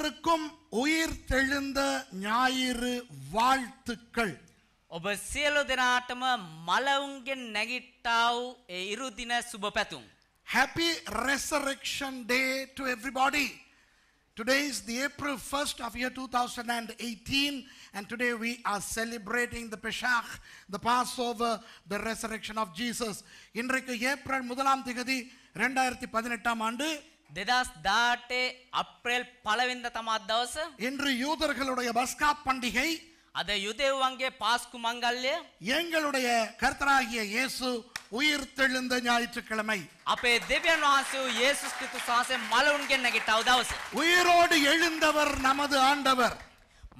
அனைவருக்கும் உயிர் தெழுந்த ஞாயிறு வாழ்த்துக்கள் ඔබ සියලු දෙනාටම මලවුන්ගෙන් නැගිට්ටාව ඒ ඉරුදින සුබ පැතුම්. Happy Resurrection Day to everybody. Today is the April 1st of year 2018 and today we are celebrating the Peshach, the Passover, the resurrection of Jesus. இன்றைக்கு ஏப்ரல் முதலாம் திகதி 2018 ஆம் ஆண்டு දෙදස් දාටේ අප්‍රේල් பலவிந்த තමා දවස இன்று யூதர்களுடைய பஸ்கா பண்டிகை அதை அத யுதேவங்கே பாஸ்கு மங்கல்ய எங்களுடைய கர்த்தராகிய இயேசு உயிர் தெழுந்த ஞாயிற்றுக்கிழமை அப்பே திவ்யன் வாசு இயேசு கிறிஸ்து சாசே மலவுன்கே நெகட்டாவ் தவச உயிரோடு எழுந்தவர் நமது ஆண்டவர்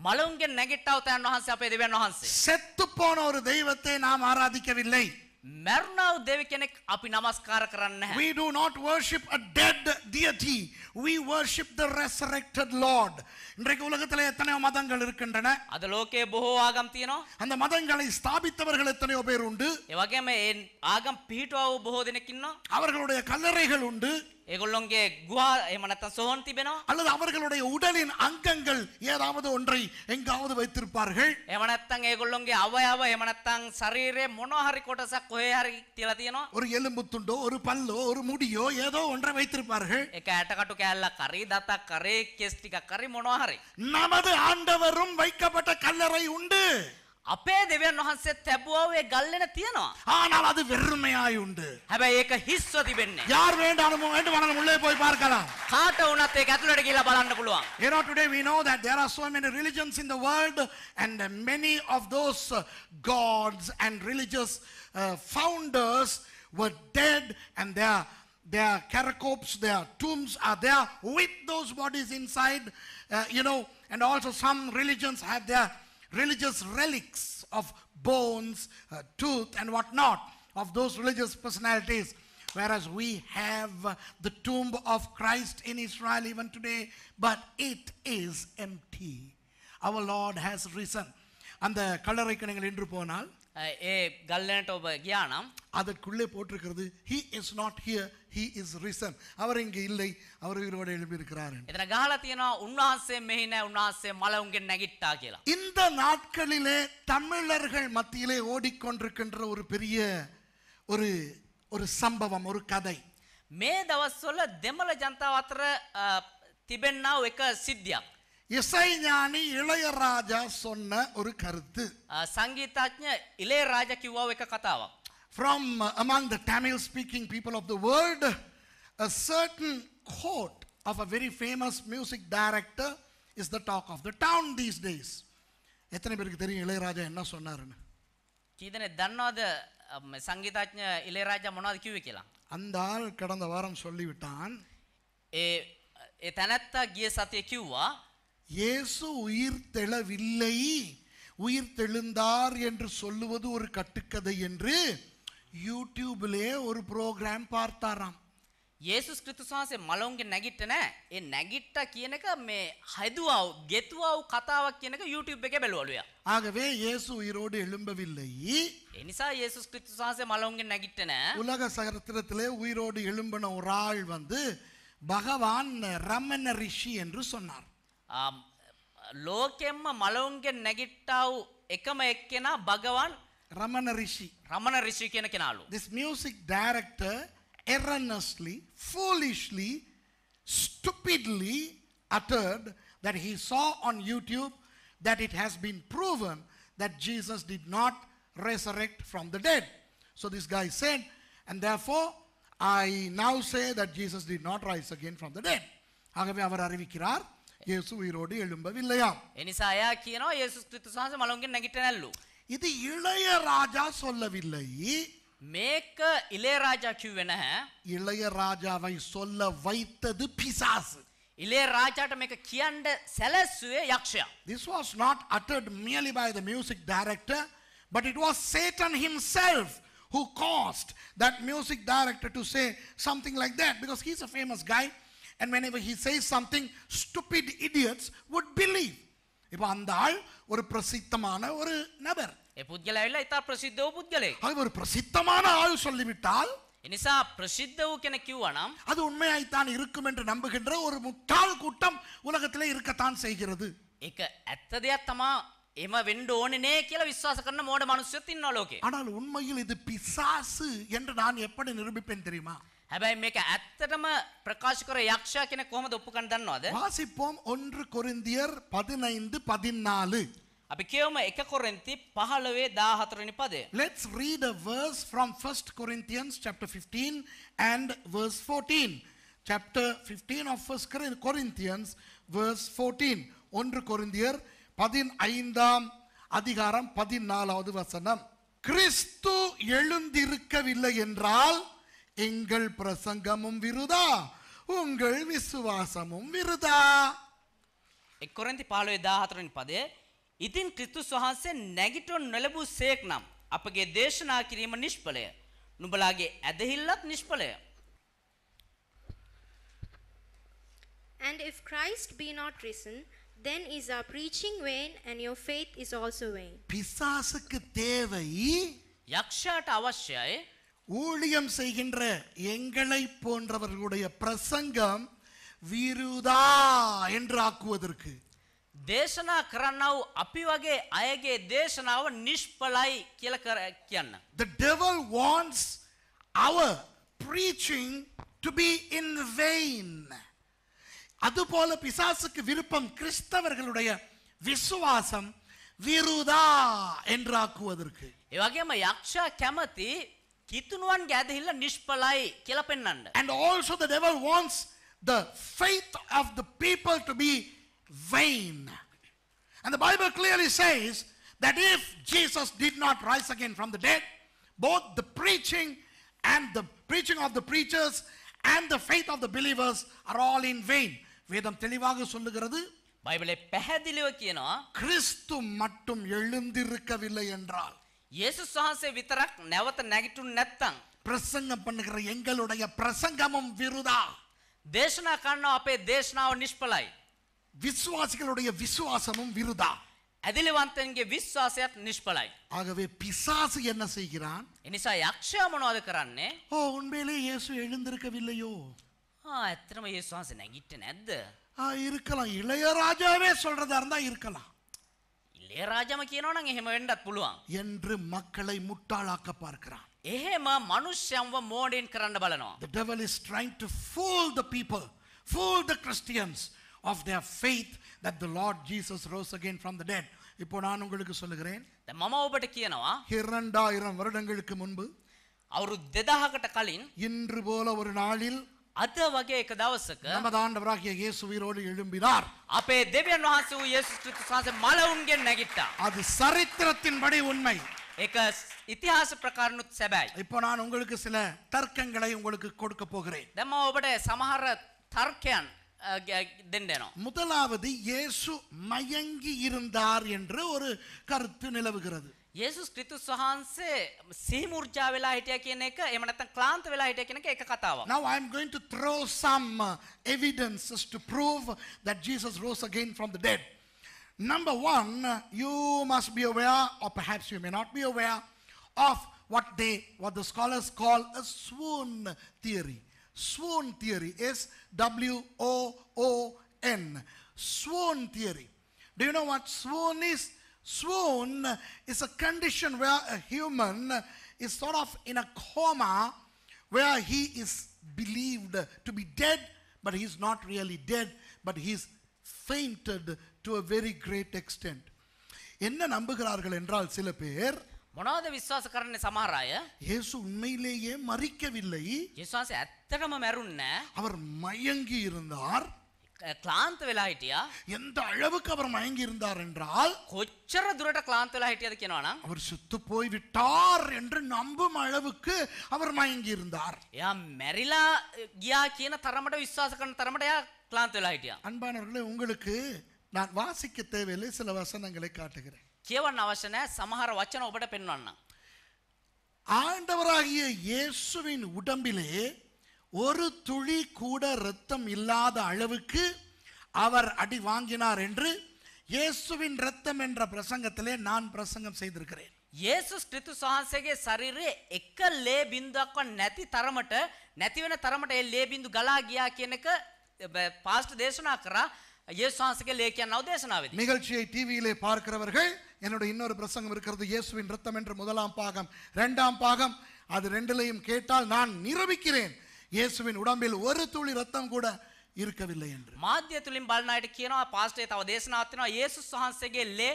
மலவுன்கே நெகட்டாவ் தன் வாசு அப்பே திவ்யன் வாசு செத்து போன ஒரு தெய்வத்தை நாம் ஆராதிக்கவில்லை මැරුණව දෙවි කෙනෙක් අපි නමස්කාර කරන්නේ නැහැ. We do not worship a dead deity. We worship the resurrected Lord. இன்றைக்கு உலகத்துல எத்தனையோ மதங்கள் இருக்கின்றன. அது லோகே போஹோ ஆகம் தீனோ. அந்த மதங்களை ஸ்தாபித்தவர்கள் எத்தனையோ பேர் உண்டு. ஏ வகையமே ஆகம் பீட்டோ போஹோ தினக்கின்னோ. அவர்களுடைய கல்லறைகள் உண்டு. ஏகுள்ளோங்கே குவா ஏமனத்தன் சோன் பேனோ அல்லது அவர்களுடைய உடலின் அங்கங்கள் ஏதாவது ஒன்றை எங்காவது வைத்திருப்பார்கள் ஏமனத்தன் ஏகுள்ளோங்கே அவயவ ஏமனத்தன் சரீரே மொனோஹரி கோட்டச கோயாரி திலதியனோ ஒரு எலும்புத்துண்டோ ஒரு பல்லோ ஒரு முடியோ ஏதோ ஒன்றை வைத்திருப்பார்கள் ஏக அட்டகட்டு கேல்ல கரி தத்தா கரே கேஸ்டிகா கரி மனோஹரி நமது ஆண்டவரும் வைக்கப்பட்ட கல்லறை உண்டு අපේ දෙවියන් වහන්සේ තැබුවාවේ ගල්ලෙන තියෙනවා. ஆனால் அது வெறுமையாய் உண்டு. හැබැයි ඒක හිස්ව තිබෙන්නේ. யார் வேண்டாலும் வேண்டும் உள்ளே போய் பார்க்கலாம். කාට වුණත් ඒක ඇතුළට ගිහිල්ලා බලන්න පුළුවන්. You know today we know that there are so many religions in the world and many of those uh, gods and religious uh, founders were dead and their their catacombs, their tombs are there with those bodies inside, uh, you know, and also some religions have their religious relics of bones, uh, tooth, and whatnot of those religious personalities. Whereas we have uh, the tomb of Christ in Israel even today, but it is empty. Our Lord has risen. And the நீங்கள் இன்று போனால் ஏ கல்லேட்டோ கியானம் அதற்குள்ளே போட்டிருக்கிறது he is not here he is risen அவர் இங்கே இல்லை அவர் உயிரோடு எழும்பியிருக்கிறார் එතන ගහලා තියෙනවා උන්වහන්සේ මෙහි නැහැ උන්වහන්සේ මල උන්ගෙන් නැගිට්ටා කියලා இந்த நாட்களிலே தமிழர்கள் மத்தியிலே ஓடிக்கொண்டிருக்கின்ற ஒரு பெரிய ஒரு ஒரு சம்பவம் ஒரு கதை මේ දවස්වල දෙමළ ජනතාව අතර තිබෙන්නා වූ එක සිද්ධියක් இசைஞானி இளையராஜா சொன்ன ஒரு கருத்து සංගීතඥ ඉලේ රාජ කිව්වා එක කතාවක් from uh, among the Tamil speaking people of the world, a certain quote of a very famous music director is the talk of the town these days. எத்தனை பேருக்கு தெரியும் இளையராஜா என்ன சொன்னாருன்னு கீதனை தன்னோத சங்கீதாஜ்ஞ இளையராஜா முன்னாவது கியூ வைக்கலாம் அந்த ஆள் கடந்த வாரம் சொல்லிவிட்டான் ஏ தனத்தா கிய சாத்திய கியூவா இயேசு உயிர் தெளவில்லை உயிர் தெழுந்தார் என்று சொல்லுவது ஒரு கட்டுக்கதை என்று யூடியூப்லேயே ஒரு ப்ரோக்ராම් பார்த்தாராம் යේසුස් ක්‍රිස්තුස් වහන්සේ මලවුන්ගේ නැගිට නෑ ඒ නැගිට කියනක මේ හදුවව් ගෙතුවව් කතාවක් කියනක YouTube එකේ බැලුවලු යා. ஆகவே இயேசு உயிரோடு எழும்பவில்லை. එනිසා යේසුස් ක්‍රිස්තුස් වහන්සේ මලවුන්ගේ නැගිට නෑ. உலக சரித்திரத்திலே உயிரோடு எழும்பின ஒரு ஆள் வந்து பகவான் ரமண ரிஷி என்று சொன்னார். லோகෙම්ම මලවුන්ගේ නැගිට්ටා වූ එකම එක්කෙනා භගවන් Ramana Rishi. Ramana Rishi kenalu. This music director erroneously, foolishly, stupidly uttered that he saw on YouTube that it has been proven that Jesus did not resurrect from the dead. So this guy said, and therefore I now say that Jesus did not rise again from the dead. ஆகவே அவர் அறிவிக்கிறார் இயேசு உயிரோடு எழும்பவில்லையாம் எனிசாயா கியனோ இயேசு கிறிஸ்து சாஞ்ச மலங்க நகிட்டனல்லு இது இளையராஜா சொல்லவில்லை மேக்க இளையராஜா கியூவென இளையராஜாவை சொல்ல வைத்தது பிசாசு ඉලේරාජාට මේක කියන්න සැලැස්සුවේ යක්ෂයා. This was not uttered merely by the music director, but it was Satan himself who caused that music director to say something like that because he's a famous guy and whenever he says something, stupid idiots would believe. இப்போ அந்த ஆள் ஒரு பிரசித்தமான ஒரு நபர் ඒ පුද්ගලයා ඇවිල්ලා ඉතා ප්‍රසිද්ධ වූ පුද්ගලෙක්. அவர் பிரசித்தமான ஆள் சொல்லிவிட்டால் එනිසා ප්‍රසිද්ධ වූ කෙනෙක් කිව්වා නම් அது உண்மையாய்த்தான் இருக்கும் என்று நம்புகின்ற ஒரு முட்டாள் கூட்டம் உலகத்திலே இருக்கத்தான் செய்கிறது. ඒක ඇත්ත දෙයක් තමා එම වෙන්න ඕනේ නේ කියලා විශ්වාස කරන මෝඩ මිනිස්සුත් ඉන්නවා ලෝකේ. ஆனால் உண்மையில் இது பிசாசு என்று நான் எப்படி நிரூபிப்பேன் தெரியுமா? හැබැයි මේක ඇත්තටම ප්‍රකාශ කර යක්ෂයා කෙනෙක් කොහොමද ඔප්පු කරන්න දන්නවද? වාසිපොම් 1 කොරින්දියර් 15 14 අපි කියවමු 1 කොරින්ති 15 14 වෙනි පදය. Let's read a verse from 1 Corinthians chapter 15 and verse 14. Chapter 15 of 1 Corinthians verse 14. 1 கொரிந்தியர் 15ஆம் அதிகாரம் 14வது வசனம். கிறிஸ்து எழுந்திருக்கவில்லை என்றால் எங்கள் பிரசங்கமும் விருதா உங்கள் விசுவாசமும் விருதா 1 கொரிந்தி 15 14 වෙනි பதே ඉතින් ක්‍රිස්තුස් වහන්සේ නැගිටොන් නොලැබූ සේක් නම් අපගේ දේශනා කිරීම නිෂ්ඵලය. නුඹලාගේ ඇදහිල්ලත් නිෂ්ඵලය. And if Christ be not risen, then is our preaching vain and your faith is also vain. பிசாசுக்கு தேவை யக்ஷாට අවශ්‍යයි ஊழியம் செய்கின்ற எங்களை போன்றவர்களுடைய பிரசங்கம் விருதா என்றாக்குவதற்கு දේශනා කරන්නව අපි වගේ අයගේ දේශනාව නිෂ්ඵලයි කියලා කියන්න. The devil wants our preaching to be in vain. அதுபோல பிசாசுக்கு விருப்பம் கிறிஸ்தவர்களுடைய விசுவாசம் විරුදා என்றாக்குவதற்கு. ඒ වගේම යක්ෂයා කැමති කිතුණුවන්ගේ ඇදහිල්ල නිෂ්ඵලයි කියලා පෙන්වන්න. And also the devil wants the faith of the people to be vain. And the Bible clearly says that if Jesus did not rise again from the dead, both the preaching and the preaching of the preachers and the faith of the believers are all in vain. வேதம் தெளிவாக சொல்லுகிறது பைபிளை පැහැදිලිව කියනවා ක්‍රිස්තු மட்டும் எழுந்திருக்கவில்லை என்றால் இயேசு சாஹසේ විතරක් නැවත නැගිටුනේ නැත්තම් பிரசங்கம் பண்ணுகிற எங்களுடைய பிரசங்கமும் விருதா දේශනා කරන අපේ දේශනාව නිෂ්ඵලයි விசுவாசிகளுடைய விசுவாசமும் விருதா அதிலவந்தங்கே விசுவாசியத் நிஷ்பலாய் ஆகவே பிசாசு என்ன செய்கிறான் இனிசா யாக்ஷா மனோதகரன்னே ஓ உண்மையிலே இயேசு எழுந்திருக்கவில்லையோ ஆ எத்தனை மே இயேசுவாசி நகிட்ட நெத் இருக்கலாம் இளையராஜாவே சொல்றதா இருந்தா இருக்கலாம் இளையராஜாம கேனோ நாங்க ஹேம வேண்டத் புழுவாம் என்று மக்களை முட்டாளாக்க பார்க்கிறான் ஏஹேம மனுஷ்யம்வ மோடின் கரண்ட பலனோ the devil is trying to fool the people fool the Christians of their faith that the Lord Jesus rose again from the dead இப்போ நான் உங்களுக்கு சொல்லுகிறேன் මම ඔබට කියනවා இரண்டாயிரம் வருடங்களுக்கு முன்பு அவரு 2000කට කලින් இன்று போல ஒரு நாளில் අද வகை එක දවසක නම දාන්නවරාගේ எழும்பினார் அப்பே දෙවියන් වහන්සේ වූ යේසුස් ක්‍රිස්තුස් වහන්සේ මලවුන්ගෙන් නැගිට්ටා அது சரித்திரத்தின்படி உண்மை ஏக ඉතිහාස ප්‍රකාරණුත් සැබෑයි இப்போ நான் உங்களுக்கு சில தர்க்கங்களை உங்களுக்கு கொடுக்க போகிறேன் දැන් මම ඔබට திண்டனம் முதலாவது இயேசு மயங்கி இருந்தார் என்று ஒரு கருத்து நிலவுகிறது යේසුස් ක්‍රිස්තුස් වහන්සේ සීමුර්ජා වෙලා හිටිය කියන එක එහෙම නැත්නම් ක්ලාන්ත වෙලා හිටිය කියන එක එක කතාවක්. Now I am going to throw some evidences to prove that Jesus rose again from the dead. Number 1 you must be aware or perhaps you may not be aware of what they what the scholars call a swoon theory. Swoon theory is W O O N. Swoon theory. Do you know what swoon is? Swoon is a condition where a human is sort of in a coma where he is believed to be dead, but he's not really dead, but he's fainted to a very great extent. என்ன நம்புகிறார்கள் என்றால் சில பேர் මොනවද විශ්වාස කරන්න සමහර අය? இயேசு உண்மையிலேயே மறிக்கவில்லை. විශ්වාසය ඇත්තටම මැරුන්නේ அவர் மயங்கி இருந்தார். கிளாந்த் වෙලා හිටියා. எந்த அளவுக்கு அவர் மயங்கி இருந்தார் என்றால் கொச்சர தூரட்ட கிளாந்த் වෙලා හිටියද කියනවනම් அவர் செத்து போய் விட்டார் என்று நம்பும் அளவுக்கு அவர் மயங்கி இருந்தார். யா மெரிலா கியா කියන තරමට විශ්වාස කරන තරමට යා கிளாந்த் වෙලා හිටියා. அன்பானவர்களே உங்களுக்கு நான் வாசிக்க தேவையில்லை சில வசனங்களை காட்டுகிறேன் කියවන්න අවශ්‍ය නැහැ සමහර වචන ඔබට පෙන්වන්න. ஆண்டவராகிய இயேசுவின் உடம்பிலே ஒரு துளி கூட இரத்தம் இல்லாத அளவுக்கு அவர் அடி வாங்கினார் என்று இயேசுவின் இரத்தம் என்ற பிரசங்கத்திலே நான் பிரசங்கம் செய்திருக்கிறேன் යේසු ක්‍රිතු වහන්සේගේ ශරීරයේ එක ලේ බින්දුවක්වත් නැති තරමට නැති වෙන තරමට ඒ ලේ බින්දු ගලා ගියා කියන එක පාස්ට් දේශනා කරා යේසු වහන්සේගේ ලේ කියන නව දේශනාවේදී නිගල්චියේ ටීවීලේ பார்க்கிறவர்கள் என்னோட இன்னொரு பிரசங்கம் இருக்கிறது இயேசுவின் ரத்தம் என்று முதலாம் பாகம் ரெண்டாம் பாகம் அது ரெண்டுலையும் கேட்டால் நான் நிரூபிக்கிறேன் இயேசுவின் உடம்பில் ஒரு துளி ரத்தம் கூட ಇರಕವಿಲ್ಲ ಎಂದು ಮಾಧ್ಯ ತುಳಿಂ බලනායට කියනවා පාස්ටේ තව දේශනාවක් තියෙනවා යේසුස් වහන්සේගේ ලේ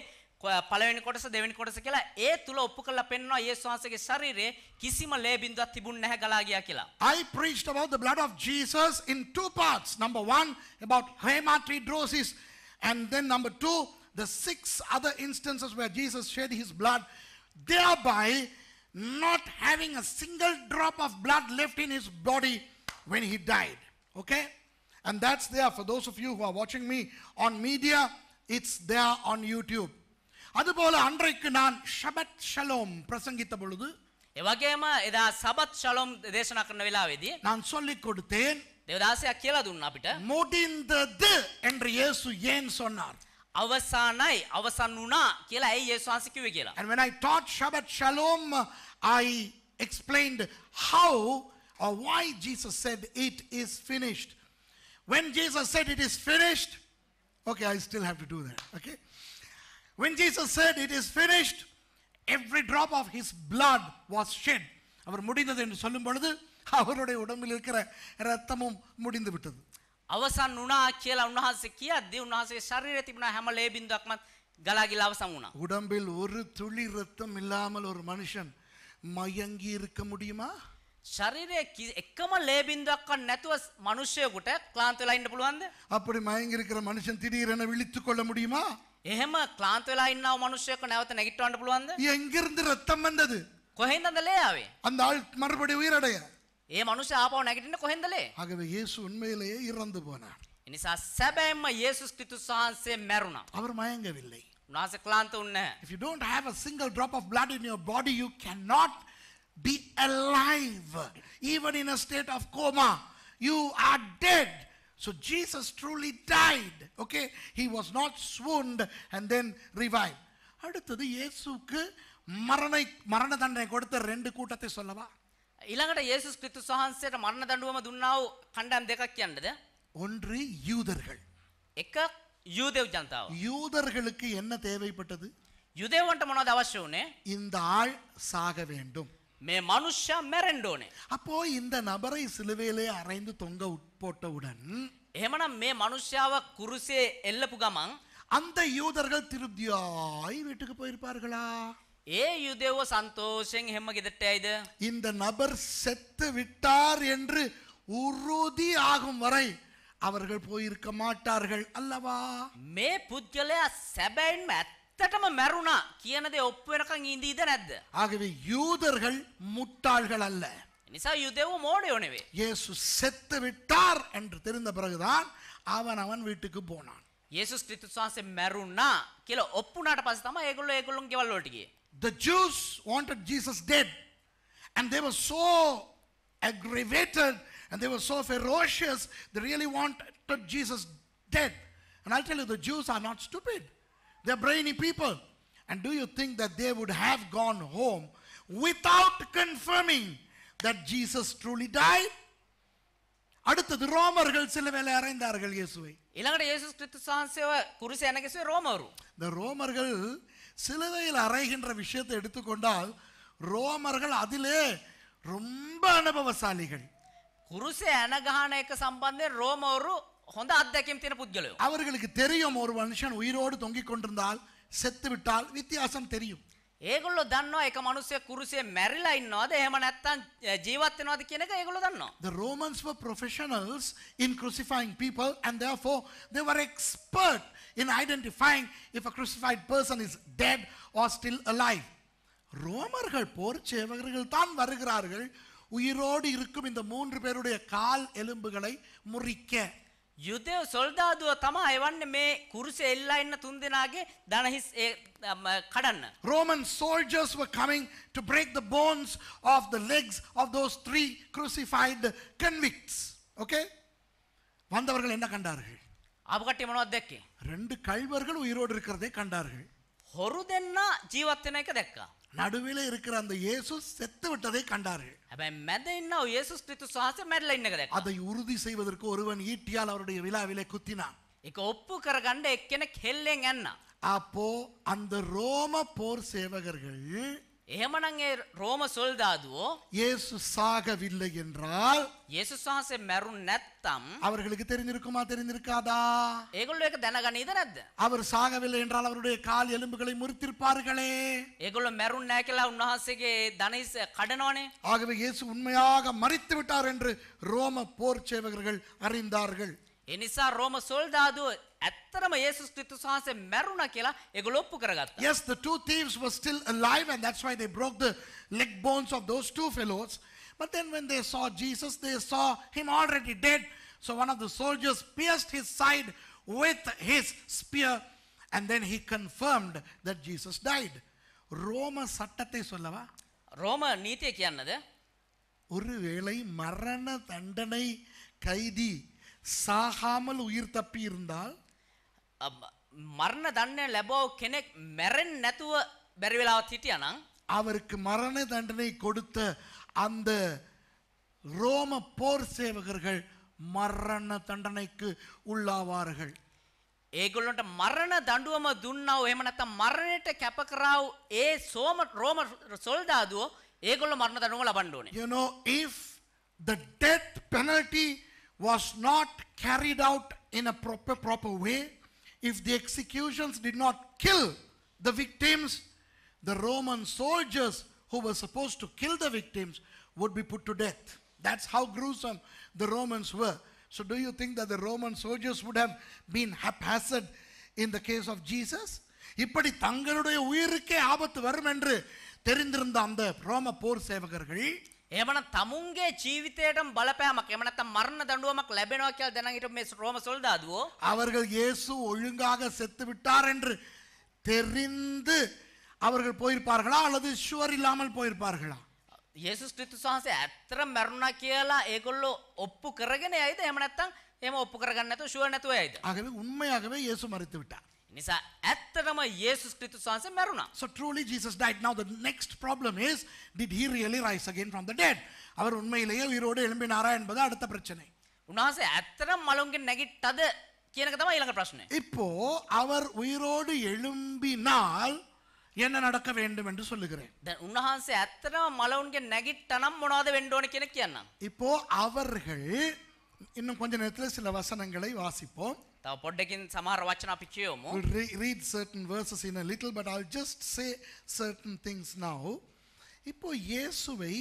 පළවෙනි කොටස දෙවෙනි කොටස කියලා ඒ තුල ඔප්පු කරලා පෙන්වනවා යේසුස් වහන්සේගේ ශරීරයේ කිසිම ලේ බිඳුවක් තිබුණ නැහැ ගලා ගියා කියලා I preached about the blood of Jesus in two parts number one about hematidrosis and then number two the six other instances where Jesus shed his blood, thereby not having a single drop of blood left in his body when he died. Okay? And that's there for those of you who are watching me on media, it's there on YouTube. அதுபோல அன்றைக்கு நான் ஷபத் shalom பிரசங்கித்த பொழுது එවගේම එදා Sabbath ශලොම් දේශනා කරන වෙලාවේදී நான் சொல்லிக் கொடுத்தேன் தேவதாசයා කියලා දුන්නා අපිට முடிந்தது என்று இயேசு ஏன் சொன்னார் අවසානයි අවසන් වුණා කියලා ඇයි යේසුස් වහන්සේ කිව්වේ කියලා. And when I taught Shabbat Shalom, I explained how or why Jesus said it is finished. When Jesus said it is finished, okay, I still have to do that, okay? When Jesus said it is finished, every drop of his blood was shed. அவர் முடிந்தது என்று சொல்லும் பொழுது அவருடைய உடம்பில் இருக்கிற ரத்தமும் முடிந்து விட்டது අවසන් වුණා කියලා උන්වහන්සේ කියද්දී උන්වහන්සේ ශරීරයේ තිබුණ හැම ලේ බිඳුවක්ම ගලා ගිලා අවසන් වුණා. உடம்பில் ஒரு துளி ரத்தம் இல்லாமல் ஒரு மனுஷன் மயங்கி இருக்க முடியுமா? ශරීරයේ එකම ලේ බිඳුවක්වත් නැතුව මිනිසෙකුට ක්ලාන්ත වෙලා ඉන්න පුළුවන්ද? அப்படி மயங்கி இருக்கிற மனுஷன் திடீரென விழித்துக் கொள்ள முடியுமா? එහෙම ක්ලාන්ත වෙලා ඉන්නව මිනිසෙක් නැවත නැගිටවන්න පුළුවන්ද? எங்கிருந்து ரத்தம் வந்தது? කොහෙන්ද லே ආවේ? அந்த ஆள் மறுபடியும் உயிரடைய ඒ මනුෂ්‍ය ආපහු නැගිටින්න කොහෙන්දලේ? ஆகவே இயேசு உண்மையிலேயே இறந்து போனார். එනිසා සැබෑම යේසුස් ක්‍රිස්තුස් වහන්සේ මැරුණා. அவர் மயங்கவில்லை. උන්වහන්සේ ක්ලාන්ත වුණේ නැහැ. If you don't have a single drop of blood in your body you cannot be alive even in a state of coma. You are dead. So Jesus truly died. Okay? He was not swooned and then revived. அடுத்தது இயேசுக்கு மரண மரண தண்டனை கொடுத்த ரெண்டு கூட்டத்தை சொல்லவா ඊළඟට இயேசு கிறிஸ்து වහන්සේට மரண දඬුවම දුන්නා වූ කණ්ඩායම් දෙකක් ஒன்று யூதர்கள். எக்க யூதேவ் ජනතාව. யூதர்களுக்கு என்ன தேவைப்பட்டது? யூதேවන්ට මොනවද අවශ්‍ය වුනේ? இந்த ஆள் சாக வேண்டும். மே மனுஷா මැරෙන්න அப்போ இந்த நபரை சிலுவையிலே அறைந்து தொங்க உட்போட்டவுடன் එහෙමනම් மே மனுஷாவ குருசே எல்ல ගමන් அந்த யூதர்கள் திருப்தியாய் வீட்டுக்கு போயிருப்பார்களா? ஏ யுதேவ சந்தோஷம் ஹெம்ம இது இந்த நபர் செத்து விட்டார் என்று உறுதி ஆகும் வரை அவர்கள் போயிருக்க மாட்டார்கள் அல்லவா மே புஜ்ஜலே செபைன் ඇත්තටම மெருனா කියන දේ ඔප්පු වෙනකන් ඉඳීද ஆகவே யூதர்கள் முட்டாள்கள் அல்ல. නිසා யுதேவ மோடையோ නෙවේ. இயேசு செத்து விட்டார் என்று தெரிந்த பிறகுதான் அவன் அவன் வீட்டுக்கு போனான். இயேசு கிறிஸ்துஸ் වහන්සේ මැරුණා කියලා ஒப்பு පස්සේ තමයි ඒගොල්ලෝ ඒගොල්ලොන් ගෙවල් වලට The Jews wanted Jesus dead. And they were so aggravated and they were so ferocious, they really wanted Jesus dead. And I'll tell you, the Jews are not stupid. They're brainy people. And do you think that they would have gone home without confirming that Jesus truly died? அடுத்தது ரோமர்கள் சிலுவையில் அறைந்தார்கள் இயேசுவை இலங்கட இயேசு கிறிஸ்து சான்சேவ குருசே எனக்கு ரோமர் இந்த ரோமர்கள் சிலுவையில் அறைகின்ற விஷயத்தை எடுத்துக்கொண்டால் ரோமர்கள் அதிலே ரொம்ப அனுபவசாலிகள் குருசே அனகானைக்க சம்பந்தம் ரோம ஒரு தின புத்தியலு அவர்களுக்கு தெரியும் ஒரு மனுஷன் உயிரோடு தொங்கிக் கொண்டிருந்தால் செத்து விட்டால் வித்தியாசம் தெரியும் ஏகுள்ள தன்னோ ஏக மனுஷே குருசே மெரில இன்னோது ஏமனத்தான் ஜீவத்தினோது கினக ஏகுள்ள தன்னோ the romans were professionals in crucifying people and therefore they were in identifying if a crucified person is dead or still alive. ரோமர்கள் போர் சேவகர்கள் தான் வருகிறார்கள் உயிரோடு இருக்கும் இந்த மூன்று பேருடைய கால் எலும்புகளை முறிக்க යුදෙව සොල්දාදුව තමා එවන්නේ මේ කුරුසේ එල්ලා ඉන්න තුන්දෙනාගේ දණහිස් ඒ කඩන්න. Roman soldiers were coming to break the bones of the legs of those three crucified convicts. Okay? வந்தவர்கள் என்ன கண்டார்கள்? ಅವಗಟ್ಟಿ ಮನೋ ಅದಕ್ಕೆ ரெண்டு கழிவர்கள் உயிரோடு இருக்கிறதை கண்டார்கள் ஹொருதென்னா ஜீவத்தினைக்கு එක நடுவில நடுவில் இருக்கிற அந்த இயேசு செத்து விட்டதை கண்டார்கள் හැබැයි මැද ඉන්න ඔය යේසුස් ක්‍රිස්තුස් වහන්සේ මැරිලා ඉන්න அதை உறுதி செய்வதற்கு ஒருவன் ஈட்டியால் அவருடைய விழாவிலே குத்தினான் ඒක ඔප්පු කරගන්න எக்கென හෙල්ලෙන් அப்போ அந்த ரோம போர் சேவகர்கள் ஏமனங்கே ரோம సొల్దాదు இயேசு சாகவில்லை என்றால் சாசே మెరు நெத்தம் அவர்களுக்கு தெரிஞ்சிருக்குமா தெரிஞ்சிருக்காதா ఏగుళ్ళకి దనగని ఇదనద్ద அவர் சாகவில்லை என்றால் அவருடைய கால் எலும்புகளை முறித்திருப்பார்களே ఏగుళ్ళు మెరు నేకలా உன்னாசிகே దనైస్ கடனோனே ஆகவே இயேசு உண்மையாக மறித்து விட்டார் என்று ரோம போர் சேவகர்கள் அறிந்தார்கள் ఎనిసా ரோம சொல்தாது ඇත්තරම යේසුස් ක්‍රිස්තුස් වහන්සේ මැරුණා කියලා ඒගොල්ලෝ ඔප්පු කරගත්තා. Yes, the two thieves were still alive and that's why they broke the leg bones of those two fellows. But then when they saw Jesus, they saw him already dead. So one of the soldiers pierced his side with his spear and then he confirmed that Jesus died. Roma சட்டத்தை சொல்லவா ரோம நீதியை கியானது ஒருவேளை மரண தண்டனை கைதி சாகாமல் உயிர் தப்பி இருந்தால் මරණ දන්න ලැබෝ කෙනෙක් මැරෙන් නැතුව බැරිවෙලාවත් හිටිය නම් அவருக்கு மரண தண்டனை கொடுத்த அந்த ரோம போர் சேவகர்கள் மரண தண்டனைக்கு உள்ளாவார்கள் ඒගොල්ලොන්ට මරණ දඩුවම දුන්නව එහෙම නැත්නම් මරණයට කැප කරව ඒ සෝම රෝම සොල්දාදුවෝ ඒගොල්ලෝ මරණ දඬුවම ලබන්න ඕනේ you know if the death penalty was not carried out in a proper proper way if the executions did not kill the victims, the Roman soldiers who were supposed to kill the victims would be put to death. That's how gruesome the Romans were. So, do you think that the Roman soldiers would have been haphazard in the case of Jesus? இப்படி தங்களுடைய உயிருக்கே ஆபத்து வரும் என்று தெரிந்திருந்த அந்த ரோம போர் சேவகர்கள் එමන තමුන්ගේ ජීවිතයට බලපෑමක් එමනත மரண தண்டுவமක් ලැබෙනවා කියලා දැනන් හිටපු මේ ரோம සොල්දාදුවෝ அவர்கள் இயேசு ஒழுங்காக செத்து விட்டார் என்று தெரிந்து அவர்கள் போயிருப்பார்களா அல்லது ஷுவர் இல்லாமல் போயிருப்பார்களா යේසුස් ක්‍රිස්තුස් වහන්සේ ඇත්තට මැරුණා කියලා ඒගොල්ලෝ ஒப்பு කරගෙන යයිද එහෙම නැත්නම් එහෙම ஒப்பு කරගන්න නැතුව ෂුවර් නැතුව යයිද? ආගමේ උண்மையாகவே இயேசு மரித்து விட்டார். නිසා ඇත්තටම යේසුස් ක්‍රිස්තුස් වහන්සේ මැරුණා. So truly Jesus died. Now the next problem is did he really rise again from the dead? அவர் உண்மையிலேயே உயிரோடு எழும்பினாரா என்பது அடுத்த பிரச்சனை. උන්වහන්සේ ඇත්තටම මලුන්ගෙන් නැගිට්ටද කියන එක තමයි ඊළඟ ප්‍රශ්නේ. இப்போ அவர் உயிரோடு எழும்பினால் என்ன நடக்க வேண்டும் என்று சொல்லுகிறேன் දැන් උන්වහන්සේ ඇත්තටම මලවුන්ගෙන් නැගිට්ටනම් මොනවද වෙන්න ඕන කියන කියන්නම්. இப்போ அவர்கள் இன்னும் கொஞ்ச நேரத்தில் சில வசனங்களை வாசிப்போம் තව පොඩ්ඩකින් සමහර වචන අපි කියවමු. We'll re read certain verses in a little but I'll just say certain things now. இப்போ இயேசுவை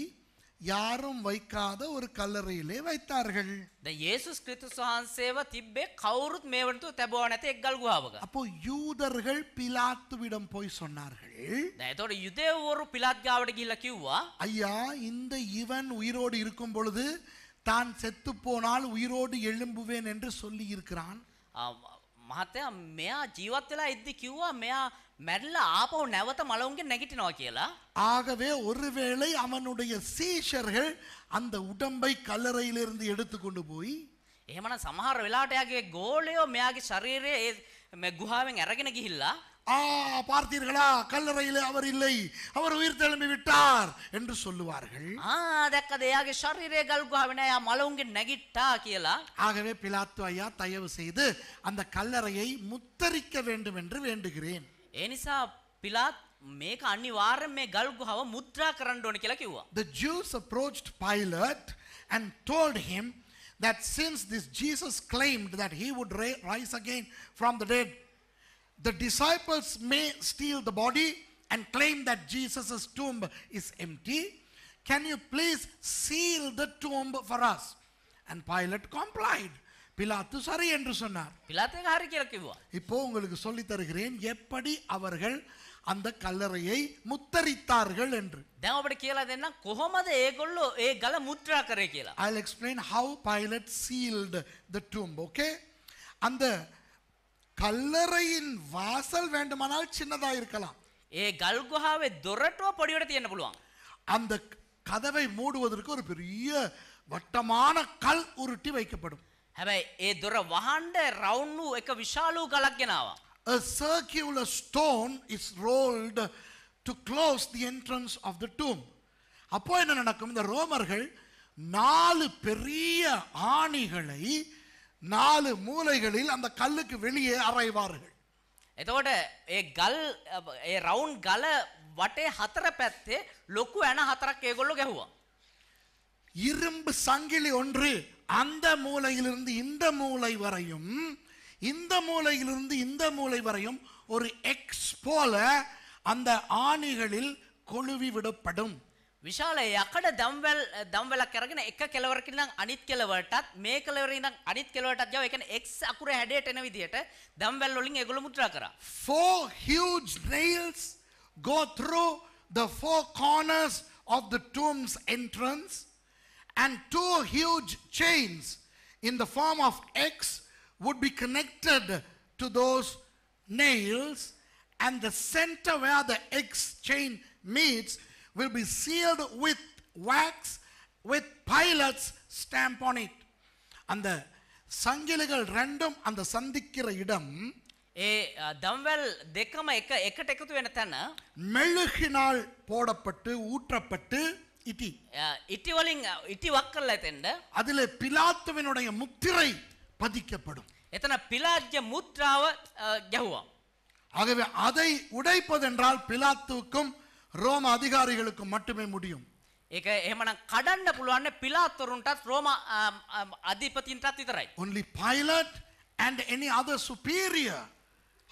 யாரும் வைக்காத ஒரு கல்லறையிலே வைத்தார்கள். දැන් යේසුස් ක්‍රිස්තුස් වහන්සේව තිබ්බේ කවුරුත් මේ වෙනතු තැබුවා නැති එක් ගල් ගුහාවක. அப்போ யூதர்கள் பிலாத்துவிடம் போய் சொன்னார்கள். දැන් ඒතකොට යුදෙවරු පිලාත් ගාවට ගිහිල්ලා කිව්වා ஐயா இந்த இவன் உயிரோடு இருக்கும் பொழுது தான் செத்து போனால் உயிரோடு எழும்புவேன் என்று சொல்லி இருக்கிறான் මහත්තයා මෙයා ජීවත් වෙලා ඉද්දි කිව්වා මෙයා මැරිලා ආපහු නැවත මලවුන්ගේ නැගිටිනවා කියලා. ஆகவே ஒருவேளை அவனுடைய சீஷர்கள் அந்த உடம்பை கல்லறையிலிருந்து எடுத்து கொண்டு போய் එහෙමනම් සමහර වෙලාවට එයාගේ ගෝලයෝ මෙයාගේ ශරීරයේ මේ ගුහාවෙන් අරගෙන ගිහිල්ලා ஆ பார்த்தீர்களா கல்லறையில் அவர் இல்லை அவர் உயிர் தழும்பி விட்டார் என்று சொல்லுவார்கள் அதக்கதையாக சரீரே கல்குவாவினை மலவுங்கி நகிட்டா கீழா ஆகவே பிலாத்து ஐயா தயவு செய்து அந்த கல்லறையை முத்தரிக்க வேண்டும் என்று வேண்டுகிறேன் ஏனிசா பிலாத் மேக அன்னி வாரம் மே கல்குவாவ முத்ரா கரண்டோனு கீழா கிவா the jews approached pilate and told him that since this jesus claimed that he would rise again from the dead the disciples may steal the body and claim that Jesus' tomb is empty. Can you please seal the tomb for us? And Pilate complied. பிலாத்து சரி என்று சொன்னார் பிலாத்துக்கு ஹரிக்கிறக்குவா இப்போ உங்களுக்கு சொல்லி தருகிறேன் எப்படி அவர்கள் அந்த கல்லறையை முத்தரித்தார்கள் என்று දැන් අපිට කියලා දෙන්නම් කොහොමද ඒගොල්ලෝ ඒ ගල මුත්‍රා කරේ කියලා I'll explain how Pilate sealed the tomb okay அந்த கல்லறையின் வாசல் வேண்டுமானால் சின்னதாக இருக்கலாம் ஏ கல்குஹாவை துரட்டோ பொடியோட என்ன பண்ணுவாங்க அந்த கதவை மூடுவதற்கு ஒரு பெரிய வட்டமான கல் உருட்டி வைக்கப்படும் හැබැයි ஏ දොර වහන්ඩ රවුන් වූ விஷாலு විශාලූ කලක් ගෙනවා. A circular stone is rolled to close the entrance of the tomb. அப்போ என்ன நடக்கும் இந்த ரோமர்கள் நாலு பெரிய ஆணிகளை நாலு மூலைகளில் அந்த கல்லுக்கு வெளியே அரைவார்கள் இதோட ஏ கல் ஏ ரவுண்ட் ගල වටේ හතර පැත්තේ ලොකු ඇන හතරක් ඒගොල්ලෝ இரும்பு சங்கிலி ஒன்று அந்த மூலையிலிருந்து இந்த மூலை வரையும் இந்த மூலையிலிருந்து இந்த மூலை வரையும் ஒரு எக்ஸ் போல அந்த ஆணிகளில் கொழுவி விடப்படும் විශාල යකඩ දම්වැල් දම්වැලක් අරගෙන එක කෙලවරකින් නම් අනිත් කෙලවරටත් මේ කෙලවරින් නම් අනිත් කෙලවරටත් යව. ඒ කියන්නේ x අකුර හැඩයට එන විදිහට දම්වැල් වලින් ඒගොල්ලෝ මුද්‍රා කරා. Four huge nails go through the four corners of the tomb's entrance and two huge chains in the form of X would be connected to those nails and the center where the X chain meets will be sealed with wax with pilots stamp on it அந்த සංගිලිකල් ரெண்டும் அந்த சந்திக்கிற இடம் ඒ දම්වැල් தெக்கம எக்க எக்க එකතු වෙන තැන மெழுகினால் போடப்பட்டு ஊற்றப்பட்டு இட்டி இட்டி வலிங் இட்டி வக்கல்ல தெண்ட அதுல பிலாத்துவினுடைய முத்திரை பதிக்கப்படும் எத்தனை පිලාජ්‍ය මුත්‍රාව ගැහුවා. ஆகவே அதை உடைப்பதென்றால் பிலாத்துவுக்கும் ரோம அதிகாரிகளுக்கு மட்டுமே முடியும் ஏக ஏமனா கடන්න පුළුවන් பிலாத்தோருண்டா ரோம அதிபதியின்டா திதரை only pilot and any other superior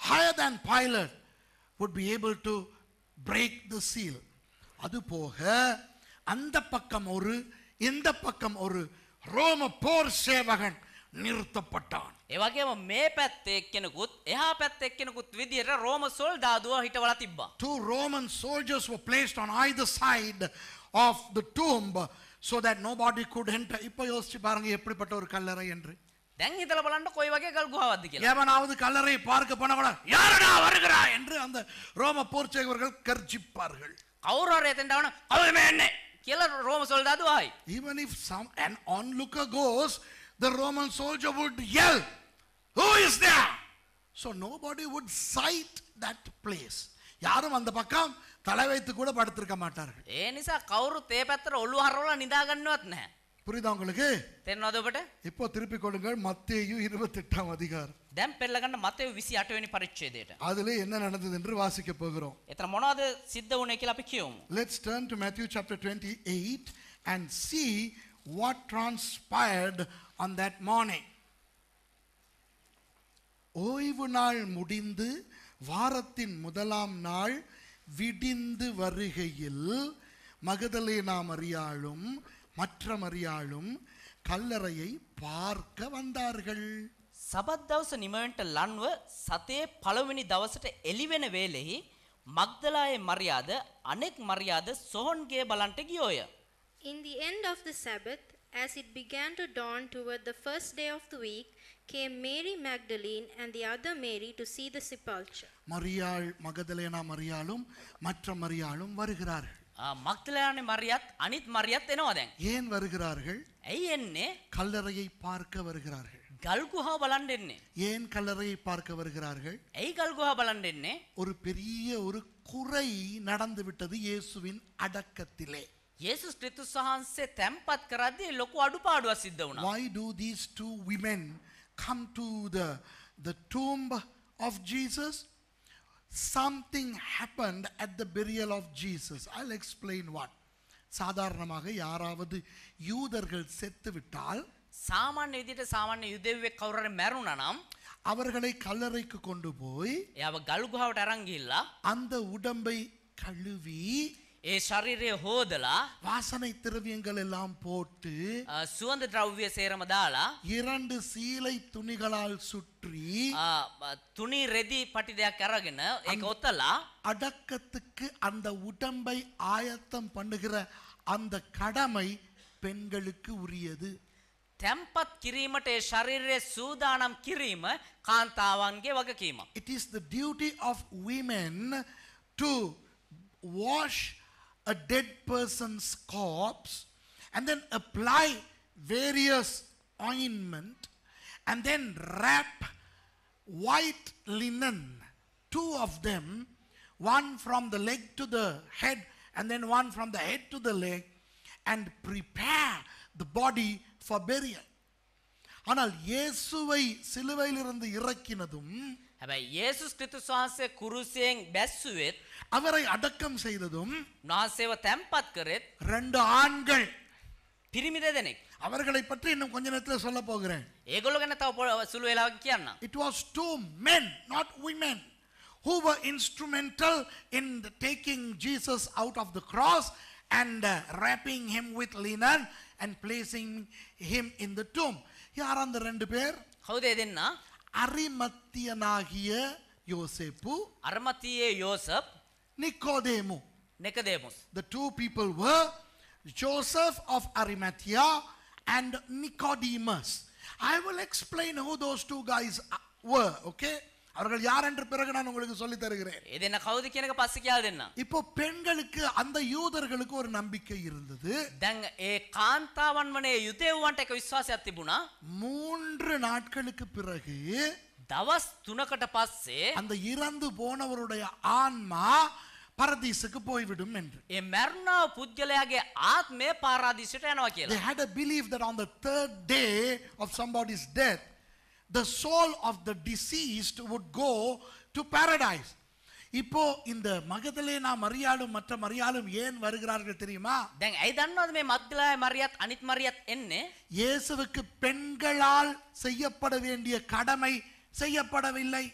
higher than pilot would be able to break the seal அது போக அந்த பக்கம் ஒரு இந்த பக்கம் ஒரு ரோம போர் சேவகன் நிறுத்தப்பட்டான் මේ පැත්තේ එක්කෙනෙකුත් එහා පැත්තේ එක්කෙනෙකුත් විදිහට රෝම සොල්දාදුව හිටවලා තිබ්බා. Two Roman soldiers were placed on either side of the tomb so that nobody could enter. இப்போ யோசிச்சு பாருங்க எப்படிப்பட்ட ஒரு கல்லறை என்று. දැන් හිතලා බලන්න කොයි වගේ ගල් ගුහාවක්ද කියලා. எவனாவது கல்லறை பார்க்க போனவன யாரடா வருகிறா என்று அந்த ரோம போர்ச்சுகீசியர்கள் கர்ஜிப்பார்கள். කවුරු හරි එතෙන්ට આવන කවුද මේ එන්නේ කියලා Even if some an onlooker goes the Roman soldier would yell who is there so nobody would side that place யாரும் அந்த பக்கம் தலை வைத்து கூட படுத்திருக்க மாட்டார்கள் ඒ නිසා කවුරුත් ඒ පැත්තට ඔළුව හරවලා නිදාගන්නවත් නැහැ. புரியுதா உங்களுக்கு තේරෙනවද ඔබට? இப்போ திருப்பிக் கொள்ளுங்கள் மத்தேயு இருபத்தெட்டாம் அதிகாரம் දැන් පෙරලගන්න මතේ 28 වෙනි පරිච්ඡේදයට. அதுல என்ன நடந்தது என்று வாசிக்க போகிறோம் එතන මොනවද සිද්ධ වුණේ කියලා අපි කියමු. Let's turn to Matthew chapter 28 and see what transpired on that morning. ஓய்வு நாள் முடிந்து வாரத்தின் முதலாம் நாள் விடிந்து வருகையில் மகதலே நாம் அறியாளும் மற்ற மறியாளும் கல்லறையை பார்க்க வந்தார்கள் சபத் தவச நிமிட்ட லன்வ சதே பழவினி தவசிட்ட எலிவென வேலை மக்தலாய மரியாத அனைக் மரியாத சோன் கேபலான்ட்டு கியோய in the end of the Sabbath as it began to dawn toward the first day of the week came Mary Magdalene and the other Mary to see the sepulchre. Mariyal Magdalena மரியாளும் மற்ற மரியாளும் வருகிறார்கள் மக்தலானி மரியாத் அனித் மரியத் என்ன ஏன் வருகிறார்கள் ஐ என்ன கல்லறையை பார்க்க வருகிறார்கள் கல்குஹா பலண்ட் என்ன ஏன் கல்லறையை பார்க்க வருகிறார்கள் ஐ கல்குஹா பலண்ட் என்ன ஒரு பெரிய ஒரு குறை நடந்து விட்டது இயேசுவின் அடக்கத்திலே இயேசு கிறிஸ்து சஹான்சே தம்பத் கரதி லோக்கு அடுபாடு வசித்தவுனா why do these two women come to the, the tomb of Jesus, something happened at the burial of Jesus. I'll explain what. சாதாரணமாக யாராவது யூதர்கள் செத்து விட்டால் ಸಾಮಾನ್ಯ ಇದ್ದಿಟ್ಟು ಸಾಮಾನ್ಯ ಯುದ್ಧವೇ ಕೌರರ ಮೆರುಣ ನಾಂ அவர்களை கல்லறைக்கு கொண்டு போய் அவ கல்குஹாவட் இறங்கில்ல அந்த உடம்பை கழுவி ඒ ශරීරය හෝදලා வாசனை திரவியங்கள் எல்லாம் போட்டு சுவந்த திரவிய சேரம දාලා இரண்டு சீலை துணிகளால் சுற்றி துணி ரெதி பட்டி දෙයක් අරගෙන ඒක ඔතලා அடக்கத்துக்கு அந்த உடம்பை ஆயத்தம் பண்ணுகிற அந்த கடமை பெண்களுக்கு உரியது තැම්පත් කිරීමට ඒ ශරීරය සූදානම් කිරීම කාන්තාවන්ගේ වගකීමක්. It is the duty of women to wash a dead person's corpse and then apply various ointment and then wrap white linen, two of them, one from the leg to the head and then one from the head to the leg and prepare the body for burial. ஆனால் இயேசுவை சிலுவையிலிருந்து இறக்கினதும் හැබැයි යේසුස් ක්‍රිස්තුස් වහන්සේ කුරුසියෙන් බැස්සුවෙත් அவரை அடக்கம் செய்ததும் நாசேவ තැන්පත් කරෙත් ரெண்டு ஆண்கள் පිරිමි දෙදෙනෙක් அவர்களை பற்றி இன்னும் கொஞ்ச நேரத்தில் சொல்ல போகிறேன் ඒගොල්ලෝ ගැන තව සුළු වෙලාවක් කියන්නම් it was two men not women who were instrumental in the taking Jesus out of the cross and uh, wrapping him with linen and placing him in the tomb யார் அந்த ரெண்டு பேர் කවුද දෙන්නා அரிமத்தியனாகிய யோசேப்பு அர்மத்தியே Joseph நிக்கோதேமு Nicodemus the two people were Joseph of Arimathea and Nicodemus I will explain who those two guys were okay அவர்கள் யார் என்று பிறகு நான் உங்களுக்கு சொல்லி தருகிறேன் இது என்ன கவுதுக்கு எனக்கு பசிக்காதுன்னா இப்போ பெண்களுக்கு அந்த யூதர்களுக்கு ஒரு நம்பிக்கை இருந்தது දැන් ඒ කාන්තාවන්වනේ යුදෙව්වන්ට එක විශ්වාසයක් තිබුණා மூன்று நாட்களுக்கு பிறகு දවස් 3කට පස්සේ அந்த இறந்து போனவருடைய ஆன்மா පරදිසක පොයිවිඩුම් என்று ඒ මැරුණා පුද්ගලයාගේ ආත්මය පාරාදීසයට යනවා කියලා they had a belief that on the third day of somebody's death the soul of the deceased would go to paradise. இப்போ இந்த மகதலேனா மரியாளும் மற்ற மரியாளும் ஏன் வருகிறார்கள் தெரியுமா தென் ஐ දන්නවද මේ மரியாத் அனித் மரியாத் என்ன இயேசுவுக்கு பெண்களால் செய்யப்பட வேண்டிய கடமை செய்யப்படவில்லை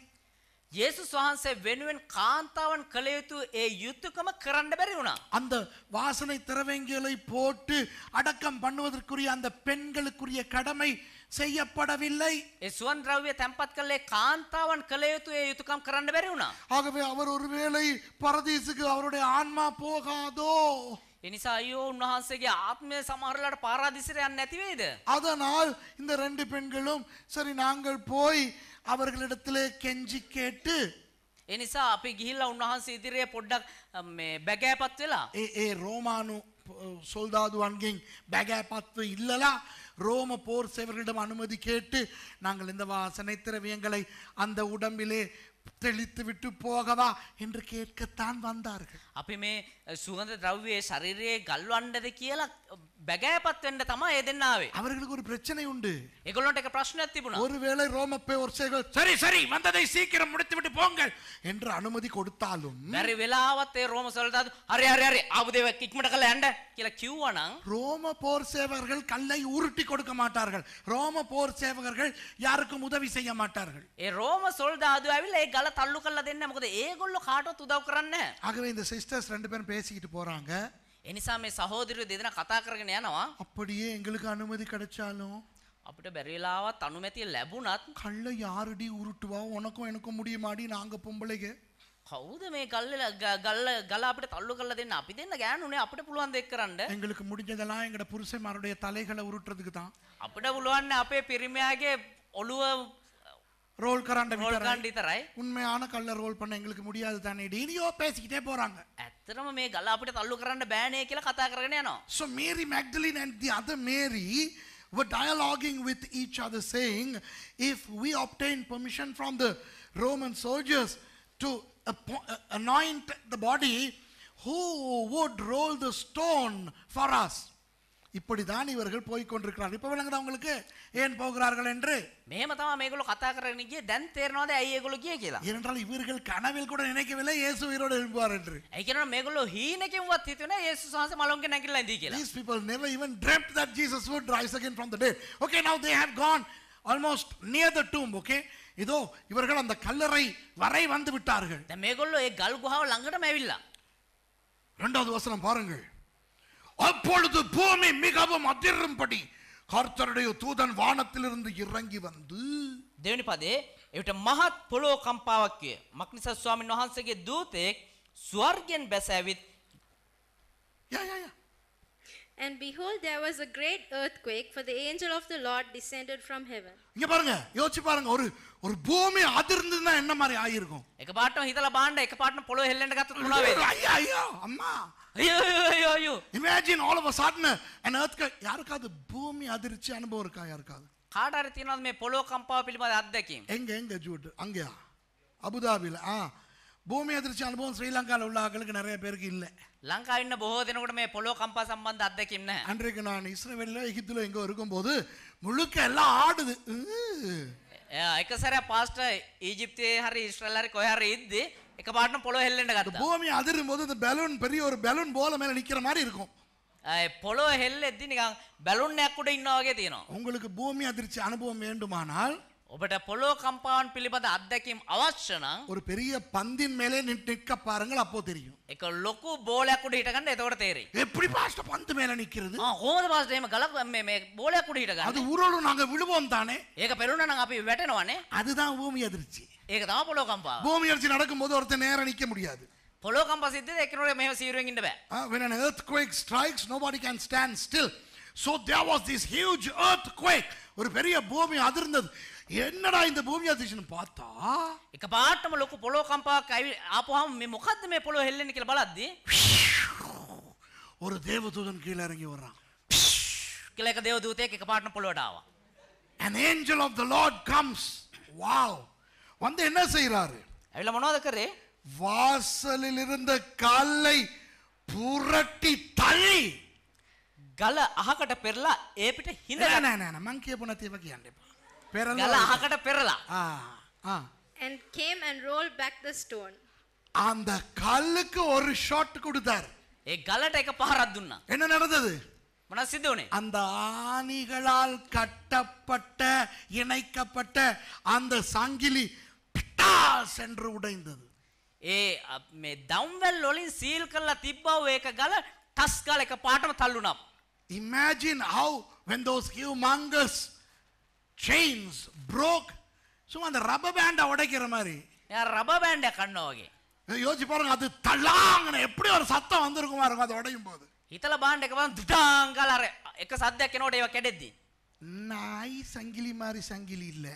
இயேசு වහන්සේ வெனுவன் காந்தாவன் கலையுத்து ஏ ඒ යුතුයකම කරන්න அந்த வாசனை திரவியங்களை போட்டு அடக்கம் பண்ணுவதற்குரிய அந்த பெண்களுக்குரிய கடமை செய்யப்படவில்லை எஸ்வன் திரவிய தம்பத் கல்லே காந்தாவன் கலையுத்துயை யுத்துக்கம் கரண்ட பெரிய உணா ஆகவே அவர் ஒருவேளை பரதீசுக்கு அவருடைய ஆன்மா போகாதோ එනිසා අයෝ උන්වහන්සේගේ ආත්මය සමහරලාට පාරාදිසර යන්නේ නැති වේද? அதனால் இந்த ரெண்டு பெண்களும் சரி நாங்கள் போய் அவர்களிடத்திலே கெஞ்சி கேட்டு එනිසා අපි ගිහිල්ලා උන්වහන්සේ ඉදිරියේ පොඩ්ඩක් මේ බැගෑපත් වෙලා ඒ ඒ රෝමානු සොල්දාදුවන්ගෙන් බැගෑපත්ව ඉල්ලලා ரோம போர் சேவர்களிடம் அனுமதி கேட்டு நாங்கள் இந்த வாசனை திரவியங்களை அந்த உடம்பிலே தெளித்து விட்டு போகவா என்று கேட்கத்தான் வந்தார்கள் අපි මේ சுகந்த திரவியை ශරීරයේ ගල්වන්නද කියලා බගෑපත් වෙන්න තමයි ඒ දෙන්න அவர்களுக்கு ஒரு பிரச்சனை உண்டு. ඒගොල්ලන්ට එක ප්‍රශ්නයක් තිබුණා. ஒருவேளை ரோம பேர்சேகள் சரி சரி வந்ததை சீக்கிரம் முடித்து விட்டு போங்கள் என்று அனுமதி கொடுத்தாலும் බැරි වෙලාවත් ඒ ரோம සොල්දාදු හරි හරි හරි ආපු දේව ඉක්මනට කළා යන්න කියලා කිව්වා ரோம போர்சேவர்கள் கல்லை உருட்டி கொடுக்க மாட்டார்கள். ரோம போர் சேவகர்கள் யாருக்கும் உதவி செய்ய மாட்டார்கள். ඒ ரோம සොල්දාදු ඇවිල්ලා ඒ ගල තල්ලු කරලා දෙන්නේ මොකද ඒගොල්ලෝ කාටවත් උදව් කරන්නේ නැහැ. ஆகவே இந்த சிஸ்டர்ஸ் ரெண்டு பேரும் பேசிக்கிட்டு போறாங்க එනිසා මේ සහෝදරයෝ දෙදෙනා කතා කරගෙන அப்படியே எங்களுக்கு அனுமதி கிடைச்சாலும் அப்படி பெரியலாவா අනුමැතිය ලැබුණත් கள்ள யாருடி உருட்டுவா உனக்கும் எனக்கும் முடியுமாடி நாங்க பொம்பளைங்க කවුද මේ ගල්ල ගල්ල ගල අපිට තල්ලු කරලා දෙන්න අපි දෙන්න ගෑනුනේ අපිට පුළුවන් දෙයක් කරන්න எங்களுக்கு முடிஞ்சதெல்லாம் எங்கட புருஷமாருடைய தலைகளை உருட்டுறதுக்கு தான் அப்படி පුළුවන් අපේ පිරිමයාගේ ඔළුව ரோல் கராண்ட ரோல் காண்டி தராய் உண்மையான கல்ல ரோல் பண்ண எங்களுக்கு முடியாது தானே டீனியோ பேசிக்கிட்டே போறாங்க ඇත්තටම මේ ගල අපිට තල්ලු කරන්න බෑනේ කියලා කතා so mary magdalene and the other mary were dialoguing with each other saying if we obtain permission from the roman soldiers to uh, anoint the body who would roll the stone for us இப்படிதான் இவர்கள் போய் கொண்டிருக்கிறார் இப்போ விளங்குதா அவங்களுக்கு ஏன் போகிறார்கள் என்று மேம தான் மேகுலோ கத்தாக்கிறனிக்கு தன் தேர்னாத ஐயகுலுக்கே கேலாம் ஏனென்றால் இவர்கள் கனவில் கூட நினைக்கவில்லை இயேசு உயிரோடு எழும்புவார் என்று ஐக்கியனா மேகுலோ ஹீனக்கும் வத்தித்துனா இயேசு சாச மலங்க நக்கில இந்த கேலாம் these people never even dreamt that Jesus would rise again from the dead okay now they have gone almost near the tomb okay இதோ இவர்கள் அந்த கல்லறை வரை வந்து விட்டார்கள் மேகுலோ ஏ கல்குஹாவ் லங்கடம் ஏவில்லா ரெண்டாவது வசனம் பாருங்கள் அப்பொழுது பூமி மிகவும் அதிரும்படி கர்த்தருடைய தூதன் வானத்திலிருந்து இறங்கி வந்து දෙවනි පදේ එවිට මහත් පොළොව කම්පාවක් විය. මක්නිසස් ස්වාමීන් වහන්සේගේ දූතයෙක් ස්වර්ගයෙන් බැස ඇවිත් යා යා යා And behold, there was a great earthquake, for the angel of the Lord descended from heaven. இங்க பாருங்க யோசி பாருங்க ஒரு ஒரு பூமி அதிர்ந்ததுன்னா என்ன மாதிரி ஆயிருக்கும் එක பாட்டம் හිතලා බාන්න එක පාටම பொலோ හෙල්ලෙන්න ගත්තොත් මොනවා ஐயோ ஐயோ அம்மா ஐயோ ஐயோ ஐயோ imagine all of a sudden an earthquake யாருக்காவது பூமி அதிர்ச்சி அனுபவம் இருக்கா யாருக்காவது කාට හරි තියෙනවද මේ පොළොව කම්පාව පිළිබඳ අත්දැකීම් எங்க எங்க ஜூட் அங்கயா அபுதாபில ஆ பூமி அதிர்ச்சி அனுபவம் ஸ்ரீலங்காவில் உள்ள ஆட்களுக்கு நிறைய பேருக்கு இல்லை ලංකාවන්න බොහෝ දෙනකට මේ පොලෝ කම්පා සම්බන්ධ අත්දැකින්න අන්රක நான் இஸ்ரேல்ல எகிப்துல எங்க இருக்கும்போது முழுக்க எல்லாம் ஆடுது එක සැර පාස්ට ඊජිප්තේ හරි ඉස්රායල් හරි කොහේ හරි ඉද්දි එකපාරටම පොළොව හෙල්ලෙන්න ගත්තා. භූමිය போது அந்த பலூன் பெரிய ஒரு பலூன் போல மேலே நிற்கிற மாதிரி இருக்கும். பொலோ ஹெல் எத்தி நிகாங் பலூன் நேக்குட இன்ன வகை உங்களுக்கு பூமி அதிர்ச்சி அனுபவம் வேண்டுமானால் ඔබට පොලෝ කම්පාවන් පිළිබඳ අත්දැකීම් අවශ්‍ය නම් ஒரு பெரிய பந்தின் மேலே நிற்க பாருங்கள் அப்போ தெரியும் එක ලොකු බෝලයක් උඩ හිට ගන්න එතකොට තේරෙයි எப்படி பாஸ்ட் பந்து மேல நிக்கிறது ආ කොහොමද පාස්ට් එහෙම ගලක් මේ මේ බෝලයක් උඩ හිට ගන්න அது உருளும் நாங்க விழுவோம் தானே ඒක පෙරුණා නම් අපි වැටෙනවනේ அதுதான் பூமி அதிர்ச்சி ඒක තමයි පොලෝ කම්පාව பூமி அதிர்ச்சி நடக்கும்போது ஒருத்தன் நேரா நிக்க முடியாது පොලෝ කම්පාව සිද්ධ දෙකනොර මෙහෙම සීරුවෙන් ඉන්න බෑ when an earthquake strikes nobody can stand still so there was this huge earthquake ஒரு பெரிய பூமி அதிர்ந்தது என்னடா இந்த பூமி அதிர்ச்சினு பார்த்தா இக்க பாட்டம் லோக்கு பொலோ கம்பா கை ஆப்போம் மீ முகத்துமே பொலோ ஹெல்லன் கீழ பலாத்தி ஒரு தேவதூதன் கீழ இறங்கி வர்றான் கிழக்க தேவதூதே இக்க பாட்டம் பொலோடாவா an angel of the lord comes wow வந்து என்ன செய்றாரு அவள மனோதக்கரு வாசலில் இருந்த கல்லை புரட்டி தள்ளி ගල අහකට පෙරලා ඒ පිට හිඳ නෑ නෑ නෑ මං කියපු නැතිව කියන්න එපා. පෙරලා ගල අහකට පෙරලා. ආ ආ and came and rolled back the stone. அந்த கல்லுக்கு ஒரு ஷாட் கொடுத்தார். ஏ கலட்ட එක පහරක් දුන්නා. என்ன நடந்தது? මොන සිද්ධ වුණේ? அந்த ஆணிகளால் கட்டப்பட்ட இணைக்கப்பட்ட அந்த சங்கிலி பிட்டா சென்று உடைந்தது. ඒ මේ දම්වැල් වලින් සීල් කරලා තිබ්බව ඒක ගල ටස් ගාලා එක පාටම තල්ලුණා. Imagine how when those humongous chains broke சும்மா அந்த ரப்பர் பேண்டை உடைக்கிற மாதிரி ரப்பர் பேண்டை கண்ணு ஓகே யோசிச்சு பாருங்க அது தள்ளாங்கன எப்படி ஒரு சத்தம் வந்திருக்குமா இருக்கும் அது உடையும் போது ಇತಲ ಬಾಂಡೆಗೆ ಬಂದು ದುಟಾಂಗಲಾರೆ ಎಕ್ಕ ಸದ್ಯಕ್ಕೆ ನೋಡಿ ಇವಾಗ ಕೆಡೆದ್ದಿ ನಾಯಿ ಸಂಗಿಲಿ ಮಾರಿ ಸಂಗಿಲಿ ಇಲ್ಲ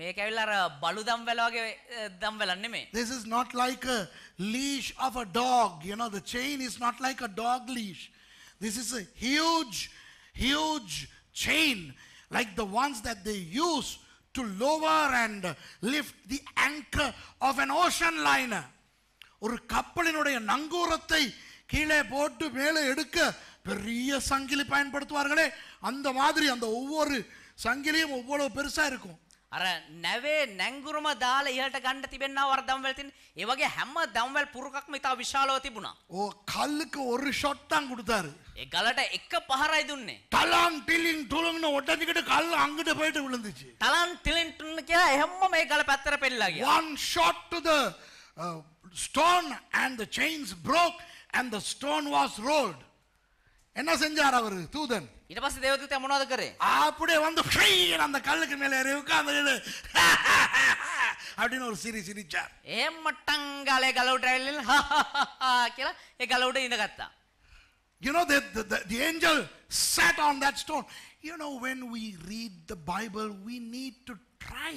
ಮೇಕೆವಿಲ್ಲಾರ ಬಲು ದಂಬೆಲವಾಗಿ ದಂಬೆಲ ನಿಮೆ this is not like a leash of a dog you know the chain is not like a dog leash This is a huge, huge chain, like the ones that they use to lower and lift the anchor of an ocean liner. ஒரு கப்பலினுடைய நங்கூரத்தை கீழே போட்டு மேலே எடுக்க பெரிய சங்கிலி பயன்படுத்துவார்களே அந்த மாதிரி அந்த ஒவ்வொரு சங்கிலியும் ஒவ்வளோ பெருசாக இருக்கும் අර නැවේ නැංගුරුම දාලා ඉහළට ගන්න තිබෙනා වර දම්වැල් තියෙන. ඒ වගේ හැම දම්වැල් පුරුකක්ම ඉතා විශාලව තිබුණා. ඕ කල්லுக்கு ஒரு ஷாட் தான் கொடுத்தாரு. ඒ ගලට එක පහරයි දුන්නේ. තලන් ටිලින් ටුලුන්න ඔටදිකට කල් අංගට போயிட்டு விழுந்துச்சு. තලන් ටිලින් ටුන්න කියලා හැමම මේ ගල පැත්තට පෙරලා ගියා. One shot to the uh, stone and the chains broke and the stone was rolled. என்ன செஞ்சார் அவர் தூதன்? ඊට පස්සේ දේවදූතයා මොනවද කරේ? ආපුඩේ வந்து ෆ්‍රீන அந்த கல்லுக்கு மேல ஏறி உட்கார்ந்து அப்படின்னு ஒரு சிரி சிரிச்சார் ஏமட்டங்காலே கலவுட்டையில் කියලා ඒ ගල උඩ ඉඳගත්තා. You know, the, the, the, the angel sat on that stone. You know, when we read the Bible, we need to try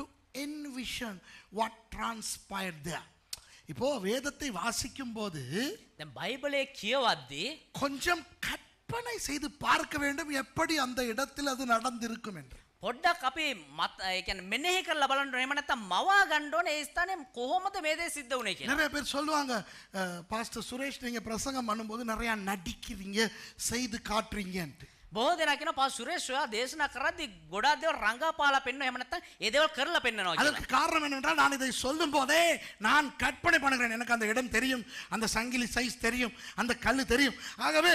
to envision what transpired there. இப்போ வேதத்தை வாசிக்கும் போது பைபிளை கியவாதி கொஞ்சம் கட் கற்பனை செய்து பார்க்க வேண்டும் எப்படி அந்த இடத்தில் அது நடந்திருக்கும் என்று පොඩ්ඩක් අපි මත් ඒ කියන්නේ මෙනෙහි කරලා බලන්න ඕනේ එහෙම නැත්නම් මවා ගන්න ඕනේ ඒ ස්ථානේ කොහොමද මේ දේ සිද්ධ වුනේ කියලා. நிறைய பேர் சொல்லுவாங்க பாஸ்டர் சுரேஷ் நீங்கள் பிரசங்கம் பண்ணும்போது நிறையா நடிக்கிறீங்க செய்து காட்டுறீங்கன்ட்டு. බොහෝ දෙනා කියනවා පාස් සුරේෂ් ඔයා දේශනා කරද්දී ගොඩාක් දේවල් රංගපාලා පෙන්වන එහෙම නැත්නම් ඒ දේවල් කරලා පෙන්වනවා කියලා. காரணம் என்னென்றால் நான் இதை சொல்லும் போதே நான் கற்பனை பண்ணுகிறேன் எனக்கு அந்த இடம் தெரியும் அந்த சங்கிலி சைஸ் தெரியும் அந்த கல் தெரியும் ஆகவே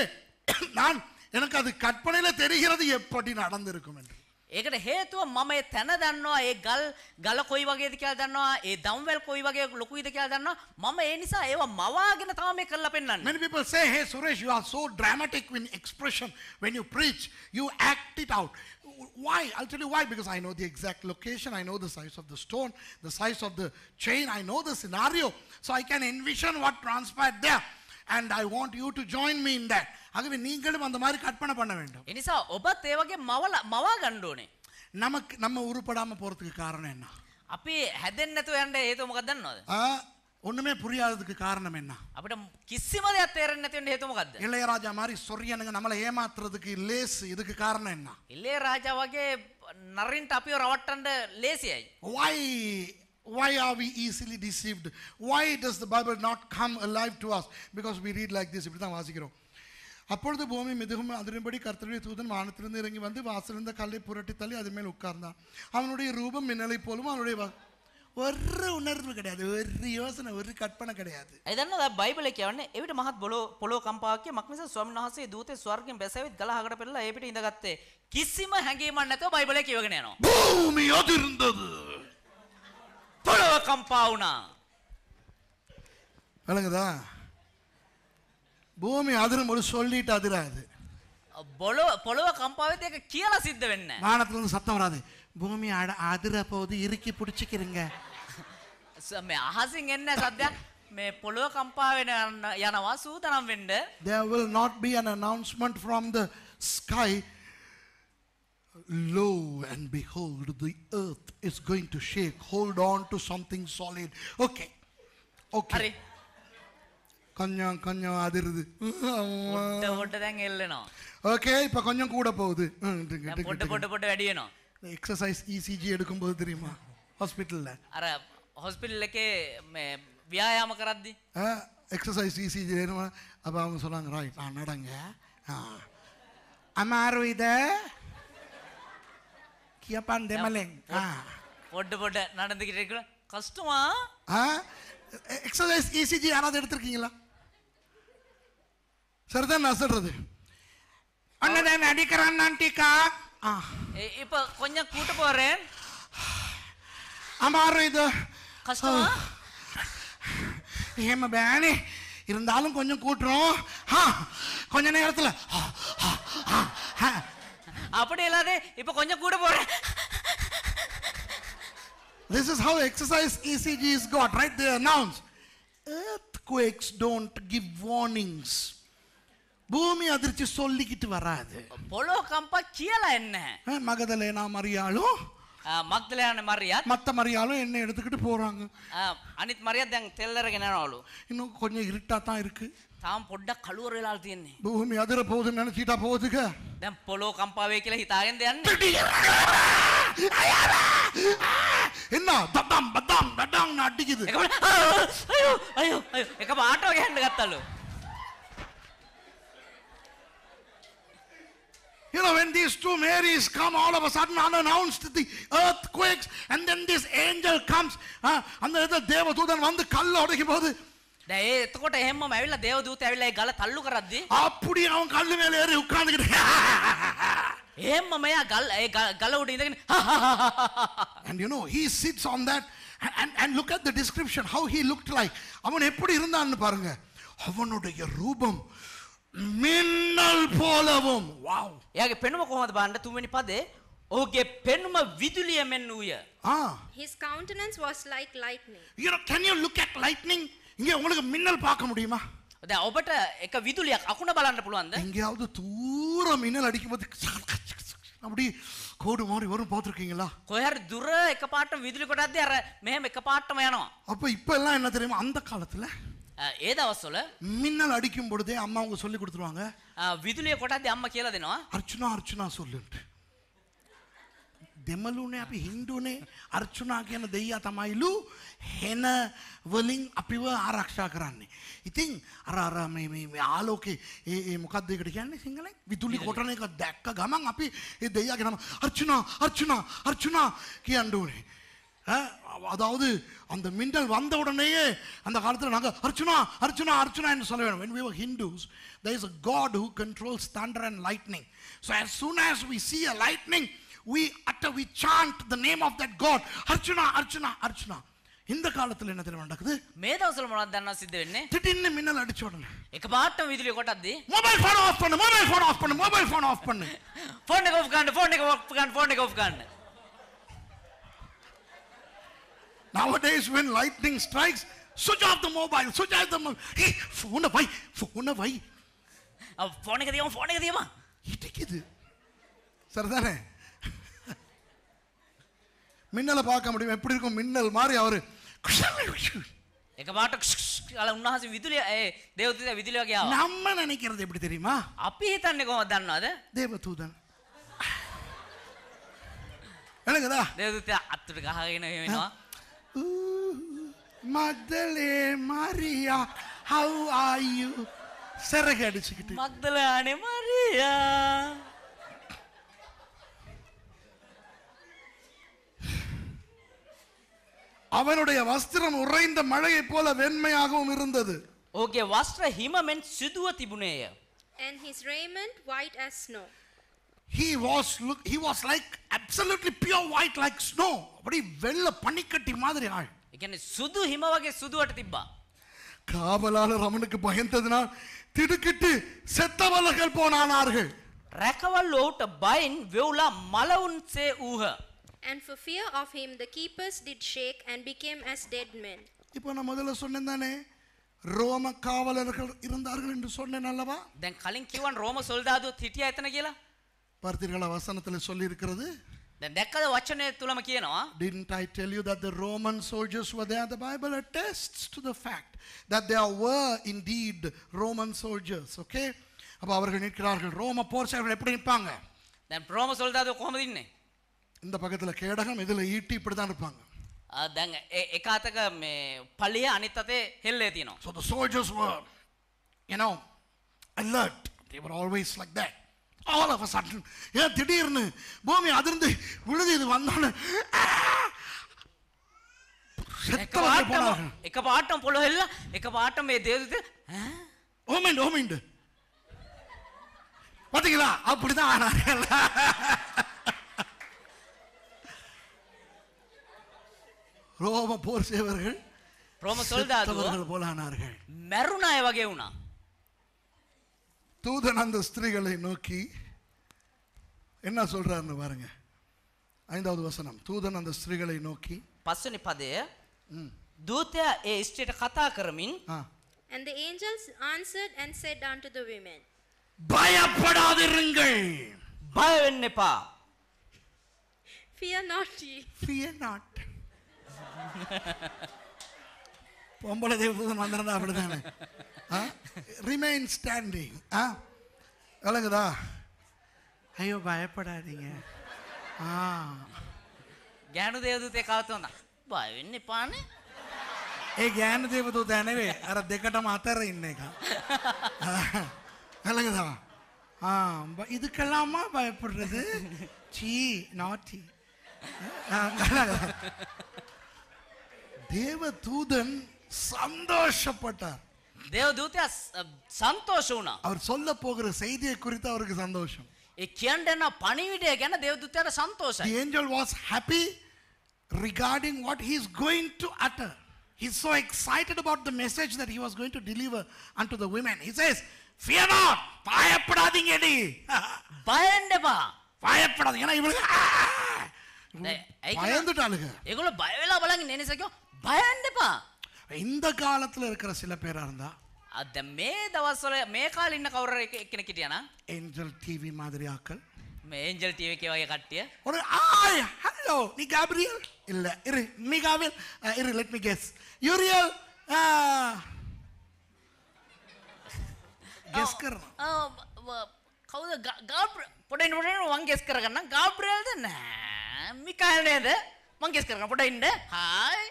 நான் எனக்கு அது கற்பனையில தெரிகிறது எப்படி நடந்திருக்கும் என்று ඒකට හේතුව මම ඒ තැන දන්නවා ඒ ගල් ගල කොයි වගේද කියලා දන්නවා ඒ දම්වැල් කොයි වගේ ලොකුයිද කියලා දන්නවා මම ඒ නිසා ඒව මවාගෙන තමයි මේ කරලා පෙන්නන්නේ many people say hey suresh you are so dramatic in expression when you preach you act it out why? I'll tell you why. Because I know the exact location, I know the size of the stone, the size of the chain, I know the scenario. So I can envision what transpired there. and I want you to join me in that. ஆகவே நீங்களும் அந்த மாதிரி கற்பனை பண்ண வேண்டும். එනිසා ඔබත් ඒ වගේ මවලා මවා ගන්න ඕනේ. நமக்கு நம்ம உருப்படாம போறதுக்கு காரணம் என்ன? අපි හැදෙන්නේ නැතුව යන්න හේතුව මොකක්ද දන්නවද? ஒண்ணுமே புரியாததுக்கு காரணம் என்ன අපිට කිසිම දෙයක් තේරෙන්නේ නැති වෙන්න හේතුව මොකද්ද இளையராஜா மாதிரி சொரியனுங்க நம்மள ஏமாத்துறதுக்கு லேஸ் இதுக்கு காரணம் என்ன இளையராஜா වගේ නරින්ට අපිව රවට්ටන්න ලේසියයි why Why are we easily deceived? Why does the Bible not come alive to us? Because we read like this. இப்படி தான் வாசிக்கிறோம் அப்பொழுது பூமி மிகவும் அதன்படி கர்த்தருடைய தூதன் வானத்திலிருந்து இறங்கி வந்து வாசலிருந்த கல்லை புரட்டி தள்ளி அது மேல் உட்கார்ந்தான் அவனுடைய ரூபம் மின்னலை போலும் அவனுடைய ஒரு உணர்வு கிடையாது ஒரு யோசனை ஒரு කල්පන கிடையாது එදන්නවා බයිබලේ කියන්නේ එවිට මහත් බොලෝ පොලෝ කම්පාවක් කිය මක්නිසා ස්වාමීන් වහන්සේ දූතේ ස්වර්ගයෙන් බැසවිත් ගල අහකට පෙරලා ඒ පිට ඉඳගත්තේ කිසිම හැඟීමක් නැතුව බයිබලේ කියවගෙන යනවා භූමිය අදිරින්දද తొడవ కంపావున விளங்குதா பூமி அதிரும் ஒரு சொல்லிட்டு அதிராது பொலவ பொலவ கம்பாவே கீழே சித்த வெண்ண வானத்துல இருந்து சத்தம் வராது பூமி அட அதிர போது இறுக்கி பிடிச்சிக்கிறீங்க அஹசிங் என்ன சத்தியா மே பொலவ கம்பாவின எனவா சூதனம் வெண்டு there will not be an announcement from the sky lo and behold, the earth is going to shake. Hold on to something solid. Okay. Okay. கொஞ்சம் கொஞ்சம் அதிருது ஓட்ட ஓகே இப்போ கொஞ்சம் கூட போகுது போட்டு போட்டு போட்டு அடியணும் எக்ஸசைஸ் இசிஜி எடுக்கும்போது தெரியுமா ஹாஸ்பிட்டலில் அரை ஹாஸ்பிட்டலுக்கு வியாயாம கராத்தி எக்ஸசைஸ் இசிஜி வேணுமா அப்போ அவங்க சொன்னாங்க ராய் நான் நடங்க ஆ அமார் இதை கியப்பான் டெமலேங் ah. போட்டு போட்டு நடந்துக்கிட்டு இருக்க கஷ்டமா எக்ஸசைஸ் இசிஜி e யாராவது எடுத்திருக்கீங்களா சரிதான் நான் சொல்றது அண்ணன் அடிக்கிறான் நான் டீக்கா இப்போ கொஞ்சம் கூட்டு போறேன் அமாரும் இது கஷ்டமா ஏமா பேனே இருந்தாலும் கொஞ்சம் கூட்டுறோம் கொஞ்ச நேரத்தில் அப்படி இல்லாத இப்போ கொஞ்சம் கூட போறேன் This is how exercise ECG is got, right? They announced earthquakes don't give warnings. பூமி அதிர்ச்சி சொல்லிக்கிட்டு வராது பொலோ கம்பா கீழே என்ன மகதலேனா மரியாளும் மக்தலேன மரியா மத்த மரியாலும் என்ன எடுத்துக்கிட்டு போறாங்க அனித் மரியா தெல்லறக்கு என்ன இன்னும் கொஞ்சம் இருட்டா தான் இருக்கு තාම පොඩ්ඩක් කළුවර වෙලා තියෙන්නේ. භූමිය අදර පොදුන යන සීතා පොදුක. දැන් පොලෝ කම්පාවේ කියලා හිතාගෙන යන්නේ. එන්න දඩම් බඩම් නඩම් නඩිකිද. අයියෝ අයියෝ අයියෝ එක පාටව ගහන්න ගත්තලු. You know, when these two Marys come all of a sudden unannounced, the earthquakes, and then this angel comes, uh, and the Devadutan, one the Kalla, எத்தோட்ட ஹேமம் அவில்ல தேவ தூத் அவில்ல கல தள்ளு கரத்தி அவன் கல் மேல ஏறி உட்கார்ந்துக்கிட்டு ஹேமமையா கல் கல உடி இந்த and you know and and look at the description like அவன் எப்படி இருந்தான்னு பாருங்க அவனுடைய ரூபம் மின்னல் போலவும் வாவ் ஏக பெண்ணும கோமத பாண்ட தூமணி பாதே ஓகே பெண்ணும விதுலிய மென் உய ah his countenance was like lightning you know look at lightning இங்கே உங்களுக்கு மின்னல் பார்க்க முடியுமா அதே ඔබට எக்க විදුලියක් අකුණ බලන්න පුළුවන්ද? எங்கேயாவது தூர மின்னல் அடிக்கும்போது அப்படி கோடு மாதிரி வரும் பார்த்துருக்கீங்களா கோயர் துர பாட்டம் விதுலி கொட்டாதே அற மேம் எக்கப்பாட்டம் வேணும் அப்போ இப்போ எல்லாம் என்ன தெரியுமா அந்த காலத்தில் ஏத அவசல மின்னல் அடிக்கும் பொழுதே அம்மா அவங்க சொல்லி கொடுத்துருவாங்க விதுலிய கொட்டாதே அம்மா கீழே அர்ச்சனா அர்ச்சனா சொல்லுன்ட்டு දෙමලුනේ අපි හින්දුනේ අර්චුනා කියන දෙයියා තමයිලු හෙන වලින් අපිව ආරක්ෂා කරන්නේ. ඉතින් අර අර මේ මේ මේ ආලෝකේ ඒ ඒ මොකක්ද ඒකට කියන්නේ සිංහලෙන්? විදුලි කොටන එක දැක්ක ගමන් අපි ඒ දෙයියාගේ නම අර්චුනා අර්චුනා අර්චුනා කියන්න ඕනේ. அதாவது அந்த மின்னல் வந்த உடனேயே அந்த காலத்தில் நாங்கள் அர்ச்சனா அர்ச்சனா அர்ச்சனா என்று சொல்ல வேண்டும் when we were Hindus there is a god who controls thunder and lightning so as soon as we see a lightning we at we chant the name of that god archana archana archana இந்த காலத்துல என்ன தெரியும் நடக்குது மேதாவசல மனதன்னா மின்னல் அடிச்ச உடனே இக்க பாட்டம் வீதியில கொட்டாது மொபைல் போன் ஆஃப் பண்ணு மொபைல் போன் ஆஃப் பண்ணு மொபைல் போன் ஆஃப் பண்ணு போன் ஆஃப் காண்டு போன் ஆஃப் காண்டு போன் ஆஃப் காண்டு Nowadays when lightning strikes switch off the mobile switch off the mobile hey phone வை phone வை அவ போனுக்கு தேவமா போனுக்கு தேவமா இடிக்குது சரிதானே மின்னலை பார்க்க முடியும் எப்படி இருக்கும் மின்னல் மாதிரி அவர் එක පාට අල උන්වහන්සේ විදුලිය ඒ දේවදූතයා විදුලිය වගේ ආවා. නම්ම නැනිකරද எப்படி தெரியுமா? අපි හිතන්නේ කොහොමද දන්නවද? දේවදූතන්. එනකද? දේවදූතයා අත්තුට ගහගෙන වෙනවා. මග්දලේ මරියා how are you? සරගඩ චිකිටි. මග්දලානේ මරියා அவனுடைய வஸ்திரம் உறைந்த மழையை போல வெண்மையாகவும் இருந்தது ඕගේ වස්ත්‍ර හිමෙන් சிதுவ திபுனேய and his raiment white as snow he was look he was like absolutely pure white like snow அப்படி வெள்ள பனிக்கட்டி மாதிரி ஆள் කියන්නේ சுது ஹிம வகை සුදුවට තිබ්බා காவலாளர் ரமனுக்கு பயந்ததனால் திடுக்கிட்டு செத்தவலர்கள் போனானார்கள் රැකවල් ඔහුට බයින් වෙව්ලා சே වූහ And for fear of him, the keepers did shake and became as dead men. Then Kalinkiwan Roma soldado Titi Atanagila? Partigalavasanatal Solirkrade? Then Deca Wachane Tulamakino? Didn't I tell you that the Roman soldiers were there? The Bible attests to the fact that there were indeed Roman soldiers, okay? About Roma Porsche, repudding Panga. Then Roma soldado Komadine? இந்த பக்கத்தில் கேடகம் இதில் ஈட்டி இப்படி தான் இருப்பாங்க அதாங்க எக்காத்தக மே பழைய அனைத்ததே ஹெல் ஏத்தினோம் so the soldiers were always like that all of a ஏன் திடீர்னு பூமி அதிர்ந்து விழுந்து இது வந்தோன்னு எக்க பாட்டம் போல இல்ல எக்க பாட்டம் ஏ தேவது ஓமெண்ட் oh, oh, பார்த்தீங்களா அப்படிதான் ஆனாங்க ரோம போர் சேவர்கள் ரோம சொல்தாதவர்கள் போலானார்கள் மெருனாய வகையுனா தூதன் அந்த ஸ்திரீகளை நோக்கி என்ன சொல்றாருன்னு பாருங்க ஐந்தாவது வசனம் தூதன் அந்த ஸ்திரீகளை நோக்கி பசனி பதே தூதே ஏ ஸ்டேட் கதா கரமின் and the angels answered and said unto the women பயப்படாதிருங்கள் பயவென்னப்பா fear not ye fear not பொம்பளை தெய்வத்தை மந்திரம் தான் அப்படிதானே ஆ ரிமைன் ஸ்டாண்டிங் ஆ விளங்குதா ஐயோ பயப்படாதீங்க ஆ జ్ఞానదేవదూతే కావుతుందా బావిని పాని ఏ జ్ఞానదేవదూత అనేవి అర దిక్కట మాతారు ఇన్నేక అలాగదా இதுக்கெல்லாமா பயப்படுறது சீ நாட்டி தேவ தூதன் சந்தோஷப்பட்டார் தேவ தூதா சந்தோஷம்னா அவர் சொல்ல போகிற செய்தியை குறித்து அவருக்கு சந்தோஷம் ஏ கேண்டனா பணிவிடே கேன தேவ தூதன சந்தோஷம் the angel was happy regarding what he is going to utter he so excited about the message that he was going to deliver unto the women he says fear not பயப்படாதீங்க டி பயந்தபா பயப்படாதீங்க ஏனா இவங்க பயந்துட்டாலுங்க எவ்வளவு பயவேல பலங்க நினைச்சக்கோ பயந்துப்பா இந்த காலத்துல இருக்கிற சில பேரா இருந்தா ಅದ ಮೇ ದವಸರ ಮೇ ಕಾಲಿನ ಕವರ ಕಿಣಕಿಟಿಯಾನ ಏಂಜಲ್ ಟಿವಿ ಮಾದರಿ ಆಕಲ್ ಏಂಜಲ್ ಟಿವಿ ಕೇವಾಗ ಕಟ್ಟಿಯ ಒಂದು ಆಯ್ ಹಲೋ ನೀ ಗ್ಯಾಬ್ರಿಯಲ್ ಇಲ್ಲ ಇರಿ ನೀ ಗಾವಿಲ್ ಇರಿ let me guess Uriel guess ಕರ್ ಹೌದು ಗಾಬ್ರ ಪೊಡೈನ್ ಪೊಡೈನ್ ವಂಗ್ ಗೆಸ್ ಕರ್ಗನ್ನ ಗಾಬ್ರಿಯಲ್ ಮಿಕಾಯಲ್ ಮಂಗೆಸ್ ಕರ್ಗ ಪೊಡೈನ್ ಹಾಯ್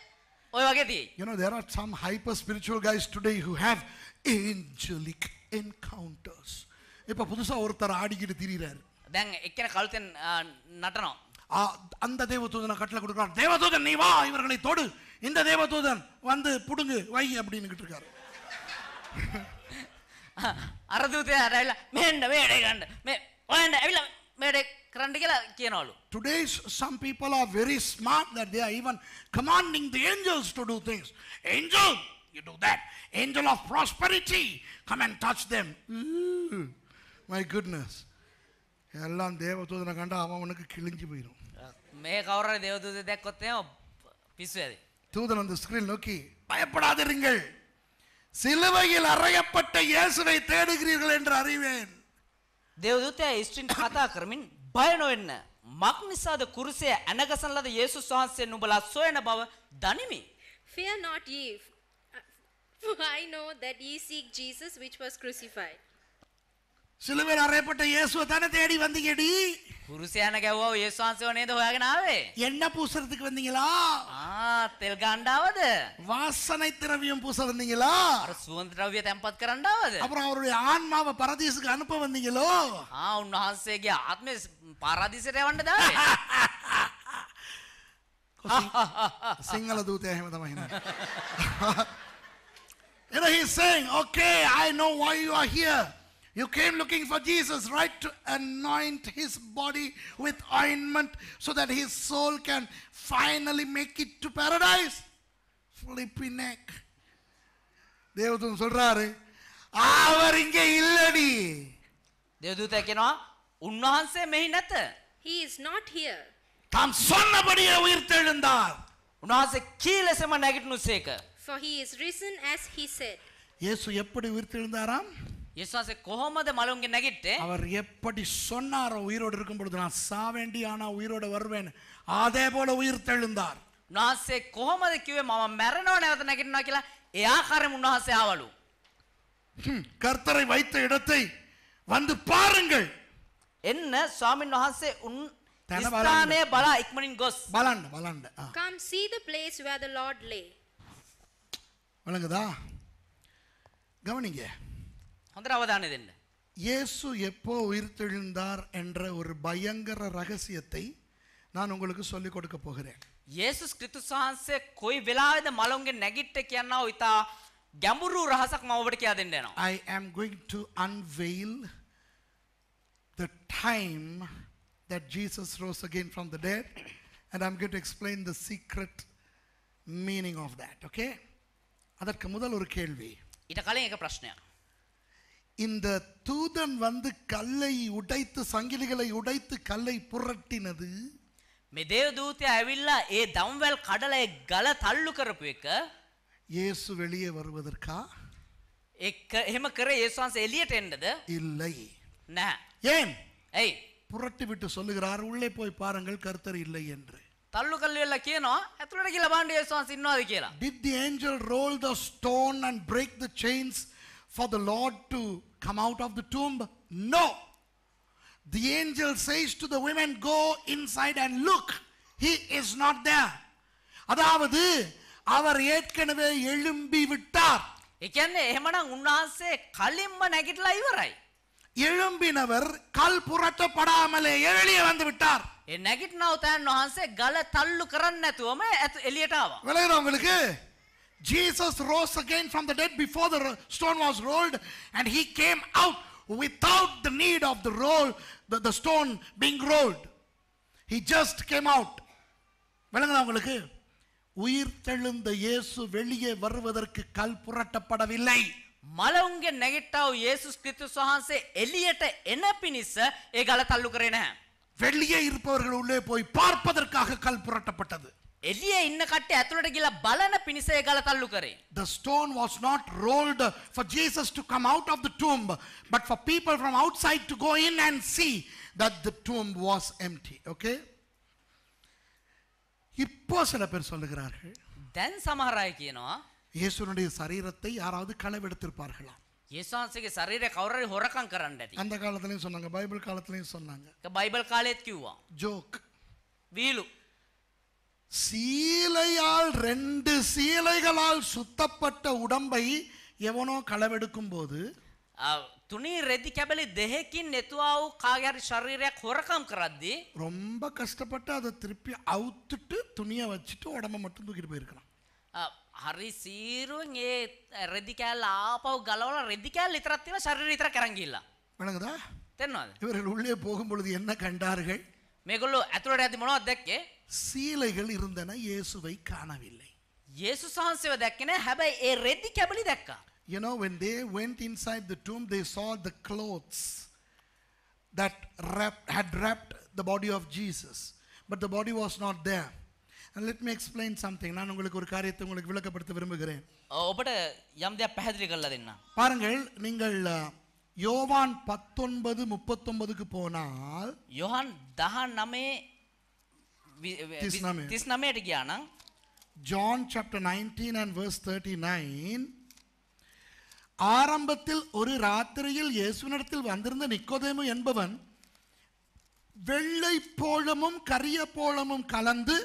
ඔය වගේ තියෙයි. You know there are some hyper spiritual guys today who have angelic encounters. இப்ப புதுசா ஒருத்தர் ஆடிக்கிட்டு திரியிறாரு. දැන් එක්කෙනා කලුතෙන් නටනවා. அந்த தேவதூதனை கட்டில கொடுக்கிறார் தேவதூதன் நீ வா இவர்களை தொடு இந்த தேவதூதன் வந்து புடுங்கு வை அப்படின்னு இருக்காரு அரதூதே அடையில மேண்ட மேடை கண்டு மே வேண்ட அவில மேடை කරන්න කියලා කියනවලු. Today some people are very smart that they are even commanding the angels to do things. Angel, you do that. Angel of prosperity, come and touch them. Ooh, my goodness. எல்லாம் தேவதூதனை கண்டா அவன் அவனுக்கு கிழிஞ்சு போயிடும் மே கவர தேவதூதை தேக்கத்தையும் பிசுவாது தூதன் அந்த ஸ்கிரீன் நோக்கி பயப்படாதிருங்கள் சிலுவையில் அறையப்பட்ட இயேசுவை தேடுகிறீர்கள் என்று அறிவேன் தேவதூத்தை இஸ்டின் கதா கர்மின் බය නොවෙන්න. මක් නිසාද කුරුසය ඇනගසන ලද යේසුස් වහන්සේ නුඹලා සොයන බව දනිමි. Fear not ye, for I know that ye seek Jesus which was crucified. சிலுவையில் அறையப்பட்ட இயேசுவை தானே தேடி வந்தீங்கடி குருசியான கேவோ இயேசுவான் சிவனே ஹோயாக என்ன பூசறதுக்கு வந்தீங்களா ஆ தெல்காண்டாவது வாசனை திரவியம் பூச வந்தீங்களா சுவந்த திரவிய தெம்பத்க ரெண்டாவது அப்புறம் அவருடைய ஆன்மாவை பரதீசுக்கு அனுப்ப வந்தீங்களோ ஆ உன் ஆசைக்கு ஆத்மே பரதீசரே வந்ததா Sinhala தூதே மகிமதமாயினார் You know, he's saying, okay, I know You came looking for Jesus, right, to anoint his body with ointment so that his soul can finally make it to paradise. Flippy neck. Devudu solraare. Avar inge illadi. Devudu thekkena. Unnahanse mehi natha. He is not here. Tham sonna padiya uirthelundar. Unnahanse keele sema negitnu seka. For he is risen as he said. Yesu eppadi uirthelundaram? விசுவாச கோமத மலவங்க நகிட்டு அவர் எப்படி சொன்னாரோ உயிரோடு இருக்கும் பொழுது நான் சாவேண்டி ஆனா உயிரோடு வருவேன் அதே போல உயிர் தெழுந்தார் நாசே கோமதைக்கு மாமா மரணோ நேரத்தை நகிட்டு நோக்கில ஏகாரம் உன்னாசே ஆவலும் கர்த்தரை வைத்த இடத்தை வந்து பாருங்கள் என்ன சுவாமி நாசே உன் தனவாரே பலா இக்மனின் கோஸ் பலாண்ட பலாண்ட come sea the place where தி லே விளங்குதா கவனிங்க மந்திராவதானது என்ன இயேசு எப்போ உயிர்த்தெழுந்தார் என்ற ஒரு பயங்கர ரகசியத்தை நான் உங்களுக்கு சொல்லிக் கொடுக்க போகிறேன் යේසුස් ක්‍රිතුස් වහන්සේ කොයි වෙලාවෙද මලවුන්ගේ නැගිට්ට කියන්නාව ඉතා ගැඹුරු රහසක් මම ඔබට කියලා දෙන්න යනවා. I am going to unveil the time that Jesus rose again from the dead and I'm going to explain the secret meaning of that. Okay? அதற்கு முதல் ஒரு கேள்வி. ඊට කලින් එක ප්‍රශ්නයක්. இந்த தூதன் வந்து கல்லை உடைத்து சங்கிலிகளை உடைத்து கல்லை புரட்டினது மே தூதே அவில்லா ஏ தம்வல் கடலை கல தள்ளு கரப்புக்க இயேசு வெளியே வருவதற்கா எக்க ஹேம கர இயேசு வாஸ் எலியட் என்றது இல்லை ந ஏன் ஏய் புரட்டி விட்டு சொல்லுகிறார் உள்ளே போய் பாருங்கள் கர்த்தர் இல்லை என்று தள்ளு கல்லு இல்ல கேனோ எத்தனை கிலோ பாண்டி இயேசு வாஸ் இன்னோ அது கேலா did the angel roll the stone and break the chains for the Lord to come out of the tomb? No. The angel says to the women, Go inside and look. He is not there. அதாவது அவர் ஏற்கனவே எழும்பி விட்டார் එකන්නේ එහෙමනම් උන්වහන්සේ කලින්ම எழும்பினவர் கல் புரட்டப்படாமலேயே வெளியே வந்து விட்டார். ඒ නැගිටිනව තැන් වහන්සේ ගල තල්ලු කරන්නේ නැතුවම එළියට உங்களுக்கு Jesus rose again from the dead before the stone was rolled, and he came out without the need of the roll, the, the stone being rolled. He just came out. விளங்குதா உங்களுக்கு உயிர் தெழுந்த இயேசு வெளியே வருவதற்கு கல் புரட்டப்படவில்லை මලවුන්ගේ නැගිට්ටාව යේසුස් ක්‍රිස්තුස් වහන්සේ එළියට එන පිණිස ඒ ගල තල්ලු කරේ නැහැ. வெளியே இருப்பவர்கள் உள்ளே போய் பார்ப்பதற்காக கல் புரட்டப்பட்டது එළියේ ඉන්න කට්ටිය ඇතුළට ගිහලා බලන පිණිස ඒ ගල තල්ලු කරේ. The stone was not rolled for Jesus to come out of the tomb but for people from outside to go in and see that the tomb was empty. Okay? இப்போ சில பேர் சொல்லுகிறார்கள் தென் සමහර අය කියනවා இயேசுனுடைய சரீரத்தை யாராவது களவெடுத்திருப்பார்களாம் இயேசுவான்சேගේ ශරීරය කවුරු හරි හොරකම් කරන්න ඇති. அந்த காலத்துலயும் சொன்னாங்க பைபிள் காலத்துலயும் சொன்னாங்க. பைபிள் காலෙත් කිව්වා. ஜோக். வீலு சீலையால் ரெண்டு சீலைகளால் சுத்தப்பட்ட உடம்பை எவனோ களவெடுக்கும் போது තුනි රෙදි කැබලි දෙහකින් නැතුවා වූ කාගේහරි ශරීරයක් හොරකම් ரொம்ப கஷ்டப்பட்டு அதை திருப்பி அவுத்துட்டு துணியை வச்சுட்டு உடம்ப மட்டும் தூக்கிட்டு போயிருக்கலாம் හරි සීරුවෙන් ඒ රෙදි කෑල්ල ආපහු ගලවලා රෙදි කෑල්ල විතරක් තියෙන ශරීරය විතරක් අරන් இவர்கள் உள்ளே போகும் பொழுது என்ன கண்டார்கள் මේගොල්ලෝ ඇතුළට ඇති මොනවද දැක්කේ? සීලෙகள் இருந்தன இயேசுவை காணவில்லை. இயேசு சான்சேව දැක්කේ නැහැ. හැබැයි ඒ රෙදි කැබලි දැක්කා. You know when they went inside the tomb they saw the clothes that wrapped, had wrapped the body of Jesus but the body was not there. And let me explain something. நான் உங்களுக்கு ஒரு காரியத்தை உங்களுக்கு விளக்கப்படுத்த விரும்புகிறேன். ඔබට යම් දෙයක් පැහැදිලි කරලා දෙන්නම්. பாருங்கள் நீங்கள் யோவான் பத்தொன்பது முப்பத்தொன்பதுக்கு போனால் யோவான் தஹனமே තිස්නමයට ගියානම් John chapter 19 and thirty nine ஆரம்பத்தில் ஒரு ராத்திரியில் இயேசுனிடத்தில் வந்திருந்த நிக்கோதேமு என்பவன் வெள்ளை போழமும் கரிய போழமும் கலந்து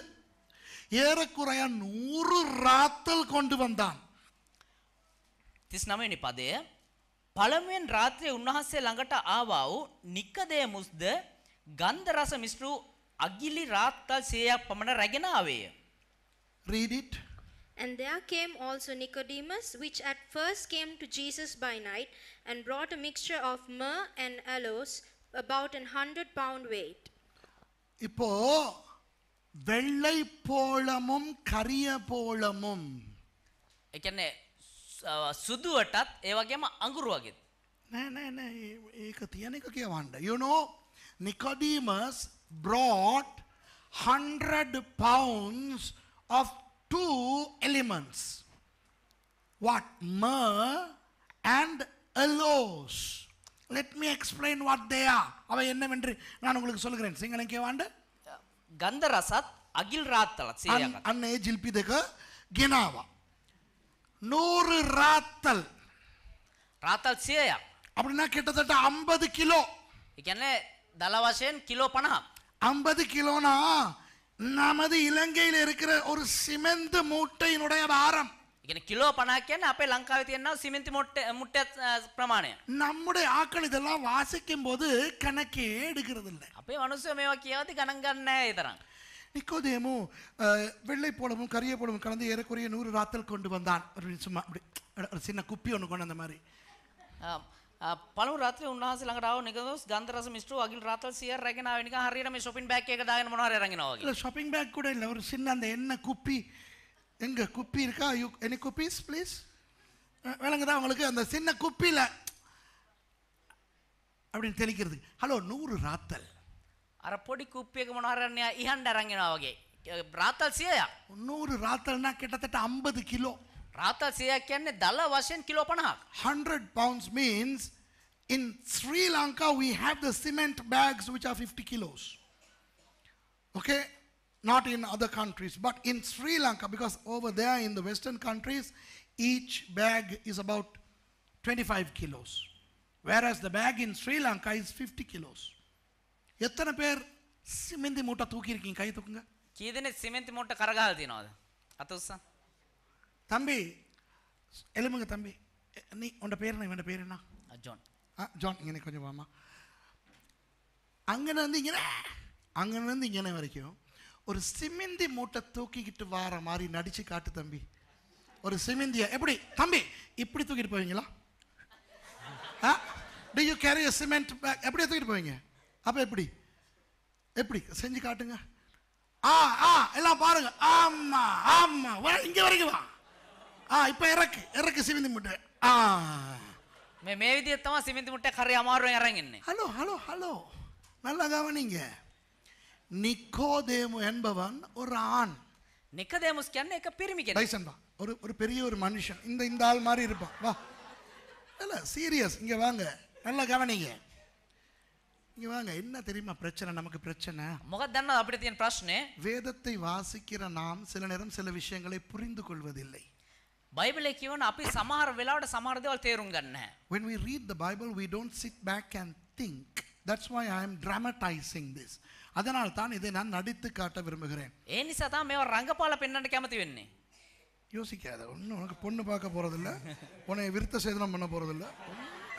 ஏறக்குறைய நூறு ராத்தல் கொண்டு வந்தான் තිස්නමනි நிப்பாதே පළමුවෙන් රාත්‍රියේ උන්වහන්සේ ළඟට ආවා වූ නිකදේමුස්ද ගන්ධ රස මිශ්‍ර වූ අගිලි රාත්තල් 100ක් පමණ රැගෙන ආවේය. Read it. And there came also Nicodemus, which at first came to Jesus by night, and brought a mixture of myrrh and aloes, about an hundred pound weight. இப்போ வெள்ளை போளமும் கரிய போளமும் ඒ කියන්නේ සුදුවටත් ඒ වගේම අඟුරු වගේ නෑ නෑ නෑ ඒක තියෙන එක කියවන්න you know Nicodemus brought 100 pounds of two elements what myrrh and aloes let me explain what they are அவை என்னவென்று நான் உங்களுக்கு சொல்கிறேன் சிங்களம் கேவாண்டு ගන්ධ රසත් අගිල් රාත්තලත් සේයකට අන්න ඒ ජිල්පි දෙක ගෙනවා நூறு ராத்தல் ராத்தல் සියයක් அப்படின்னா கிட்டத்தட்ட ஐம்பது கிலோ என்ன දල கிலோ பணம் ஐம்பது கிலோனா நமது இலங்கையில் இருக்கிற ஒரு சிமெந்து மூட்டையினுடைய பாரம் කියන්නේ කිලෝ 50 කියන්නේ අපේ என்ன තියෙන සිමෙන්ති මුට්ටය பிரமாணம் நம்முடைய ஆக்கள் இதெல்லாம் வாசிக்கும் போது கணக்கே எடுக்கிறது இல்லை. අපේ මිනිස්සු මේවා කියවද්දි ගණන් நிக்கோதேமும் வெள்ளை போலவும் கரிய போலவும் கலந்து ஏறக்குறைய நூறு ராத்தல் கொண்டு வந்தான் சும்மா அப்படி ஒரு சின்ன குப்பி ஒன்று கொண்டு அந்த மாதிரி පළමු ராத்திரி උන්වහන්සේ ළඟට නිකදොස් ගන්ධරසම கந்தரசம் අගිල් அகில் ராத்தல் රැගෙන ආවේ නිකන් හරියටම මේ ෂොපින් බෑග් එක දාගෙන මොනවා හරි අරගෙන கூட இல்லை ஒரு சின்ன அந்த என்ன குப்பி எங்கே குப்பி இருக்கா யூ எனி குப்பீஸ் ப்ளீஸ் விளங்குதா உங்களுக்கு அந்த சின்ன குப்பியில் அப்படின்னு தெளிக்கிறது ஹலோ நூறு ராத்தல் අර පොඩි කුප්පියක මොනහරන්නේ ඉහන් අරන්ගෙනවා වගේ. රාතල් 100ක්. නూరు රාතල් නම් කෙටතට 50 කිලෝ. රාතල් 100ක් කියන්නේ දල වශයෙන් කිලෝ 50ක්. 100 pounds means in Sri Lanka we have the cement bags which are 50 kilos. Okay? Not in other countries, but in Sri Lanka, because over there in the Western countries, each bag is about 25 kilos. Whereas the bag in Sri Lanka is 50 kilos. எத்தனை பேர் சிமெந்தி மூட்டை தூக்கியிருக்கீங்க கை தூக்குங்க கீதனே சிமெந்தி மூட்டை கரகால் அது அத்தோசா தம்பி எலும்புங்க தம்பி நீ உன் பேர் என்ன இவன் பேர் என்ன ஜான் ஆ ஜான் இங்கே கொஞ்சம் வாமா வந்து இங்கே அங்கேருந்து இங்கே வரைக்கும் ஒரு சிமெந்தி மூட்டை தூக்கிக்கிட்டு வார மாதிரி நடித்து காட்டு தம்பி ஒரு சிமெந்தியா எப்படி தம்பி இப்படி தூக்கிட்டு போவீங்களா ah do you carry cement bag எப்படி தூக்கிட்டு போவீங்க அப்போ எப்படி எப்படி செஞ்சு காட்டுங்க ஆ ஆ எல்லாம் பாருங்க ஆமா ஆமா வர இங்க வரைக்கும் வா ஆ இப்போ இறக்கு இறக்கு சிவிந்தி முட்டை ஆ மே මේ විදිහට තමයි සිමෙන්ති මුට්ටයක් හරි අමාරුවෙන් ஹலோ ஹலோ හලෝ நல்லா கவனிங்க. நிக்கோதேமு என்பவன் ஒரு ஆண். நிக்கோதேமுஸ் කියන්නේ එක පිරිමි டைசன் வா. ஒரு ஒரு பெரிய ஒரு மனுஷன் இந்த இந்த ஆள் மாதிரி இருப்பான் வா. இல்ல சீரியஸ் இங்கே வாங்க. நல்லா கவனிங்க. இங்க வாங்க என்ன தெரியுமா பிரச்சனை நமக்கு பிரச்சனை මොකක්දන්න අපිට තියෙන ප්‍රශ්නය வேதத்தை வாசிக்கிற நாம் சில நேரம் சில விஷயங்களை புரிந்து கொள்வதில்லை බයිබලේ කියවන අපි සමහර වෙලාවට සමහර දේවල් තේරුම් ගන්න නැහැ. When we read the Bible, we don't sit back and think. That's why I am dramatizing this. அதனால் தான் இதை நான் நடித்து காட்ட விரும்புகிறேன். ஏனிசா தான் තමයි මේවා රංගපාලා පෙන්වන්න කැමති யோசிக்காத ஒன்றும் உனக்கு பொண்ணு பார்க்க போகிறதில்ல உன்னை விருத்த சேதனம் பண்ண போகிறதில்ல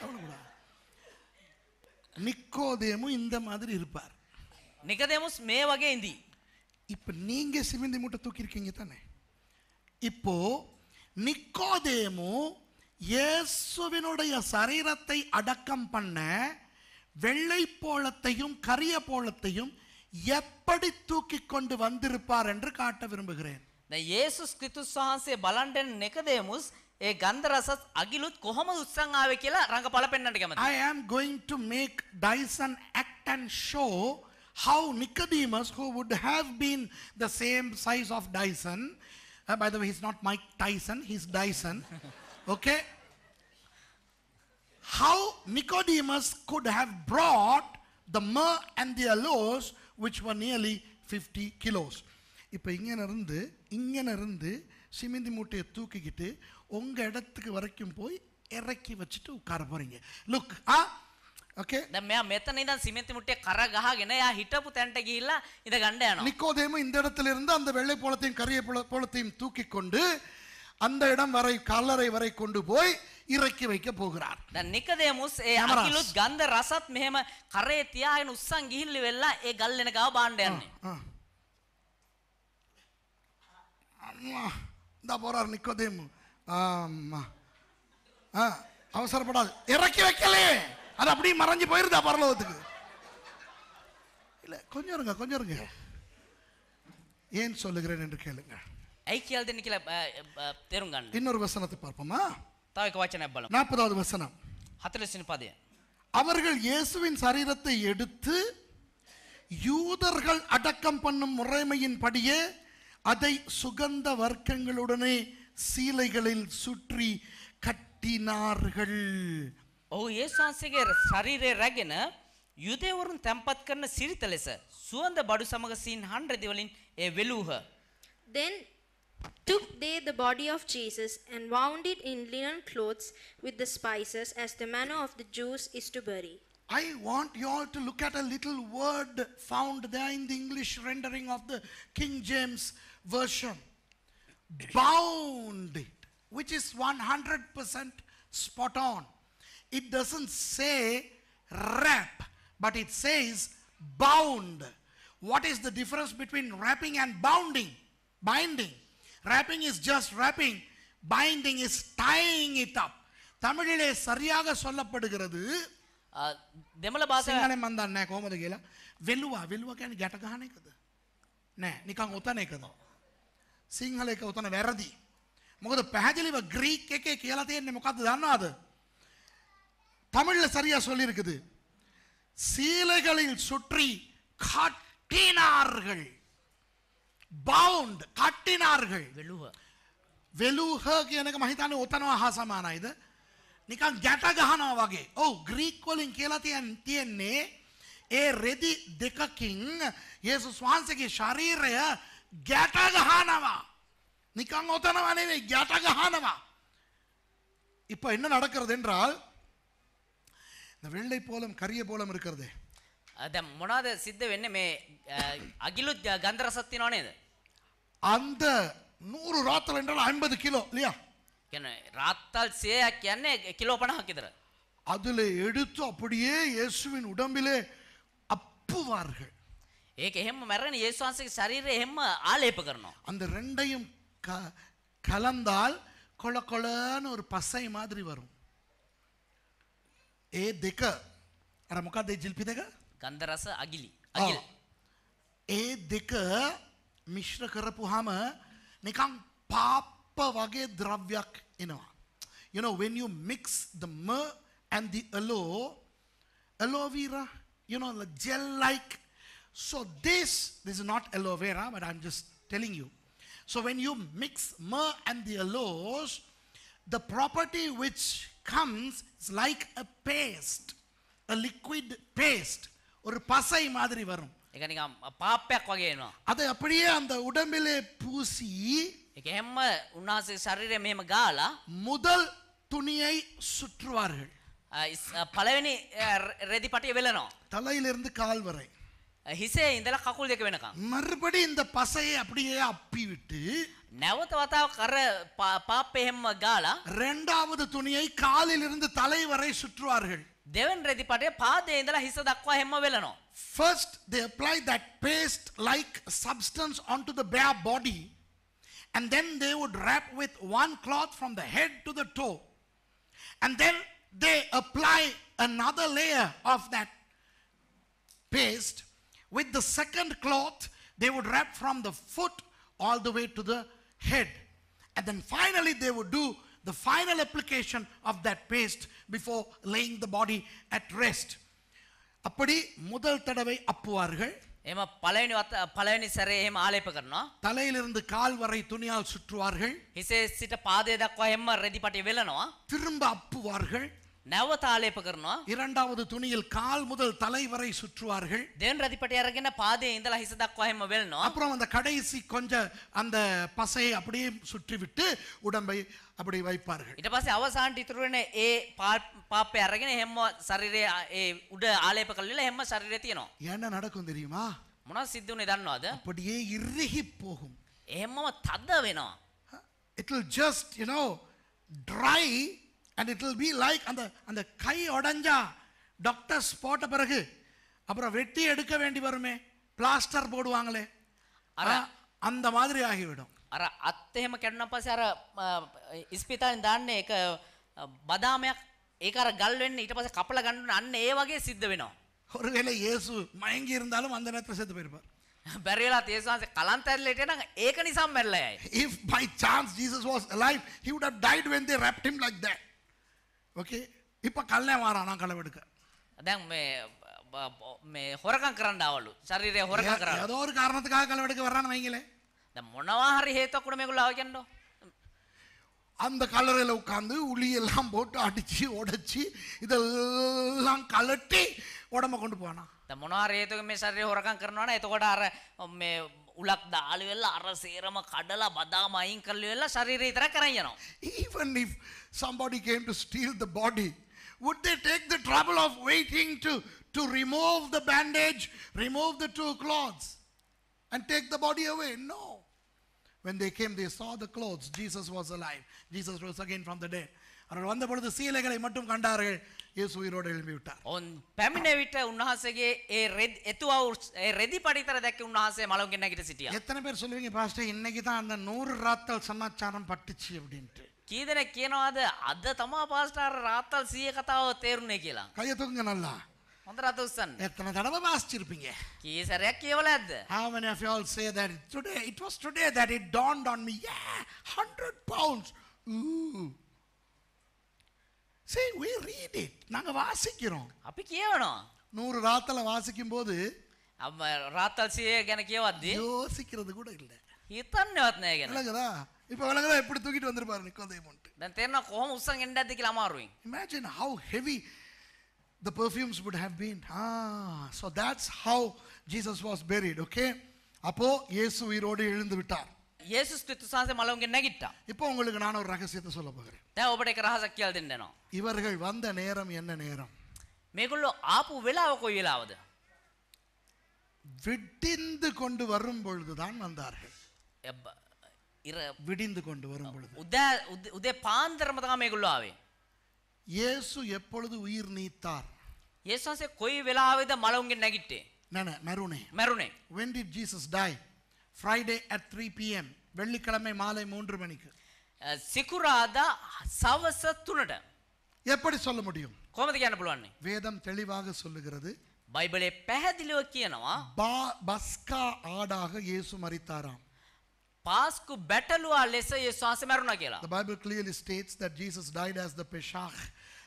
கவலைப்படாத நிக்கோதேமு இந்த மாதிரி இருப்பார் நிக்கதேமுஸ் மே வகேந்தி இப்போ நீங்க சிமிந்தி மூட்டை தூக்கியிருக்கீங்க தானே இப்போ நிக்கோதேமு இயேசுவினுடைய சரீரத்தை அடக்கம் பண்ண வெள்ளை போலத்தையும் கரிய போலத்தையும் எப்படி தூக்கி கொண்டு வந்திருப்பார் என்று காட்ட விரும்புகிறேன் இயேசு கிறிஸ்து சுவாசே பலண்டன் நிக்கதேமுஸ் ඒ ගන්ධ රස අගිලුත් ආවේ කියලා කැමතියි. I am going to make Dyson act and show how Nicodemus, who would have been the same size of Dyson, uh, by the way, he's not Mike Tyson, he's Dyson, okay? How Nicodemus could have brought the myrrh and the aloes, which were nearly 50 kilos. இப்போ இங்கே இருந்து இங்கே இருந்து சிமிந்தி மூட்டையை தூக்கிக்கிட்டு உங்கள் இடத்துக்கு வரைக்கும் போய் இறக்கி வச்சுட்டு உட்கார போகிறீங்க லுக் ஆ ಓಕೆ ನಮ್ಮ ಮೆತ್ತನಿಂದ ಸಿಮೆಂತಿ ಮುಟ್ಟೆ ಕರಗಾಗನೆ ಆ ಹಿಟಪು ತೆಂಟಗಿ ಇಲ್ಲ ಇದ ಗಂಡ நிக்கோதேமு இந்த இடத்துல இருந்து அந்த வெள்ளை போலத்தையும் கரிய போலத்தையும் தூக்கி கொண்டு அந்த இடம் வரை கல்லறை வரை கொண்டு போய் இறக்கி வைக்க போகிறார் நிக்கதேமுஸ் ஏ அகிலுத் கந்த ரசத் மேம කරේ තියාගෙන උස්සන් ගිහිල්ලි වෙලා ඒ ගල් එනකව බාණ්ඩ යන්නේ අම්මා போறார் நிக்கோதேமு ஆமாம் ஆ அவசரப்படாது இறக்கி வைக்கலே அது அப்படியே மறைஞ்சு போயிருந்தா பரலோகத்துக்கு இல்லை கொஞ்சம் இருங்க கொஞ்சம் இருங்க ஏன் சொல்லுகிறேன் என்று கேளுங்க ஐக்கியாவது நிக்கல தேருங்க இன்னொரு வசனத்தை பார்ப்போமா தாய்க்கு வாச்சன பலம் நாற்பதாவது வசனம் ஹத்தலட்சம் பாதி அவர்கள் இயேசுவின் சரீரத்தை எடுத்து யூதர்கள் அடக்கம் பண்ணும் முறைமையின் படியே அதை சுகந்த வர்க்கங்களுடனே சீலைகளில் சுற்றி ಕಟ್ಟಿನಾರ್ಗಳು ಅವು ಯೇಸುವಾಸಿಗೆ ಶರೀರ ರಗಿನ ಯುದೇವರು ತೆಂಪತ್ಕರ್ನ ಸಿರಿತಲೆ ಸರ್ ಸುವಂದ ಬಡು ಸಮಗ ಸೀನ್ ಹಂಡ್ರೆ ದಿವಲಿನ್ ಎ ವೆಲೂಹ then took they the body of Jesus and wound it in linen clothes with the spices as the manner of the Jews is to bury. I want you all to look at a little word found there in the English rendering of the King James version bound it, which is 100% spot on. It doesn't say wrap, but it says bound. What is the difference between wrapping and bounding? Binding. Wrapping is just wrapping. Binding is tying it up. Tamil சரியாக சொல்லப்படுகிறது දෙමළ භාෂාව සිංහලෙන් මන් දන්නේ නැහැ කොහොමද කියලා වෙලුවා වෙලුවා කියන්නේ ගැට ගහන එකද නෑ සිංහල එක උතන වැරදි. මොකද පැහැදිලිව ග්‍රීක් එකේ කියලා තියෙන්නේ මොකද්ද දන්නවද? தமிழ்ல சரியா சொல்லி இருக்குது. சீலைகளில் சுற்றி கட்டினார்கள். බවුන්ඩ් කට්ටිනාර්ගල් වෙලුව. වෙලූහ කියනක මහිතන ඔතනවා හා සමානයිද. නිකන් ගැට ගහනවා වගේ. ඔවු ග්‍රීක්වලින් කියලා තියන් තියෙන්නේ ඒ රෙදි දෙකකින් ඒසුස් වහන්සගේ ශරීරය ගැට ගහනවා நிக்கங்க ஒத்தனவா நினை கட்டகஹானவா இப்போ என்ன நடக்கிறது என்றால் இந்த வெள்ளை போலம் கரிய போலம் இருக்கிறது ಅದ මොනවාද සිද්ධ වෙන්නේ මේ අගිලු ගන්ධරසක් තියනවා නේද அந்த நூறு ராத்தல் என்றால் ஐம்பது கிலோ இல்லையா ராத்தால் சேக் என்ன கிலோ பணம் ஆக்கிதர் அதில் எடுத்து அப்படியே இயேசுவின் உடம்பிலே அப்புவார்கள் ඒක එහෙම මැරෙන යේසුස් වහන්සේගේ ශරීරය එහෙම ආලේප කරනවා. அந்த ரெண்டையும் கலந்தால் கொல கொலன்னு ஒரு பசை மாதிரி வரும். ඒ දෙක අර මොකක්ද ඒ ජිල්පි දෙක? ගන්ධ රස අගිලි. අගිල. ඒ දෙක මිශ්‍ර කරපුවාම නිකන් පාප්ප වගේ ද්‍රව්‍යයක් එනවා. You know when you mix the myrrh and the aloe, aloe vera, you know the gel like So this, this is not aloe vera, but I'm just telling you. So when you mix myrrh and the aloes, the property which comes is like a paste, a liquid paste. ஒரு பசை மாதிரி வரும் ಈಗ ನಿಗ ಪಾಪ್ಯಾಕ್ ವಗೇನು ಅದು ಅಪ್ಪಡಿಯೇ ಅಂದ உடம்பிலே பூசி ಈಗ ಹೆಮ್ಮ ಉನ್ನಾಸಿ ಶರೀರ ಮೇಮ முதல் துணியை சுற்றுவார்கள் பலவனி ரெதி பட்டிய வில்லனோ தலையிலிருந்து கால் வரை හිසේ ඉඳලා කකුල් දෙක වෙනකම්. මරුපඩි இந்த පසයේ அப்படியே அப்பி නැවත වතාවක් අර පාප් එහෙම ගාලා இரண்டாவது துணியை காலில் இருந்து தலை வரை சுற்றுவார்கள். දෙවෙනි රෙදිපටේ පාදයේ ඉඳලා හිස දක්වා හැම වෙලනවා. First they apply that paste like substance onto the bare body and then they would wrap with one cloth from the head to the toe and then they apply another layer of that paste with the second cloth, they would wrap from the foot all the way to the head. And then finally, they would do the final application of that paste before laying the body at rest. அப்படி முதல் தடவை அப்புவார்கள் එහෙම පළවෙනි පළවෙනි සැරේ එහෙම ආලේප කරනවා. தலையிலிருந்து கால் வரை துணியால் சுற்றுவார்கள். හිසේ සිට පාදයේ දක්වා හැම රෙදි පටි වෙලනවා. திரும்ப அப்புவார்கள். நவதாளே பகர்னோ இரண்டாவது துணியில் கால் முதல் தலை சுற்றுவார்கள் தேன் ரதிப்பட்டியா இருக்கிற பாதை இந்த லஹிச தக்குவாயம் அப்புறம் அந்த கடைசி கொஞ்சம் அந்த பசையை அப்படியே சுற்றி உடம்பை அப்படி வைப்பார்கள் இட பாசி அவசாண்டி துருன ஏ பாப்பை அரகின ஹெம்ம சரீரே ஏ உட ஆளே பகல்ல ஹெம்ம சரீரே தீனோ என்ன நடக்கும் தெரியுமா முனா சித்துன இதன்னோ அது அப்படியே இறுகி போகும் ஹெம்ம தத வேணும் it will just you try and it will be like அந்த அந்த கை உடஞ்சா டாக்டர்ஸ் போட்ட பிறகு அப்புறம் வெட்டி எடுக்க வேண்டி வருமே பிளாஸ்டர் போடுவாங்களே அந்த மாதிரி ஆகிவிடும் අර අත්තහෙම කැඩුණ පස අර ඉස්පිතාලෙන් දාන්නේ එක බදාමයක් ඒක අර ගල් වෙන්න ඊට පස්සේ කපලා ගන්න අන්න ඒ වගේ සිද්ධ වෙනවා. ஒருவேளை இயேசு மயங்கி இருந்தாலும் அந்த நேரத்தில் செத்து போயிருப்பார் බැරිලා තේසාන්සේ කලන්තැරලට නම් ඒක නිසාම් මැරලා යයි. If by chance Jesus was alive, he would have died when they wrapped him like that. Okay இப்போ கல்லன் வாரானா நான் களவு எடுக்க அதான் ಹೊರಕಂಕರಂಡ ಅವಳು ಶರೀರ ಹೊರಕಂಕರ ஒரு காரணத்துக்காக களவெடுக்க வர்றான்னு வைங்களேன் இந்த முனவாரி ஹேத்த கூட ஆகண்டோ அந்த கலரையில் உட்காந்து உளியெல்லாம் போட்டு அடிச்சு உடைச்சி இதெல்லாம் கலட்டி உடம்ப கொண்டு போனா இந்த முனவாரி ஹேத்துக்கு மே சரீர ಹೊರಕಂಕರನோனா எத்த கூட அர மே උලක් දාලුවෙල්ල අර සේරම කඩලා බදා මයින් කරලුවෙල්ල ශරීරය ඉතර කරයනවා. Even if somebody came to steal the body, would they take the trouble of waiting to, to remove the bandage, remove the two cloths, and take the body away? No. When they came, they saw the clothes. Jesus was alive. Jesus rose again from the dead. அவர்கள் வந்த பொழுது சீலைகளை மட்டும் கண்டார்கள் ಯೇಸು ಇರೋಡ ಎಳ್ಬಿಟ್ಟಾರ್ one ಪೆಮಿನೆವಿಟ ಉನ್ನಾಸೆಗೆ A ರೆದ್ ಎತ್ತುವ ರೆದಿ ಪಡಿತರದಕ್ಕೆ ಉನ್ನಾಸೆ ಮಳಂಗೆ ನಗಿಟ ಸಿಟಿಯ ಎತ್ತನೆ பேர் சொல்லுவீங்க pastor இன்னைக்கு தான் அந்த 100 ராத்தல் சமாச்சாரம் பட்டுச்சு அப்படினு කීදෙනෙක් කියනවාද අද තමා පාස්ටාර් රාත්තල් සිය කතාව තේරුණේ කියලා கையத்துங்க நல்லா හොඳ රත උස්සන්න எத்தனை தடவை வாசிச்சிருப்பீங்க කී සැරයක් කියවලා ඇද්ද how many of you all say that today it was today that it dawned on me yeah 100 pounds see we read it நாங்க வாசிக்கிறோம் අපි කියවනවා நூறு ராத்தல வாசிக்கும் போது அம்மா ராத்தல் සිය ගැන கேவாதி யோசிக்கிறது கூட இல்ல හිතන්නවත් නෑ ගැන இல்லைங்களா இப்ப விலங்குகளை எப்படி தூக்கிட்டு வந்திருப்பாரு நிக்கோதையும் நான் தெரியும் கோபம் உசங்க எண்டாத்திக்கல மாறுவேன் imagine how heavy the perfumes would have been ah so that's how Jesus was buried okay அப்போ இயேசு உயிரோடு எழுந்து விட்டார் இயேசு கிறிஸ்து சாசம் அளவுங்க நெகிட்டா இப்போ உங்களுக்கு நான் ஒரு ரகசியத்தை சொல்ல போகிறேன் தேவ உபடைக்க ரகசக்தியால் தின்றனும் இவர்கள் வந்த நேரம் என்ன நேரம் மேகுள்ள ஆப்பு விழாவை கோயிலாவது விட்டிந்து கொண்டு வரும் பொழுதுதான் வந்தார்கள் எப்போ ඉර விடிந்து கொண்டு வரும் பொழுது උදෑ උදේ පාන්දරම තමයි මේගොල්ලෝ ආවේ இயேசு எப்பொழுது உயிர் நீத்தார் ඒසන්සේ කොයි වෙලාවේද මලවුන්ගෙන් නැගිට්ටේ நான மருணே මැරුණේ when did jesus die friday at 3 pm வெள்ளிக்கிழமை மாலை 3 மணிக்கு අ, සිකුරාදා සවස තුනට எப்படி சொல்ல முடியும் කොහමද කියන්න පුළුවන්නේ வேதம் தெளிவாக சொல்லுகிறது බයිබලේ පැහැදිලිව කියනවා பா பஸ்கா ஆடாக இயேசு மரித்தாராம் පාස්කු බැටළුවා ලෙස යේසුස් වහන්සේ මැරුණා කියලා. The Bible clearly states that Jesus died as the Peshach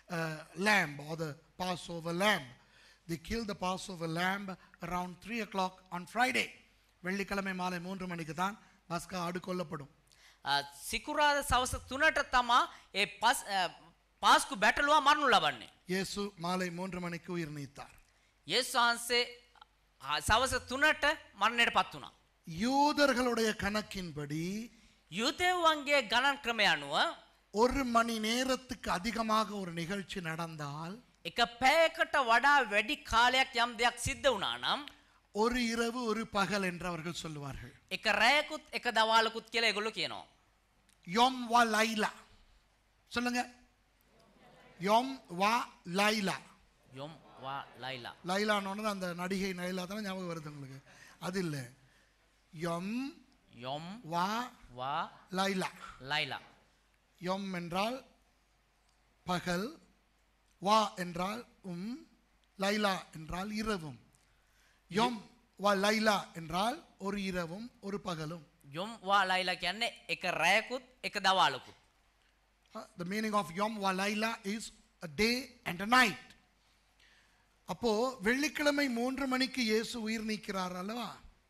uh, lamb or the Passover lamb. They killed the Passover lamb around 3 o'clock on Friday. வெள்ளிக்கிழமை மாலை மூன்று மணிக்கு தான் பஸ்கா ஆடு கொல்லப்படும் සිකුරාද සවස තුනට තමා ඒ පස් පාස්කු බැටළුවා මරණු ලබන්නේ. යේසු மாலை 3 மணிக்கு உயிர் நீத்தார். යේසුස් වහන්සේ සවස තුනට මරණයටපත් වුණා. யூதர்களுடைய கணக்கின்படி யூதேவாங்கிய ಗಣಕ್ರಮೆ ಅನುವ ஒரு மணி நேரத்துக்கு அதிகமாக ஒரு நிகழ்ச்சி நடந்தால் එක පැයකට වඩා வெடி කාලයක් යම් දෙයක් සිද්ධ වුණා ஒரு இரவு ஒரு பகல் என்று அவர்கள் சொல்லுவார்கள் එක රැයකුත් එක දවල්කුත් කියලා ඒගොල්ලෝ කියනවා යොම් වා ලයිලා சொல்லுங்க யொம் வா லைலா யோம் வா லைலா லைலான்னு அந்த நடிகை லைலா தானே ஞாபகம் வருது உங்களுக்கு அது இல்லை யம் யம் வா வா லைலா லைலா யம் என்றால் பகல் வா என்றால் உம் லைலா என்றால் இரவும் யம் வா லைலா என்றால் ஒரு இரவும் ஒரு பகலும் யம் வா லைலா කියන්නේ එක රැයකුත් එක දවාලකුත් the meaning of yom wa laila is a day and a night அப்போ வெள்ளிக்கிழமை மூன்று மணிக்கு இயேசு உயிர் நீக்கிறார் அல்லவா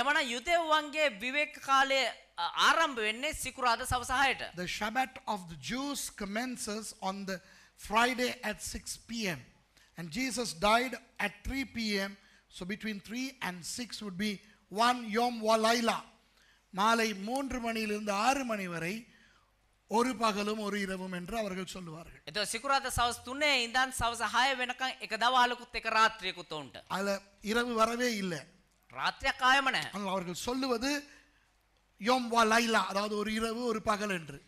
එවනම් යුදෙව්වන්ගේ විවේක කාලය ආරම්භ වෙන්නේ සිකුරාදා සවස 6ට. The Shabbat of the Jews commences on the Friday at 6 p.m. and Jesus died at 3 p.m. So between 3 and 6 would be one Yom Walaila. மாலை மூன்று மணியிலிருந்து ஆறு மணி வரை ஒரு பகலும் ஒரு இரவும் என்று அவர்கள் சொல்லுவார்கள் එතකොට සිකුරාදා සවස් 3 ඉඳන් සවස් 6 වෙනකන් එක දවල්කුත් එක රාත්‍රියකුත් උන්ට. අල இரவு வரவே இல்லை. அவர்கள் சொல்லுவது லைலா அதாவது ஒரு இரவு ஒரு பகல் என்று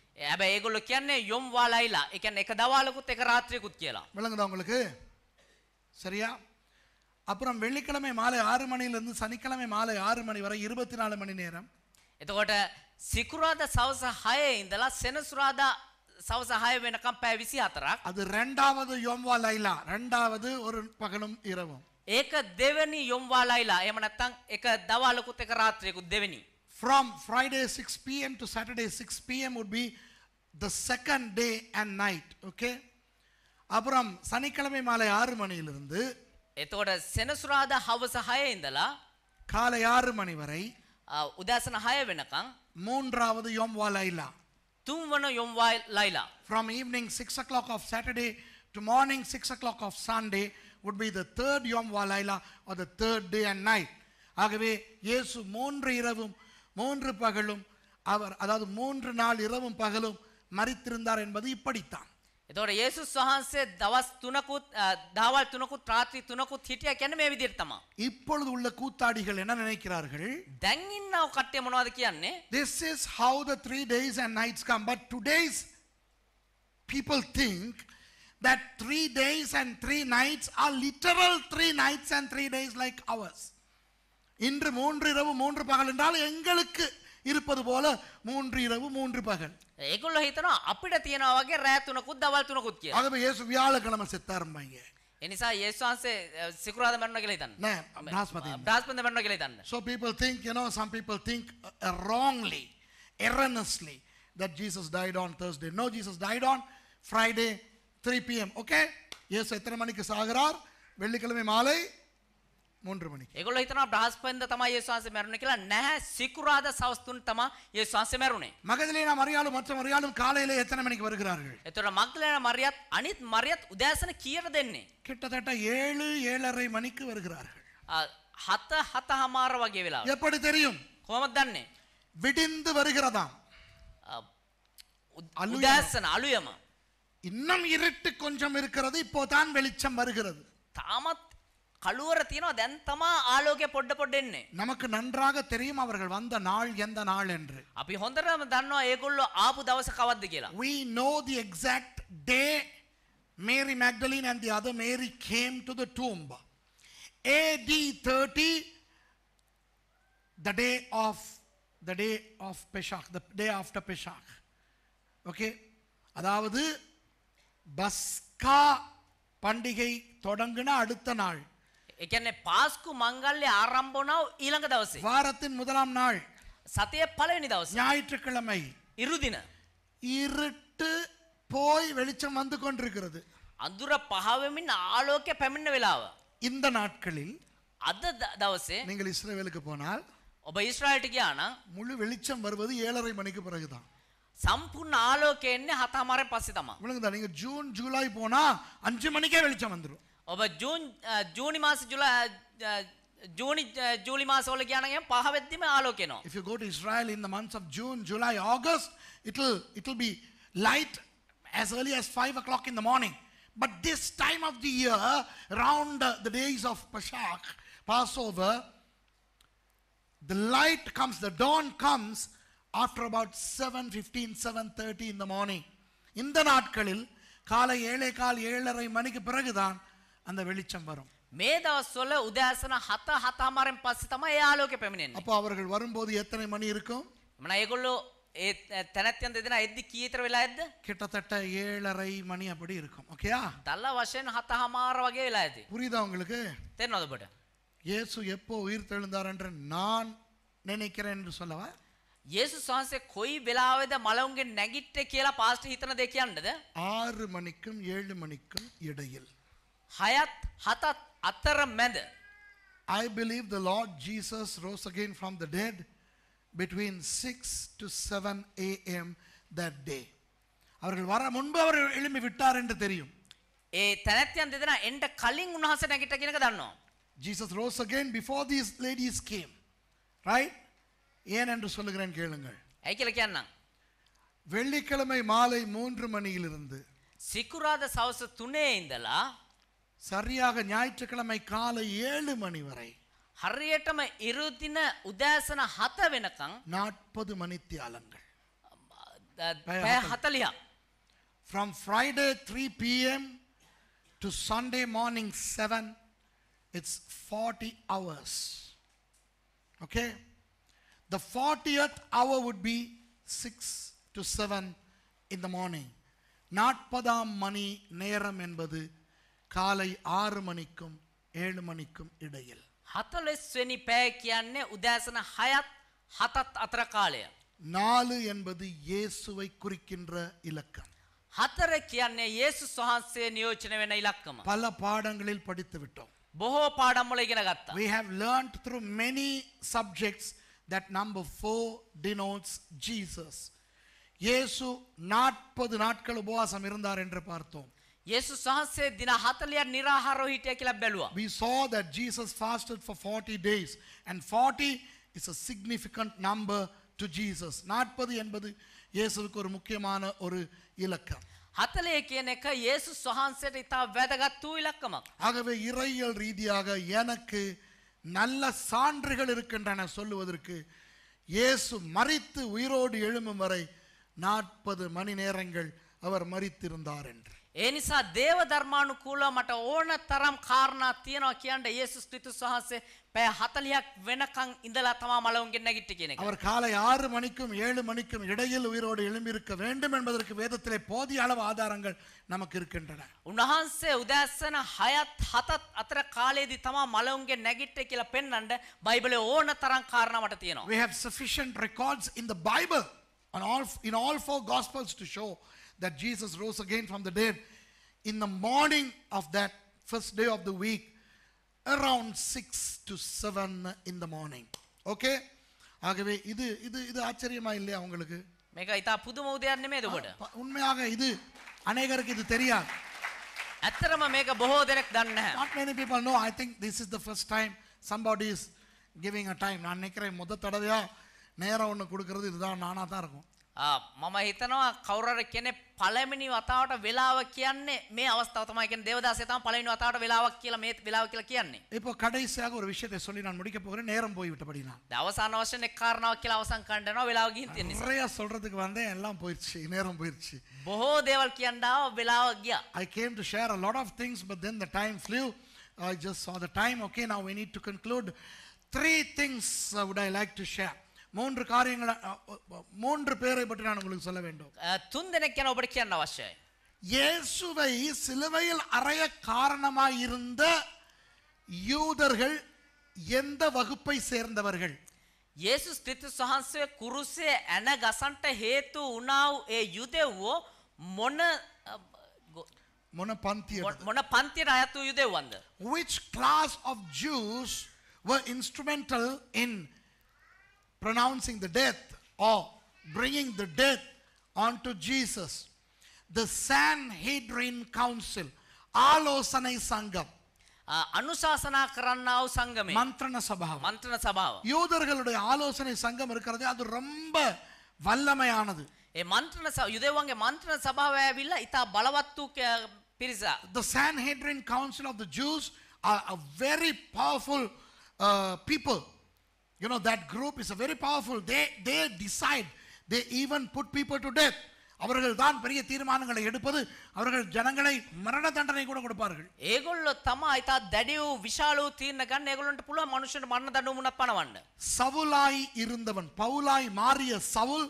உங்களுக்கு சரியா அப்புறம் வெள்ளிக்கிழமை மாலை ஆறு மணியிலிருந்து சனிக்கிழமை மாலை ஆறு மணி வரை இருபத்தி நாலு மணி நேரம் அது ரெண்டாவது யோம்வா லைலா ரெண்டாவது ஒரு பகலும் இரவும் ඒක දෙවැනි යොම් වාලයිලා එහෙම නැත්නම් එක දවල්කුත් එක රාත්‍රියකුත් දෙවැනි from friday 6 pm to saturday 6 pm would be the second day and night okay அப்புறம் சனிக்கிழமை மாலை 6 மணியிலிருந்து එතකොට සෙනසුරාදා හවස 6 ඉඳලා காலை 6 மணி வரை උදෑසන 6 වෙනකන් மூன்றாவது யோம் வாலைலா තුන්වන යොම් වාලයිලා from evening 6 o'clock of saturday to morning 6 o'clock of sunday would be the third Yom Valaila or the third day and night. ஆகவே இயேசு மூன்று இரவும் மூன்று பகலும் அவர் அதாவது மூன்று நாள் இரவும் பகலும் மறித்திருந்தார் என்பது இப்படித்தான் එතකොට යේසුස් වහන්සේ දවස් 3කුත් දහවල් 3කුත් රාත්‍රී 3කුත් හිටියා කියන්නේ මේ විදිහට තමයි. இப்பொழுது உள்ள கூத்தாடிகள் என்ன நினைக்கிறார்கள்? දැන් ඉන්නව කට්ටිය මොනවද කියන්නේ? This is how the three days and nights come but today's people think that three days and three nights are literal three nights and three days like ours. இன்று மூன்று இரவு மூன்று பகல் என்றால் எங்களுக்கு இருப்பது போல மூன்று இரவு ಮೂರು பகல் ඒගොල්ලෝ හිතනවා අපිට තියනවා වගේ රෑ තුනකුත් දවල් තුනකුත් කියලා. අද මේ යේසු ව්‍යාලකනම සෙත්තරම්මයි. එනිසා යේසුස් වහන්සේ සිකුරාදා මැරුණා So people think you know some people think uh, wrongly erroneously that Jesus died on Thursday. No Jesus died on Friday three PM okay Yesu எத்தனை மணிக்கு சாகிறார் வெள்ளிக்கிழமை மாலை மூன்று මනි இத்தனை හිතන ්‍රහස්පන්ද තම ඒවාස මැරුණ කියලා නැහැ සිකුරාද සවස්තුන් තම ඒ වාස මැරුණේ මගදලන මරියාලු මට මරියාලුම් කාලயில எத்தனை மணிக்கு வருகிறார்கள் එතකොට මග්දලන මරියත් අනිත් මරියත් උදෑසන කීයට என்ன கிட்டத்தட்ட ஏழு ஏழரை மணிக்கு வருகிறார்கள் ஹத்த ஹத்த ஹமார வகை விழா எப்படி தெரியும் கோமத் தானே விடிந்து வருகிறதாம் உதாசன அலுயமா இன்னும் இருட்டு கொஞ்சம் இருக்கிறது இப்போ தான் வெளிச்சம் வருகிறது தாமத் கழுவுறத்தினோ தெந்தமா ஆலோகிய பொட்டு பொட்டுன்னு நமக்கு நன்றாக தெரியும் அவர்கள் வந்த நாள் எந்த நாள் என்று அப்ப ஹொந்தர தன்னோ ஏகுள்ளோ ஆபு தவச கவர்ந்துக்கலாம் we know the exact day Mary Magdalene and the other Mary came to the tomb a thirty the day of the day of Pesach the day after Pesach okay அதாவது பஸ்கா பண்டிகை தொடங்கின அடுத்த நாள் එකන්නේ පාස්කු මංගල්‍ය ආරම්භනව ඊළඟ දවසේ வாரத்தின் முதலாம் நாள் சத்திய பழனி දවසේ ஞாயிற்றுக்கிழமை இருදින இருட்டு போய் வெளிச்சம் வந்து கொண்டிருக்கிறது அந்துர පහවෙමින් ஆலோக்கிய පැමිණෙන விழாவ இந்த நாட்களில் අද දවසේ நீங்கள் இஸ்ரேலுக்கு போனால் ඔබ ඊශ්‍රායලට ගියා முழு வெளிச்சம் வருவது ஏழரை மணிக்கு பிறகுதான் சம்பூர்ண ஆலோகேன்னு ஹத்தாமாரே பசிதமா விளங்குதா நீங்க ஜூன் ஜூலை போனா அஞ்சு மணிக்கே வெளிச்சம் வந்துடும் ඔබ ජූන් ජූනි මාස ජුල ජූනි ජූලි මාස වල කියනගේ පහ වෙද්දිම ආලෝක එනවා if you go to israel in the months of june july august it will it will be light as early as 5 o'clock in the morning but this time of the year round the days of pashak passover the light comes the dawn comes after about seven fifteen seven thirty இந்த morning இந்த நாட்களில் காலை ஏழை கால் ஏழரை மணிக்கு பிறகுதான் அந்த வெளிச்சம் வரும் மேதாஸ்வல உதாசன ஹத்த ஹத்தாமாரின் பசி தமா ஏ ஆலோக்கே பெமினேன் அப்போ அவர்கள் வரும்போது எத்தனை மணி இருக்கும் நான் எகுள்ளோ තැනැත්තයන් දෙදෙන ඇද්දි කීතර වෙලා ඇද කෙටතට ஏழரை மணி அப்படி இருக்கும் ஓகேயா தல்ல வசன் ஹத்தஹமார வகை වෙලා ඇති புரியுதா உங்களுக்கு தெரியும் அதுபட்ட இயேசு எப்போ உயிர் தெழுந்தார் என்று நான் நினைக்கிறேன் என்று சொல்லவா Yesus sahaja koi belaawe dah malam ke negit te kela past hitna dekia anda deh. Ar manikum yed manikum yedayil. Hayat hatat ataram mende. I believe the Lord Jesus rose again from the dead between 6 to 7 a.m. that day. அவர்கள் வரா முன்பு அவர் இழுமி விட்டார் என்று தெரியும். ஏ தனத்தியந்திதுனா என்ட கலிங் உன்னாசை நகிட்டக்கினக்கு தன்னும். Jesus rose again before these ladies came. Right? ஏன் என்று சொல்லுகிறேன் கேளுங்கள் ஐக்கியலக்கியான் வெள்ளிக்கிழமை மாலை மூன்று மணியிலிருந்து ಸಿಕ್ಕುರಾದ ಸಾವಸ இந்தலா சரியாக ஞாயிற்றுக்கிழமை காலை ஏழு மணி வரை ஹரியட்டமை ಇರುದಿನ ಉದಾಸನ ஹத ವೆನಕಂ நாற்பது மணித்தியாலங்கள் ಹತಲಿಯ from Friday three PM to Sunday morning seven it's forty hours okay the 40th hour would be 6 to 7 in the morning. Not padam mani neram enbadu kalai 6 manikkum 7 manikkum idayil. Hatalis sveni pekiyanne udasana hayat hatat atra kalaya. 4 enbadu yesuvai kurikkindra ilakkam. Hatarakiyanne yesu swahanse niyochana vena ilakkam. Pala paadangalil We have learned through many subjects that number four denotes Jesus ಯೇಸು நாற்பது நாட்கள் உபவாசம் இருந்தார் என்று பார்த்தோம் ಯೇಸು ಸಹಸ್ರ ದಿನ ಹತ್ತಲಿಯ ನಿರಾಹಾರ ಹಿಟಿಯ ಕೆಲ ಬೆಲುವ ವಿ ಸಾ that Jesus fasted for forty days and forty is a significant to Jesus நாற்பது என்பது இயேசுவுக்கு ஒரு முக்கியமான ஒரு இலக்கம் ஹத்தலே கேனக்க இயேசு சுஹான்சேட் இத்தா வேதகா தூ இலக்கமாக ஆகவே இறையியல் ரீதியாக எனக்கு நல்ல சான்றுகள் இருக்கின்றன சொல்லுவதற்கு இயேசு மறித்து உயிரோடு எழும்பும் வரை நாற்பது மணி நேரங்கள் அவர் மறித்திருந்தார் என்று ඒ නිසා දේව ධර්මානුකූලව මට ඕන තරම් කාරණා තියෙනවා කියන්න යේසුස් கிறிஸ்துஸ் වහන්සේ පැය 40ක් වෙනකන් ඉඳලා තමයි මලවුන්ගෙන් නැගිට්ටි කියන එක. அவர் காலை 6 மணிக்கும் 7 மணிக்கும் இடையில் உயிரோடு எழும்பியிருக்க வேண்டும் என்பதற்கு வேதத்திலே போதிய அளவு ஆதாரங்கள் நமக்கு இருக்கின்றன. උන්වහන්සේ උදෑසන 6ත් 7ත් අතර කාලයේදී තමයි මලවුන්ගෙන් නැගිට්ටේ කියලා පෙන්වන්න බයිබලේ ඕන තරම් කාරණා මට තියෙනවා. We have sufficient records in the Bible on all in all four gospels to show that Jesus rose again from the dead, in the morning of that first day of the week, around 6 to 7 in the morning okay ஆகவே இது இது இது ஆச்சரியமா இல்லையா உங்களுக்கு මේක ඉතා පුදුම උදයන්නමේ දකොට උන්මයාග இது අනේකරක இது தெரியாது ඇත්තරම මේක බොහෝ දෙනෙක් දන්න not many people know i think this is the first time somebody is giving a time நான் நினைக்கிறேன் முத தடவையா நேரம் ஒன்று கொடுக்கறது இதுதான் தான் இருக்கும் මම හිතනවා කවුරුර කෙනෙක් පළවෙනි වතාවට වෙලාව කියන්නේ මේ අවස්ථාව තමයි කියන්නේ දේවදාසය තමයි පළවෙනි වතාවට වෙලාවක් කියලා මේ වෙලාව කියලා කියන්නේ. இப்போ கடைசியாக ஒரு விஷயத்தை சொல்லி நான் முடிக்க போகிறேன் நேரம் போய் விட்டபடினா. දවසන වශයෙන් එක් කාරණාවක් කියලා අවසන් කරන්න යනවා වෙලාව ගිහින් තියෙන නිසා. நிறைய சொல்றதுக்கு வந்தேன் எல்லாம் போயிடுச்சு நேரம் போயிடுச்சு. බොහෝ දේවල් කියන්න ආව වෙලාව ගියා. I came to share a lot of things but then the time flew. I just saw the time okay now we need to conclude. Three things would I like to share. மூன்று காரியங்களை மூன்று பேரை பற்றி நான் உங்களுக்கு சொல்ல வேண்டும் படிக்க என்ன அவசியம் இயேசுவை சிலுவையில் அறைய காரணமாக இருந்த யூதர்கள் எந்த வகுப்பை சேர்ந்தவர்கள் இயேசு ක්‍රිස්තුස් වහන්සේ குருசே ඇන கசண்ட හේතු වුණාව ஏ යුදෙව්වෝ மொன மொன පන්තිය மொன පන්තියට අයත් වූ යුදෙව්වන්ද which class of jews were instrumental in pronouncing the death or bringing the death onto Jesus. The Sanhedrin Council, ආලෝසනයි සංගම් அனுசாசனா கரன்னாவ் சங்கமே மந்திரண சபாவம் மந்திரண சபாவம் யூதர்களுடைய ஆலோசனை சங்கம் இருக்கிறது அது ரொம்ப வல்லமையானது ඒ මන්ත්‍රණ සභාව යුදෙවන්ගේ මන්ත්‍රණ සභාව ඇවිල්ලා ඉතා බලවත් වූ පිරිසක් the sanhedrin council of the jews are a very powerful uh, people you know that group is a very powerful they they decide they even put people to death அவர்கள்தான் பெரிய தீர்மானங்களை எடுப்பது அவர்கள் ஜனங்களை மரண தண்டனை கூட கொடுப்பார்கள் ஏகுள்ள தமாய் தா தடியு விஷாலு கண் ஏகுள்ளன்ட புல மனுஷன் மரண தண்டனை முன்னப்பனவன் சவுலாய் இருந்தவன் பவுலாய் மாறிய சவுல்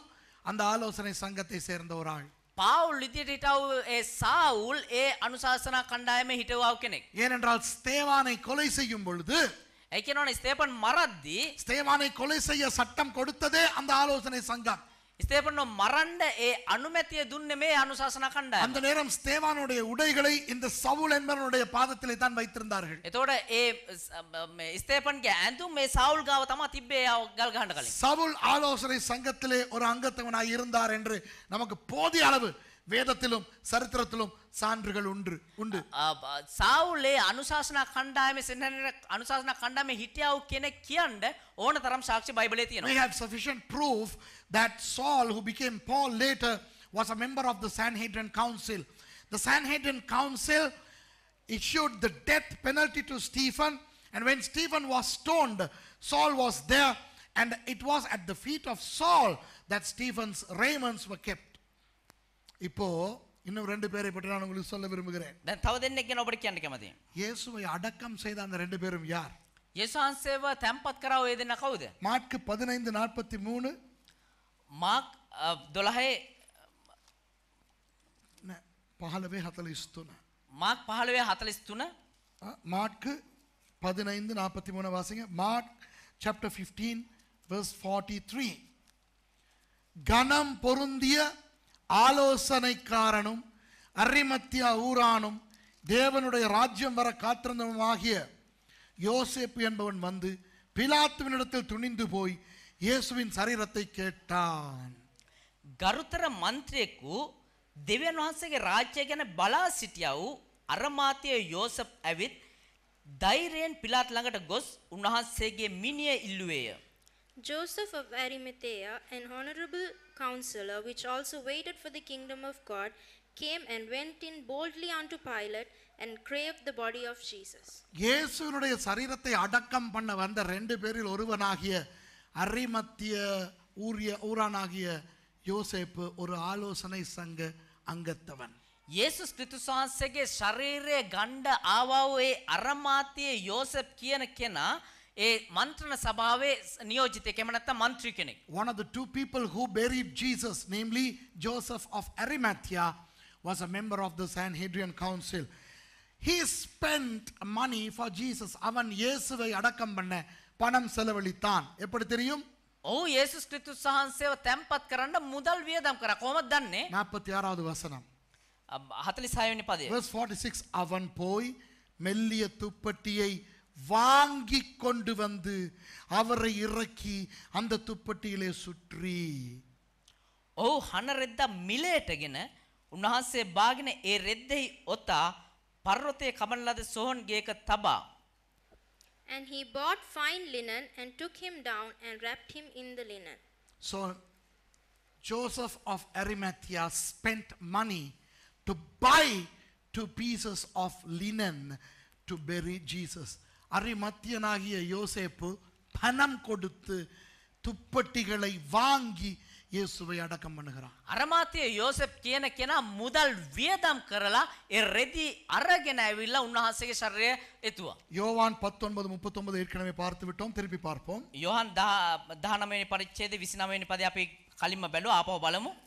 அந்த ஆலோசனை சங்கத்தை சேர்ந்த ஒரு ஆள் பவுல் லிதிட்டாவ் ஏ சவுல் ஏ அனுசாசனா கண்டாயமே ஹிட்டவாவ் கெனக் ஏனென்றால் ஸ்தேவானை கொலை செய்யும் பொழுது ඒකනෝනේ ස්තේපන් ஸ்தேவானை கொலை செய்ய சட்டம் கொடுத்ததே அந்த ஆலோசனை சங்கம் ஸ்தேபனோ மறண்ட ஏ அனுமதியை துன்ன அனுசாசன கண்ட அந்த நேரம் ஸ்தேவானுடைய உடைகளை இந்த சவுல் என்பவனுடைய பாதத்திலே தான் வைத்திருந்தார்கள் இதோட ஏ ஸ்தேபன் ஸ்தேபன்க்கு அந்தும் மே சவுல் காவ திப்பே கல் காண்ட சவுல் ஆலோசனை சங்கத்திலே ஒரு அங்கத்தவனாய் இருந்தார் என்று நமக்கு போதிய அளவு வேதத்திலும் சரித்திரத்திலும் சான்றுகள் உண்டு உண்டு We have sufficient proof that Saul who became Paul later was a member of the Sanhedrin council. The Sanhedrin council issued the death penalty to Stephen and when Stephen was stoned Saul was there and it was at the feet of Saul that Stephen's raiments were kept. இப்போ இன்னும் ரெண்டு பேரை பற்றி நான் உங்களுக்கு சொல்ல விரும்புகிறேன் දැන් තව දෙන්නෙක් ගැන ඔබට இயேசுவை அடக்கம் செய்த அந்த ரெண்டு பேரும் யார் යේසුස් වහන්සේව තැන්පත් කරා ඔය දෙන්නා කවුද? மார்க்கு பதினைந்து நாற்பத்தி மூணு මාක් 12 පහළවේ மார்க் මාක් 15:43 மார்க்கு பதினைந்து நாற்பத்தி மூணு வாசிங்க Mark chapter fifteen verse forty three கனம் பொருந்திய ஆலோசனைக்காரனும் அரிமத்தியா ஊரானும் தேவனுடைய ராஜ்யம் வர காத்திருந்தவனுமாகிய யோசேப்பு என்பவன் வந்து பிலாத்துவினிடத்தில் துணிந்து போய் இயேசுவின் சரீரத்தை கேட்டான் ගරුතර මන්ත්‍රයෙකු දෙවන් වහන්සේගේ රාජ්‍ය ගැන බලා සිටියා වූ අරමාතිය යෝසප් ඇවිත් ධෛර්යයෙන් පිලාත් ළඟට ගොස් උන්වහන්සේගේ මිනිය ඉල්ලුවේය. Joseph of Arimathea, an honorable counselor, which also waited for the kingdom of God, came and went in boldly unto Pilate and craved the body of Jesus. இயேசுனுடைய சரீரத்தை அடக்கம் பண்ண வந்த ரெண்டு பேரில் ஒருவனாகிய அரிமத்திய ஊரிய ஊரானாகிய ಯೋಸೇಪು ஒரு ஆலோசனை சங்க ಅಂಗತ್ತವನ್ ಯೇಸುಸ್ ಕ್ರಿಸ್ತುಸ್ වහන්සේගේ ශරීරය ගණ්ඩ ආවා වූ ඒ අරමාත්‍යයේ යෝසප් කියන කෙනා one of the two people who buried jesus namely joseph of arimathea was a member of the sanhedrin council he spent money for jesus avan yesuvai adakkam panna panam selavalithan eppadi theriyum oh yesus christus sahanseva tempat karanna mudal viyadam kara kohomath danne 46th vasanam 46 vini verse 46 avan poi melliya thuppattiyai வாங்கி கொண்டு வந்து அவரை இறக்கி அந்த துப்பட்டியிலே சுற்றி ඔහු හන රෙද්ද මිලේටගෙන උන්වහන්සේ බාගෙන ඒ And he bought fine linen and took him down and wrapped him in the linen. So Joseph of Arimathea spent money to buy two pieces of linen to bury Jesus. அரிமத்தியனாகிய யோசேப்பு பணம் கொடுத்து துப்பட்டிகளை வாங்கி இயேசுவை அடக்கம் பண்ணுகிறான் அரமாத்திய யோசப் கேனக்கேனா முதல் வேதம் கரலா ரெதி அரகினாவில உன்னாசிக சரிய எத்துவா யோவான் பத்தொன்பது முப்பத்தொன்பது ஏற்கனவே பார்த்து விட்டோம் திருப்பி பார்ப்போம் யோவான் தா தானமேனி பரிச்சேது விசினாமேனி பதி அப்பி கலிம்ம பெல்லு ஆபோ பலமும்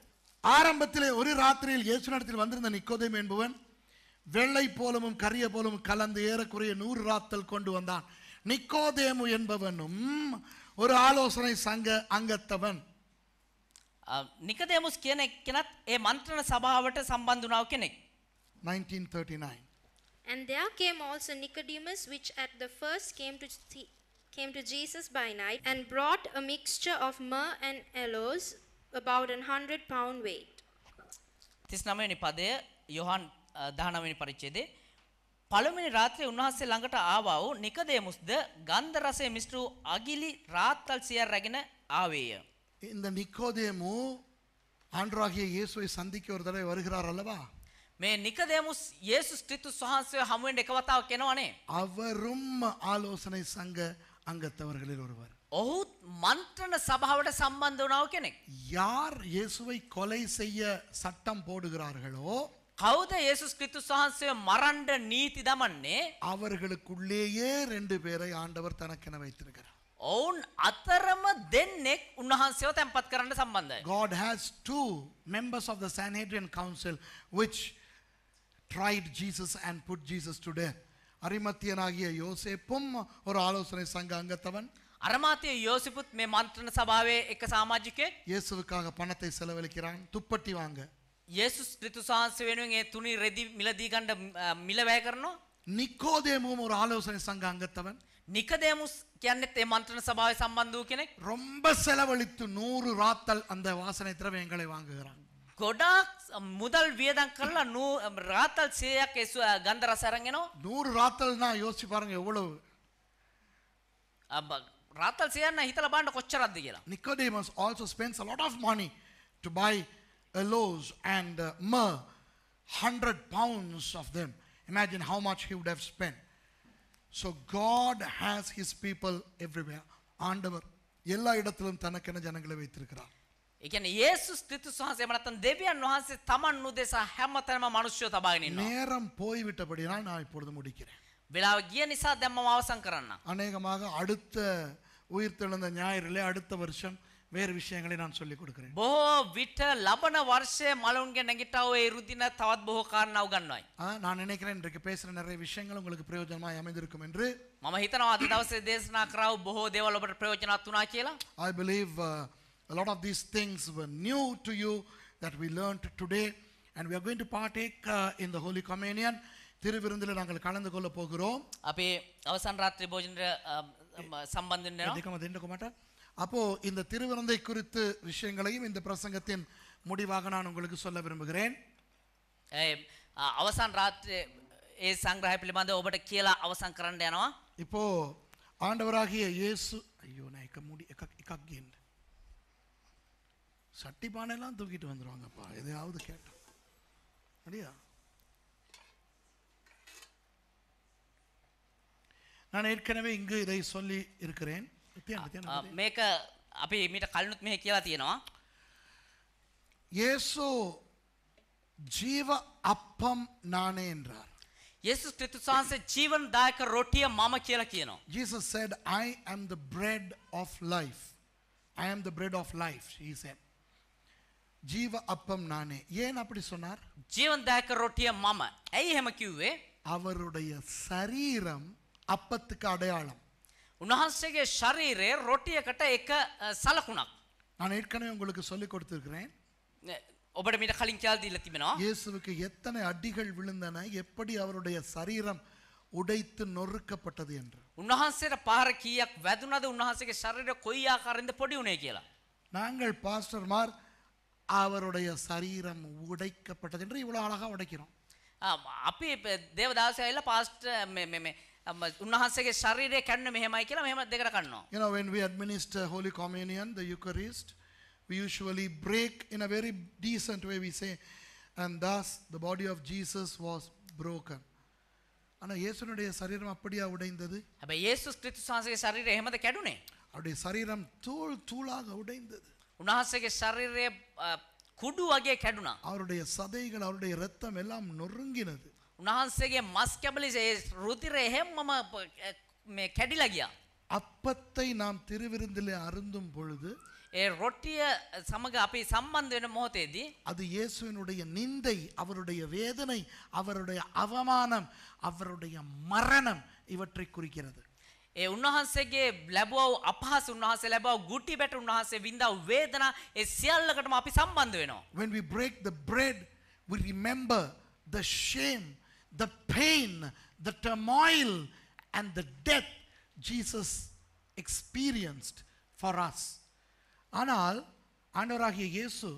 ஆரம்பத்திலே ஒரு ராத்திரியில் இயேசு நடத்தில் வந்திருந்த நிக்கோதேம் என்பவன் வெள்ளை போலமும் கரிய போலமும் கலந்து ஏறக்குறைய நூறு ராத்தல் கொண்டு வந்தான் நிக்கோதேமு என்பவனும் ஒரு ஆலோசனை சங்க அங்கத்தவன் நிக்கோதேமுஸ் කියන කෙනත් ஏ මන්ත්‍රණ සභාවට සම්බන්ධ වුණාව කෙනෙක් 1939 And there came also Nicodemus which at the first came to came to Jesus by night and brought a mixture of myrrh and aloes about an hundred pound weight 39 වෙනි පදය යොහන් දහනවනි පරිච්ඡේදේ පළවෙනි රාත්‍රියේ උන්වහන්සේ ළඟට ආවා වූ නිකදේමුස්ද ගන්ධ රසයේ මිශ්‍ර වූ අගිලි රාත්තල් සියර රැගෙන ආවේය. இந்த நிக்கோதேமு ஆண்டராகிய இயேசுவை சந்திக்க ஒரு தடவை வருகிறார் அல்லவா මේ නිකදේමුස් යේසුස් ක්‍රිස්තුස් වහන්සේ හමු වෙන්න එක වතාවක් එනවනේ. அவரும் ஆலோசனை சங்க அங்கத்தவர்களில் ஒருவர். ඔහුත් මන්ත්‍රණ සභාවට සම්බන්ධ වුණාව කෙනෙක්. யார் இயேசுவை கொலை செய்ய சட்டம் போடுகிறார்களோ කවුද යේසුස් ක්‍රිස්තුස් වහන්සේ මරන්න නීති දමන්නේ? அவர்களுக்குள்ளேயே ரெண்டு பேரை ஆண்டவர் தனக்கென வைத்திருக்கிறார். ඔවුන් අතරම දෙන්නෙක් උන්වහන්සේව තැන්පත් කරන්න සම්බන්ධයි. God has two members of the Sanhedrin council which tried Jesus and put Jesus to death. අරිමතියනාගිය යෝසේපුම් ஒரு ஆலோசனை சங்க அங்கத்தவன் அரமாத்திய யோசிப்புத் மே மந்திரன சபாவே එක சாமாஜிக்கே இயேசுவுக்காக பணத்தை செலவழிக்கிறான் துப்பட்டி வாங்க යේසුස් கிறிஸ்து වහන්සේ වෙනුවෙන් ඒ තුනි රෙදි මිලදී ගන්න මිල වැය කරනවා. நிக்கோதேமுவும் ஒரு ஆலோசனை சங்க அங்கத்தவன் நிக்கதேமுஸ் කියන්නේත් ඒ මන්ත්‍රණ සභාවේ සම්බන්ධ වූ කෙනෙක්. ரொம்ப செலவழித்து நூறு ராத்தல் அந்த வாசனை திரவியங்களை வாங்குகிறான். ගොඩක් මුදල් වියදම් කරලා නූ රාතල් 100ක් ඒ ගන්ධ රස අරන් එනවා. 100 රාතල්නා යෝසි பாருங்க எவ்வளவு. අබ රාතල් 100 නම් හිතලා බලන්න කොච්චරක්ද කියලා. Nicodemus also spends a lot of money to buy aloes and uh, myrrh, 100 pounds of them. Imagine how much he would have spent. So God has his people everywhere. ஆண்டவர் எல்லா இடத்திலும் தனக்கென ஜனங்களை வைத்திருக்கிறார் ඒකන්නේ යේසුස් ක්‍රිස්තුස් වහන්සේ එහෙම නැත්නම් දෙවියන් වහන්සේ තමන් උදෙසා හැමතැනම මිනිස්සුව තබාගෙන ඉන්නවා. நேரம் போய்விட்டபடியால் நான் இப்பொழுது முடிக்கிறேன். වෙලාව ගිය නිසා දැන් මම අවසන් කරන්න. අනේකමාග அடுத்த உயிர்த்தெழுந்த ஞாயிறிலே அடுத்த வருஷம் వేరే విషయంగా నేను సొల్లి కొడుకురే බොහෝ විට ලබන වර්ෂය මලවුන්ගේ නැගිටාව ඒ රුදින තවත් බොහෝ காரணා උගන්වයි. நான் நினைக்கிறேன் இன்றைக்கு பேசுற நிறைய விஷயங்கள் உங்களுக்கு பிரயோஜனமாய் அமைந்திருக்கும் என்று මම හිතනවා අද දවසේ දේශනා කරව බොහෝ දේවල් ඔබට ප්‍රයෝජනවත් වුණා කියලා. I believe uh, a lot of these things were new to you that we learned today and we are going to partake uh, in the Holy Communion. திருவிருந்தில் நாங்கள் கலந்து கொள்ள போகிறோம். අපේ අවසන් රාත්‍රී භෝජනය සම්බන්ධ වෙනවා. දෙකම දෙන්නකෝ මට. அப்போ இந்த திருவிருந்தை குறித்து விஷயங்களையும் இந்த பிரசங்கத்தின் முடிவாக நான் உங்களுக்கு சொல்ல விரும்புகிறேன் அவசான் ராத்திரி ஏ සංග්‍රහය පිළිබඳව ஒவ்வொரு கீழே அவசான் கரண்டேனோ இப்போ ஆண்டவராகிய இயேசு ஐயோ நான் එක முடி එක சட்டி பானைலாம் தூக்கிட்டு வந்துருவாங்கப்பா எதையாவது கேட்டோம் அப்படியா? நான் ஏற்கனவே இங்கு இதை சொல்லி இருக்கிறேன் මේක අපි මීට කලිනුත් මෙහි කියලා තියෙනවා. ஏசு ජීව අපම් නානේන්ද්‍රාර යේසුස් ක්‍රිස්තුස්වහන්සේ ජීවනදායක රොටිය මම කියලා කියනවා. Jesus said I am the bread of life. I am the bread of life he said. ජීව අපම් நானே. ஏன் அப்படி சொன்னார்? ජීවනදායක රොටිය මම. ඇයි එහෙම කිව්වේ? அவருடைய சரீரம் அப்பத்துக்கு அடையாளம். சரீரே ශරීරයේ கட்ட එක සලකුණක්. நான் ஏற்கனவே உங்களுக்கு சொல்லிக் கொடுத்திருக்கிறேன். ඔබට මීට කලින් කියලා இயேசுவுக்கு எத்தனை அடிகள் விழுந்தன எப்படி அவருடைய சரீரம் உடைத்து நொறுக்கப்பட்டது என்று. උන්වහන්සේට පාර කීයක් வெதுனது උන්වහන්සේගේ சரீர කොයි ආකාරයෙන්ද பொடி உனே කියලා. நாங்கள் பாஸ்டர்மார் அவருடைய சரீரம் உடைக்கப்பட்டது என்று இவ்வளோ அழகாக உடைக்கிறோம் ஆமாம் அப்போ இப்போ தேவதாசையில் பாஸ்டர் மே மே උන්වහන්සේගේ ශරීරය කන්නේ මෙහෙමයි කියලා මෙහෙම දෙකට කනවා. You know when we administer Holy Communion the Eucharist we usually break in a very decent way we say and thus the body of Jesus was broken. ஆனா இயேசுனுடைய சரீரம் அப்படியா உடைந்தது? அப்ப இயேசு கிறிஸ்து ശരീരം சரீரம் එහෙමද කැඩුනේ? அவருடைய சரீரம் தூள் தூளாக உடைந்தது. උන්වහන්සේගේ ශරීරය කුඩු වගේ කැඩුනා. அவருடைய சதைகள் அவருடைய இரத்தம் எல்லாம் நொறுங்கினது. උන්වහන්සේගේ මස් කැබලි ඒ රුධිරය හැමම මේ කැඩිලා ගියා. அப்பத்தை நாம் திருவிருந்திலே அருந்தும் பொழுது ஏ ரொட்டிய சமக அப்படி சம்பந்த வேணும் மோகத்தேதி அது இயேசுவினுடைய நிந்தை அவருடைய வேதனை அவருடைய அவமானம் அவருடைய மரணம் இவற்றை குறிக்கிறது ඒ උන්වහන්සේගේ ලැබුවව අපහස උන්වහන්සේ ලැබුවව ගුටි බැට උන්වහන්සේ විඳව වේදනා ඒ සියල්ලකටම අපි සම්බන්ධ වෙනවා when we break the bread we remember the shame the pain, the turmoil, and the death Jesus experienced for us. ஆனால் ஆண்டவராகிய இயேசு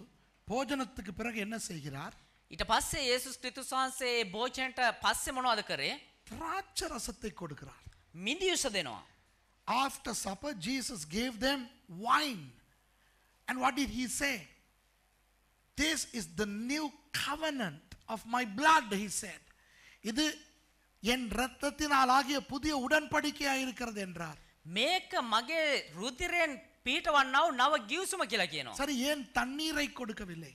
போஜனத்துக்கு பிறகு என்ன செய்கிறார் ඊට පස්සේ යේසුස් ක්‍රිස්තුස් වහන්සේ භෝජනට පස්සේ මොනවද කරේ? ත්‍රාක්ෂ රසத்தை கொடுக்கிறார். මිදියුස After supper Jesus gave them wine. And what did he say? This is the new covenant of my blood he said. இது என் இரத்தத்தினால் ஆகிய புதிய உடன்படிக்கையாக இருக்கிறது என்றார் මේක මගේ රුතිරෙන් පීටවන්නව නව ගිවිසුම කියලා කියනවා. சரி ஏன் தண்ணீரை கொடுக்கவில்லை?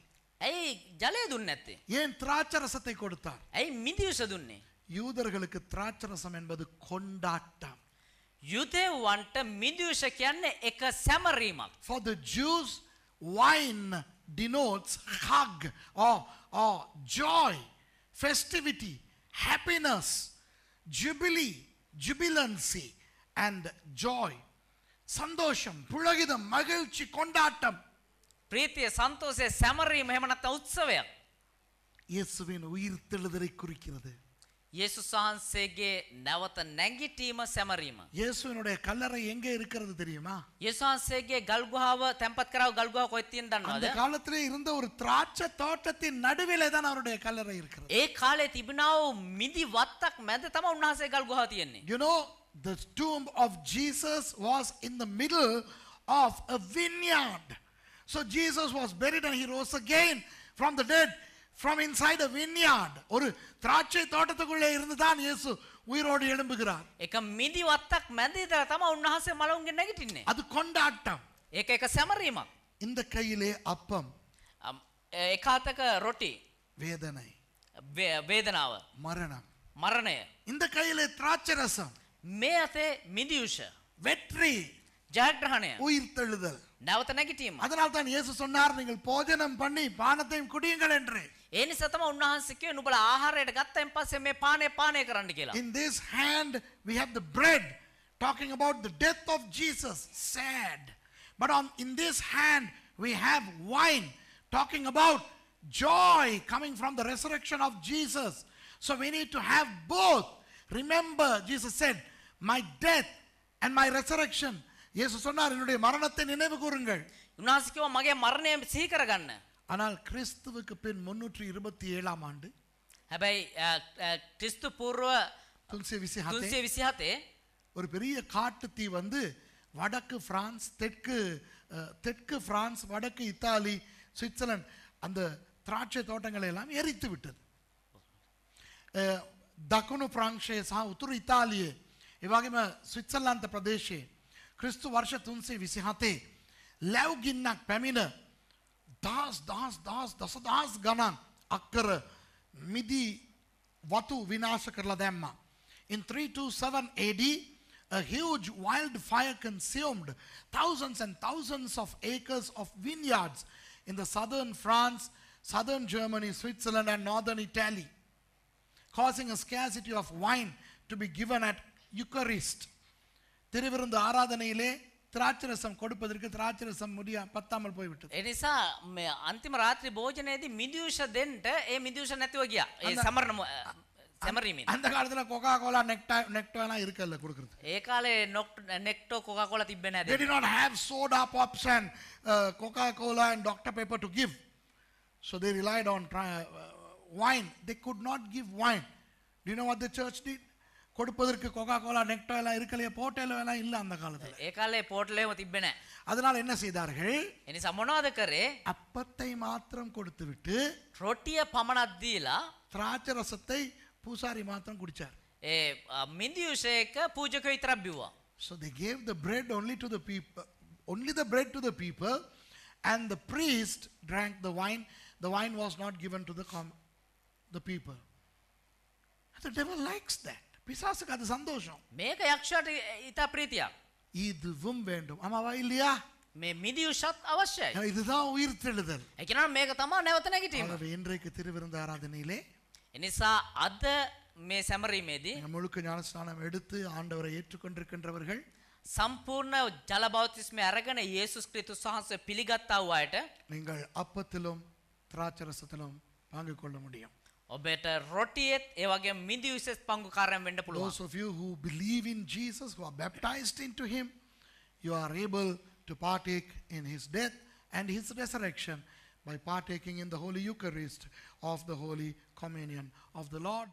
ඇයි ජලය දුන්නේ නැත්තේ? ஏன் திராட்சரசத்தை கொடுத்தார்? ඇයි මිදිවිස දුන්නේ? யூதர்களுக்கு திராட்சரசம் என்பது கொண்டாட்டம். යුදෙව්වන්ට මිදිවිස කියන්නේ එක සැමරීමක්. For the Jews wine denotes hug or or joy, festivity, happiness, jubilee, jubilancy and joy. சந்தோஷம் புழகிதம் மகிழ்ச்சி கொண்டாட்டம் ಪ್ರೀತಿಯ ಸಂತೋಷ ಸಮರಿ ಮಹಿಮನತ್ತ ಉತ್ಸವ இயேசுவின் உயிர் தெழுதலை குறிக்கிறது இயேசு சான்சேகே நவத்த නැගිටීම සැමරීම. இயேசுவினுடைய கல்லறை எங்க இருக்கிறது தெரியுமா? இயேசுசான்சேகே கல்குஹாவ தெம்பத் கராவ் கல்குஹாவ கொய் தீன் දන්නවද? அந்த காலத்துல இருந்த ஒரு திராட்சை தோட்டத்தின் நடுவிலே தான் அவருடைய கல்லறை இருக்கிறது. ඒ කාලේ තිබුණා වූ මිදි වත්තක් මැද තමයි උන්වහන්සේ ගල්ගුහාව තියෙන්නේ. You know the tomb of Jesus was in the middle of a vineyard. So Jesus was buried and he rose again from the dead. From inside a vineyard ஒரு திராட்சை தோட்டத்துக்குள்ளே இருந்து தான் இயேசு உயிரோடு எழும்புகிறார் එක මිදිවත්තක් මැද ඉඳලා තමයි උන්වහන්සේ මලවුන්ගෙන් නැගිටින්නේ அது கொண்டாட்டம் ඒක එක සැමරීමක් இந்த கையிலே அப்பம் එක අතක රොටි வேதனை වේදනාව மரணம் மரணே இந்த கையிலே திராட்சை ரசம் මේ අතේ මිදියුෂ வெற்றி ජයග්‍රහණය உயிர்த்தெழுதல் නැවත නැගිටීම அதனால்தான் இயேசு சொன்னார் நீங்கள் போஜனம் பண்ணி பானத்தையும் குடியுங்கள் என்று In this hand we have the bread talking about the death of Jesus sad. But on in this hand we have wine talking about joy coming from the resurrection of Jesus. So we need to have both. Remember Jesus said, my death and my resurrection. இயேசு ஆனால் கிறிஸ்துவுக்கு பின் முன்னூற்றி இருபத்தி ஏழாம் ஆண்டு හැබැයි ක්‍රිස්තු පූර්ව තුන්සේ විසිහතේ ஒரு பெரிய காட்டு தீ வந்து வடக்கு பிரான்ஸ் தெற்கு தெற்கு பிரான்ஸ் வடக்கு இத்தாலி சுவிட்சர்லாந்து அந்த திராட்சை தோட்டங்களை எல்லாம் எரித்து விட்டது தக்குனு ප්‍රංශයේ சா உத்துரு ඉතාලියේ එවාගේම சுவிட்சர்லாந்து ප්‍රදේශයේ ක්‍රිස්තු வருஷ තුන්සේ විසිහතේ லெவ் கின்னாக் පැමිණ Das, das, das, das, das, අක්කර මිදී midi, vatu, කරලා දැම්මා. In 327 AD, a huge wildfire consumed thousands and thousands of acres of vineyards in the southern France, southern Germany, Switzerland, and northern Italy, causing a scarcity of wine to be given at Eucharist. the ആരാധനയിലെ திராட்சரசம் கொடுப்பதற்கு திராட்சரசம் முடியா பத்தாமல் போய்விட்டது එනිසා මේ අන්තිම රාත්‍රී භෝජනයේදී මිදියුෂ දෙන්න ඒ මිදියුෂ නැතිව ගියා. ඒ සමරණ සැමරීමෙන්. අන්ත කාලේ කොකා කෝලා නෙක්ටා නෙක්ටෝ එන ඉරකල්ල கொடுக்குறது. ඒ කාලේ නෙක්ටෝ කොකා කෝලා තිබ්බේ නැහැ. They did not have soda pops and uh, Coca Cola and Dr Pepper to give. So they relied on uh, wine. They could not give wine. Do you know what the church did? கொடுப்பதற்கு கொகா Cola நெக்டோ எல்லாம் இருக்கலையே போட்டோல எல்லாம் இல்லை அந்த காலத்தில் ஏகாலே போட்டலே திப்பின அதனால் என்ன செய்தார்கள் இனி சமனோ அப்பத்தை மாத்திரம் கொடுத்து விட்டு ரொட்டிய பமனத்தீலா திராட்ச ரசத்தை பூசாரி மாத்திரம் குடிச்சார் ஏ மிந்தி உசேக்க பூஜைக்கு இத்திரபிவா so the gave the bread only to the people only the bread to the people and the priest drank the wine the wine was not given to the common the people the devil likes that பிசாசுக்கு அது சந்தோஷம் மேக යක්ෂයාට ඉතා ප්‍රීතියක් இதுவும் வேண்டும் ஆமாவா இல்லையா මේ මිදියුෂත් அவசியம் இதுதான் உயிர் உயிர்த்தெழுதல் ඒකනම් மேக තමයි නැවත நெகட்டிவ் ஆகவே இன்றைக்கு திருவிருந்த ஆராதனையிலே එනිසා අද මේ සැමරීමේදී முழுக்க ஞானஸ்நானம் எடுத்து ஆண்டவரை ஏற்றுக்கொண்டிருக்கின்றவர்கள் சம்பூர்ண ජල බෞතිස්මය இயேசு යේසුස් ක්‍රිස්තුස් වහන්සේ நீங்கள் அப்பத்திலும் திராட்சரசத்திலும் வாங்கிக் கொள்ள முடியும் ඔබට රොටියෙත් ඒ මිදි විශේෂ පංගුකාරයන් වෙන්න පුළුවන්. Those of you who believe in Jesus, who are baptized into him, you are able to partake in his death and his resurrection by partaking in the Holy Eucharist of the Holy Communion of the Lord.